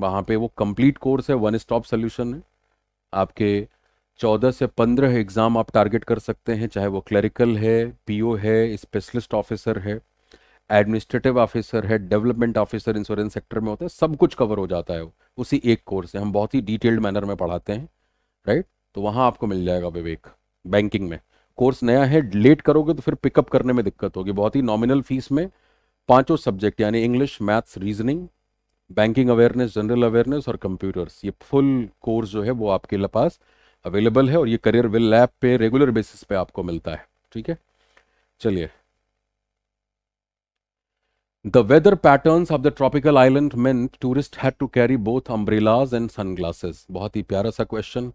वहाँ पे वो कंप्लीट कोर्स है वन स्टॉप सोल्यूशन है आपके चौदह से पंद्रह एग्ज़ाम आप टारगेट कर सकते हैं चाहे वो क्लरिकल है पीओ है स्पेशलिस्ट ऑफिसर है एडमिनिस्ट्रेटिव ऑफिसर है डेवलपमेंट ऑफिसर इंश्योरेंस सेक्टर में होता है सब कुछ कवर हो जाता है उसी एक कोर्स से हम बहुत ही डिटेल्ड मैनर में पढ़ाते हैं राइट तो वहाँ आपको मिल जाएगा विवेक बैंकिंग में कोर्स नया है लेट करोगे तो फिर पिकअप करने में दिक्कत होगी बहुत ही नॉमिनल फीस में पांचों सब्जेक्ट यानी English maths reasoning banking awareness general awareness और कंप्यूटर्स ये फुल कोर्स जो है वो आपके पास अवेलेबल है और ये करियर विल लैब पे रेगुलर बेसिस पे आपको मिलता है ठीक है चलिए the weather pattern of the tropical island meant tourist had to carry both umbrellas and sunglasses बहुत ही प्यारा सा क्वेश्चन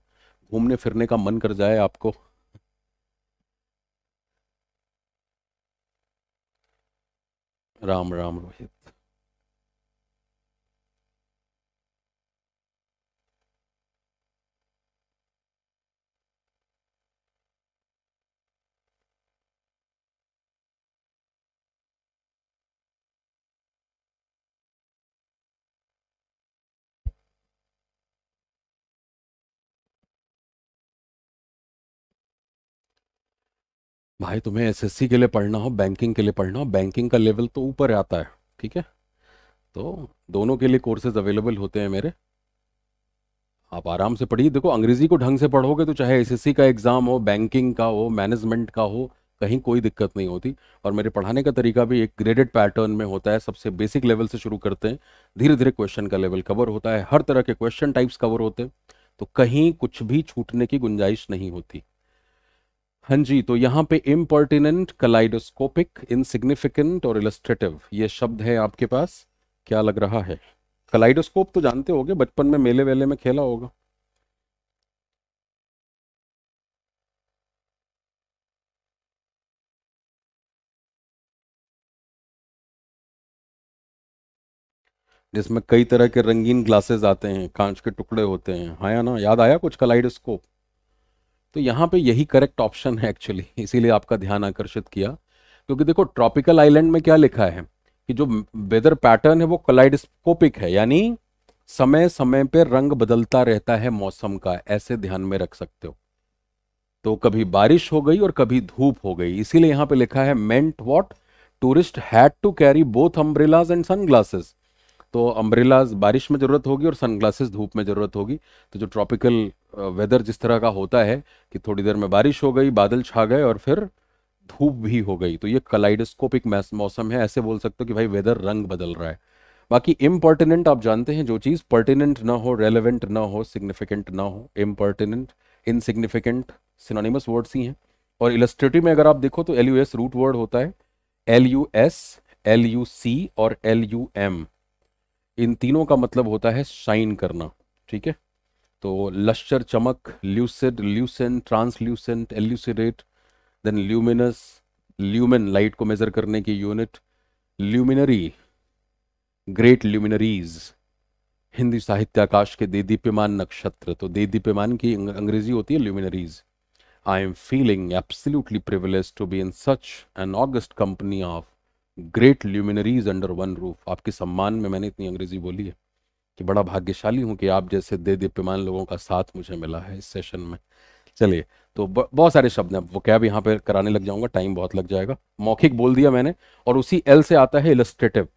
घूमने फिरने का मन कर जाए आपको राम राम रोहित भाई तुम्हें एसएससी के लिए पढ़ना हो बैंकिंग के लिए पढ़ना हो बैंकिंग का लेवल तो ऊपर आता है ठीक है तो दोनों के लिए कोर्सेज अवेलेबल होते हैं मेरे आप आराम से पढ़िए देखो अंग्रेजी को ढंग से पढ़ोगे तो चाहे एसएससी का एग्ज़ाम हो बैंकिंग का हो मैनेजमेंट का हो कहीं कोई दिक्कत नहीं होती और मेरे पढ़ाने का तरीका भी एक ग्रेडेड पैटर्न में होता है सबसे बेसिक लेवल से शुरू करते हैं धीरे धीरे क्वेश्चन का लेवल कवर होता है हर तरह के क्वेश्चन टाइप्स कवर होते हैं तो कहीं कुछ भी छूटने की गुंजाइश नहीं होती हाँ जी तो यहाँ पे इम्पर्टिनेंट कलाइडोस्कोपिक इनसिग्निफिकेंट और इलस्ट्रेटिव ये शब्द है आपके पास क्या लग रहा है कलाइडोस्कोप तो जानते होगे बचपन में मेले वेले में खेला होगा जिसमें कई तरह के रंगीन ग्लासेस आते हैं कांच के टुकड़े होते हैं हाँ या ना याद आया कुछ कलाइडोस्कोप तो यहाँ पे यही करेक्ट ऑप्शन है एक्चुअली इसीलिए आपका ध्यान आकर्षित किया क्योंकि देखो ट्रॉपिकल आइलैंड में क्या लिखा है कि जो वेदर पैटर्न है वो कलाइडस्कोपिक है यानी समय समय पर रंग बदलता रहता है मौसम का ऐसे ध्यान में रख सकते हो तो कभी बारिश हो गई और कभी धूप हो गई इसीलिए यहाँ पे लिखा है meant what tourist had to carry both umbrellas and sunglasses तो अम्ब्रेलाज बारिश में ज़रूरत होगी और सनग्लासेस धूप में ज़रूरत होगी तो जो ट्रॉपिकल वेदर uh, जिस तरह का होता है कि थोड़ी देर में बारिश हो गई बादल छा गए और फिर धूप भी हो गई तो ये कलाइडोस्कोपिक मौसम है ऐसे बोल सकते हो कि भाई वेदर रंग बदल रहा है बाकी इम्पर्टिनेंट आप जानते हैं जो चीज़ पर्टिनेंट ना हो रेलिवेंट ना हो सिग्निफिकेंट ना हो इम्पर्टिनेंट इनसिग्निफिकेंट सिनोनिमस वर्ड्स ही हैं और इलस्ट्रेटिव में अगर आप देखो तो L U S root word होता है L U S L U C और एल यू एम इन तीनों का मतलब होता है शाइन करना ठीक है तो लश्चर चमक lucid lucent translucent elucidate then luminous lumen light को मेजर करने की unit luminary great luminaries Hindi साहित्य आकाश के दे दीप्यमान नक्षत्र तो दे दीप्यमान की अंग्रेजी होती है luminaries I am feeling absolutely privilege to be in such an august company of great luminaries under one roof आपके सम्मान में मैंने इतनी अंग्रेजी बोली है कि बड़ा भाग्यशाली हूँ कि आप जैसे दे दीप्यमान लोगों का साथ मुझे मिला है इस सेशन में चलिए तो बहुत सारे शब्द हैं वो कैब यहाँ पर कराने लग जाऊंगा टाइम बहुत लग जाएगा मौखिक बोल दिया मैंने और उसी एल से आता है illustrative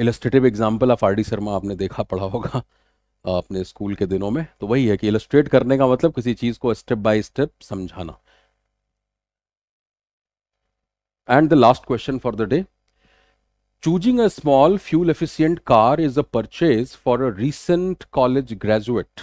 illustrative example of R D Sharma आपने देखा पढ़ा होगा अपने स्कूल के दिनों में तो वही है कि इलस्ट्रेट करने का मतलब किसी चीज़ को स्टेप बाय स्टेप समझाना And the last question for the day. Choosing a small fuel efficient car is a purchase for a recent college graduate.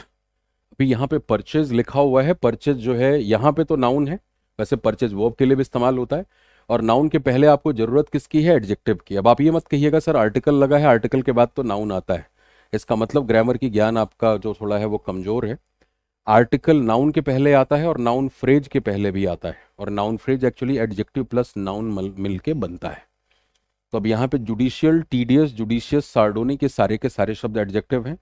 अभी यहाँ पे purchase लिखा हुआ है purchase जो है यहाँ पे तो noun है वैसे purchase verb के लिए भी इस्तेमाल होता है और नाउन के पहले आपको जरूरत किसकी है एडजेक्टिव की अब आप ये मत कहिएगा सर आर्टिकल लगा है आर्टिकल के बाद तो नाउन आता है इसका मतलब ग्रामर की ज्ञान आपका जो थोड़ा है वो कमज़ोर है आर्टिकल नाउन के पहले आता है और नाउन फ्रेज के पहले भी आता है और noun phrase actually adjective plus noun मिल के बनता है तो अब यहाँ पे जुडिशियल टीडियस जुडिशियस सार्डोनी के सारे के सारे शब्द एडजेक्टिव हैं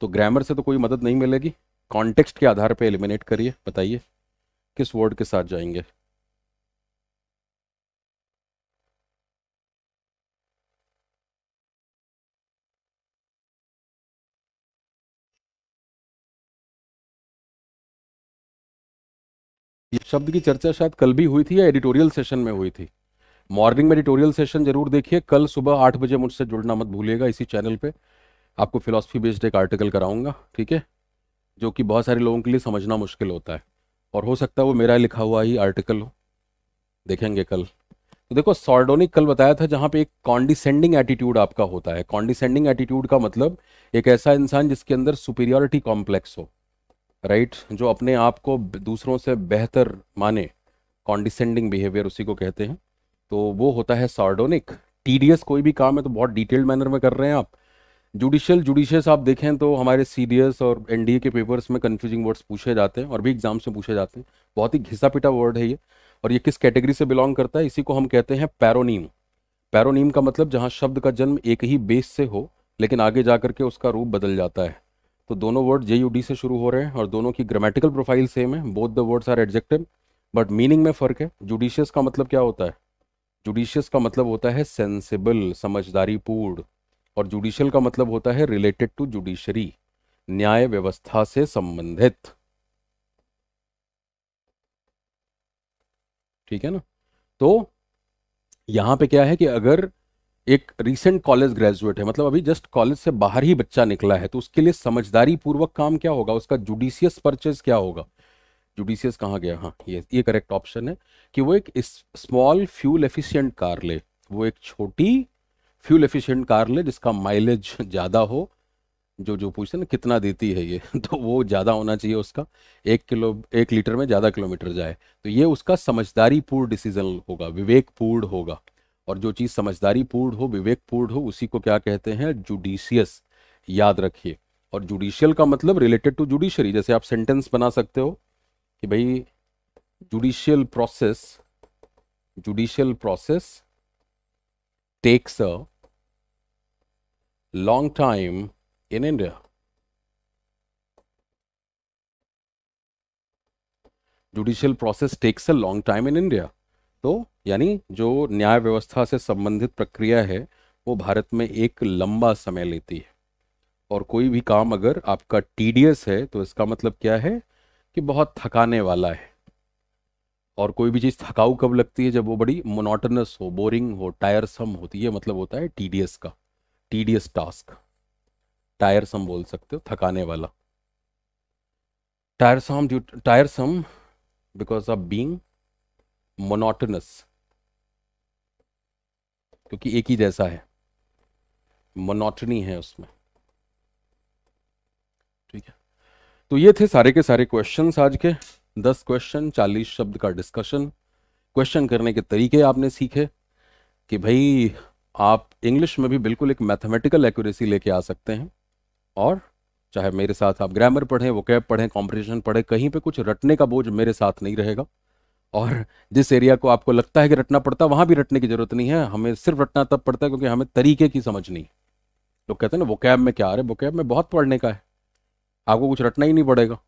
तो ग्रामर से तो कोई मदद नहीं मिलेगी कॉन्टेक्स्ट के आधार पे एलिमिनेट करिए बताइए किस वर्ड के साथ जाएंगे ये शब्द की चर्चा शायद कल भी हुई थी या एडिटोरियल सेशन में हुई थी मॉर्निंग में एडिटोरियल सेशन जरूर देखिए कल सुबह आठ बजे मुझसे जुड़ना मत भूलिएगा इसी चैनल पे आपको फिलोसफी बेस्ड एक आर्टिकल कराऊंगा ठीक है जो कि बहुत सारे लोगों के लिए समझना मुश्किल होता है और हो सकता है वो मेरा लिखा हुआ ही आर्टिकल हो देखेंगे कल तो देखो सॉर्डोनिक कल बताया था जहाँ पे एक कॉन्डिसेंडिंग एटीट्यूड आपका होता है कॉन्डिसेंडिंग एटीट्यूड का मतलब एक ऐसा इंसान जिसके अंदर सुपीरियोरिटी कॉम्प्लेक्स हो राइट right? जो अपने आप को दूसरों से बेहतर माने कॉन्डिसेंडिंग बिहेवियर उसी को कहते हैं तो वो होता है सार्डोनिक टीडियस कोई भी काम है तो बहुत डिटेल्ड मैनर में कर रहे हैं आप जुडिशियल जुडिशियस आप देखें तो हमारे सी और एन के पेपर्स में कन्फ्यूजिंग वर्ड्स पूछे जाते हैं और भी एग्जाम्स में पूछे जाते हैं बहुत ही घिसा पिटा वर्ड है ये और ये किस कैटेगरी से बिलोंग करता है इसी को हम कहते हैं पैरोनीम पैरोनीम का मतलब जहाँ शब्द का जन्म एक ही बेस से हो लेकिन आगे जा के उसका रूप बदल जाता है तो दोनों वर्ड जे यू डी से शुरू हो रहे हैं और दोनों की ग्रामेटिकल प्रोफाइल सेम है both the words are adjective but meaning में फ़र्क है जुडिशियस का मतलब क्या होता है जुडिशियस का मतलब होता है सेंसिबल समझदारी पूर्ण और जुडिशियल का मतलब होता है रिलेटेड टू जुडिशरी न्याय व्यवस्था से संबंधित ठीक है ना तो यहां पे क्या है कि अगर एक रिसेंट कॉलेज ग्रेजुएट है मतलब अभी जस्ट कॉलेज से बाहर ही बच्चा निकला है तो उसके लिए समझदारी पूर्वक काम क्या होगा उसका जुडिशियस परचेज क्या होगा जुडिशियस कहाँ गया हाँ ये ये करेक्ट ऑप्शन है कि वो एक स्मॉल फ्यूल एफिशिएंट कार ले वो एक छोटी फ्यूल एफिशिएंट कार ले जिसका माइलेज ज़्यादा हो जो जो पूछते ना कितना देती है ये तो वो ज़्यादा होना चाहिए उसका एक किलो एक लीटर में ज़्यादा किलोमीटर जाए तो ये उसका समझदारी पूर्ण डिसीजन होगा विवेकपूर्ण होगा और जो चीज़ समझदारी पूर्ण हो विवेकपूर्ण हो उसी को क्या कहते हैं जुडिशियस याद रखिए और जुडिशियल का मतलब रिलेटेड टू जुडिशरी जैसे आप सेंटेंस बना सकते हो कि भाई judicial process judicial process takes a long time in India judicial process takes a long time in India तो यानी जो न्याय व्यवस्था से संबंधित प्रक्रिया है वो भारत में एक लंबा समय लेती है और कोई भी काम अगर आपका टीडियस है तो इसका मतलब क्या है कि बहुत थकाने वाला है और कोई भी चीज़ थकाऊ कब लगती है जब वो बड़ी मोनोटनस हो बोरिंग हो टायरसम होती है मतलब होता है टीडियस का टीडियस टास्क टायरसम बोल सकते हो थकाने वाला tiresome due tiresome because of being monotonous क्योंकि एक ही जैसा है मोनोटनी है उसमें ठीक है तो ये थे सारे के सारे क्वेश्चन आज के दस क्वेश्चन चालीस शब्द का डिस्कशन क्वेश्चन करने के तरीके आपने सीखे कि भाई आप इंग्लिश में भी बिल्कुल एक मैथमेटिकल एक्यूरेसी लेके आ सकते हैं और चाहे मेरे साथ आप ग्रामर पढ़ें वो कैब पढ़ें कॉम्पिटिशन पढ़ें कहीं पे कुछ रटने का बोझ मेरे साथ नहीं रहेगा और जिस एरिया को आपको लगता है कि रटना पड़ता है वहाँ भी रटने की ज़रूरत नहीं है हमें सिर्फ रटना तब पड़ता है क्योंकि हमें तरीके की समझ नहीं लोग कहते हैं ना वोकैब में क्या आ रहा है कैब में बहुत पढ़ने का है आपको कुछ रटना ही नहीं पड़ेगा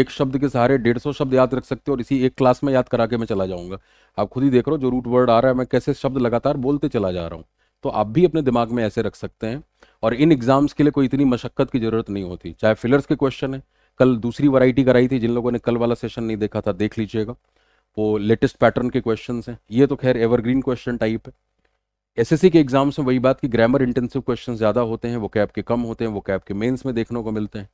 एक शब्द के सहारे डेढ़ सौ शब्द याद रख सकते हो और इसी एक क्लास में याद करा के मैं चला जाऊँगा आप खुद ही देख रहे हो जो रूट वर्ड आ रहा है मैं कैसे शब्द लगातार बोलते चला जा रहा हूँ तो आप भी अपने दिमाग में ऐसे रख सकते हैं और इन एग्ज़ाम्स के लिए कोई इतनी मशक्क़त की ज़रूरत नहीं होती चाहे फिलर्स के क्वेश्चन है कल दूसरी वैरायटी कराई थी जिन लोगों ने कल वाला सेशन नहीं देखा था देख लीजिएगा वो लेटेस्ट पैटर्न के क्वेश्चन हैं ये तो खैर एवरग्रीन क्वेश्चन टाइप है एसएससी के एग्जाम्स में वही बात कि ग्रामर इंटेंसिव क्वेश्चन ज़्यादा होते हैं वो कैब के कम होते हैं वो कैब के मेन्स में देखने को मिलते हैं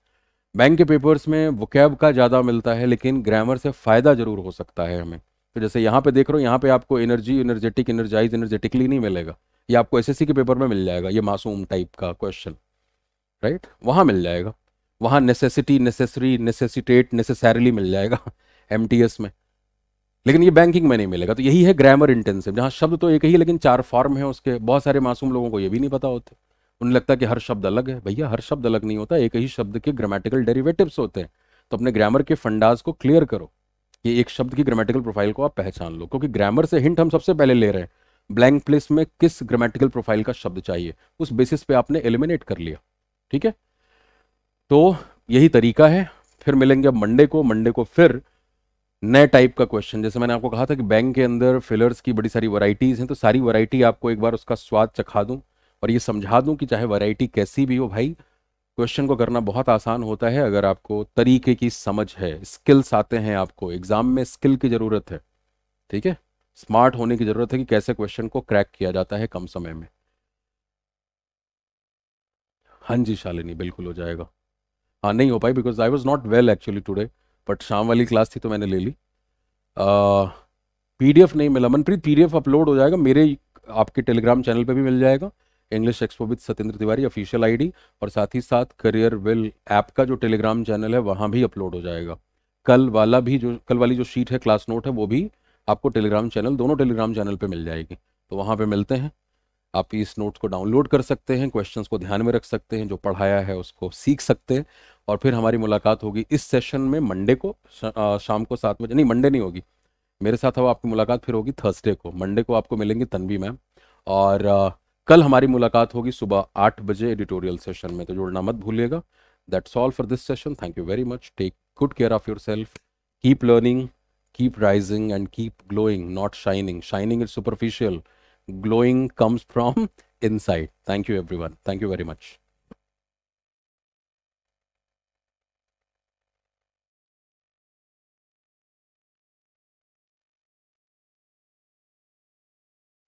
बैंक के पेपर्स में वो कैब का ज़्यादा मिलता है लेकिन ग्रामर से फ़ायदा ज़रूर हो सकता है हमें तो जैसे यहाँ पे देख रहे हो यहाँ पे आपको एनर्जी एनर्जेटिक एनर्जाइज एनर्जेटिकली नहीं मिलेगा ये आपको एसएससी के पेपर में मिल जाएगा ये मासूम टाइप का क्वेश्चन राइट वहाँ मिल जाएगा वहाँ नेसेसिटी नेसेसरी नेसेसिटेट नेसेसरली मिल जाएगा एम में लेकिन ये बैंकिंग में नहीं मिलेगा तो यही है ग्रामर इंटेंसिव जहाँ शब्द तो एक ही लेकिन चार फॉर्म है उसके बहुत सारे मासूम लोगों को ये भी नहीं पता होते उन्हें लगता है कि हर शब्द अलग है भैया हर शब्द अलग नहीं होता एक ही शब्द के ग्रामेटिकल डेरिवेटिव्स होते हैं तो अपने ग्रामर के फंडाज को क्लियर करो कि एक शब्द की ग्रामेटिकल प्रोफाइल को आप पहचान लो क्योंकि ग्रामर से हिंट हम सबसे पहले ले रहे हैं ब्लैंक प्लेस में किस ग्रामेटिकल प्रोफाइल का शब्द चाहिए उस बेसिस पे आपने एलिमिनेट कर लिया ठीक है तो यही तरीका है फिर मिलेंगे अब मंडे को मंडे को फिर नए टाइप का क्वेश्चन जैसे मैंने आपको कहा था कि बैंक के अंदर फिलर्स की बड़ी सारी वराइटीज हैं तो सारी वरायटी आपको एक बार उसका स्वाद चखा दूं और ये समझा दूं कि चाहे वरायटी कैसी भी हो भाई क्वेश्चन को करना बहुत आसान होता है अगर आपको तरीके की समझ है स्किल्स आते हैं आपको एग्जाम में स्किल की ज़रूरत है ठीक है स्मार्ट होने की ज़रूरत है कि कैसे क्वेश्चन को क्रैक किया जाता है कम समय में हाँ जी शालिनी बिल्कुल हो जाएगा हाँ नहीं हो पाई because I was not well actually today but शाम वाली क्लास थी तो मैंने ले ली पीडीएफ नहीं मिला मनप्रीत पीडीएफ अपलोड हो जाएगा मेरे आपके टेलीग्राम चैनल पे भी मिल जाएगा English expo with Satyendra Tiwari official ID और साथ ही साथ करियर वेल ऐप का जो टेलीग्राम चैनल है वहाँ भी अपलोड हो जाएगा कल वाला भी जो कल वाली जो शीट है क्लास नोट है वो भी आपको टेलीग्राम चैनल दोनों टेलीग्राम चैनल पे मिल जाएगी तो वहाँ पे मिलते हैं आप इस नोट्स को डाउनलोड कर सकते हैं क्वेश्चंस को ध्यान में रख सकते हैं जो पढ़ाया है उसको सीख सकते हैं और फिर हमारी मुलाकात होगी इस सेशन में मंडे को शा, शाम को सात बजे नहीं मंडे नहीं होगी मेरे साथ अब आपकी मुलाकात फिर होगी थर्सडे को मंडे को आपको मिलेंगी तनवी मैम और आ, कल हमारी मुलाकात होगी सुबह आठ बजे एडिटोरियल सेशन में तो जुड़ना मत भूलिएगा that's all for this session thank you very much take good care of yourself keep learning keep rising and keep glowing not shining shining is superficial glowing comes from inside thank you one thank you very much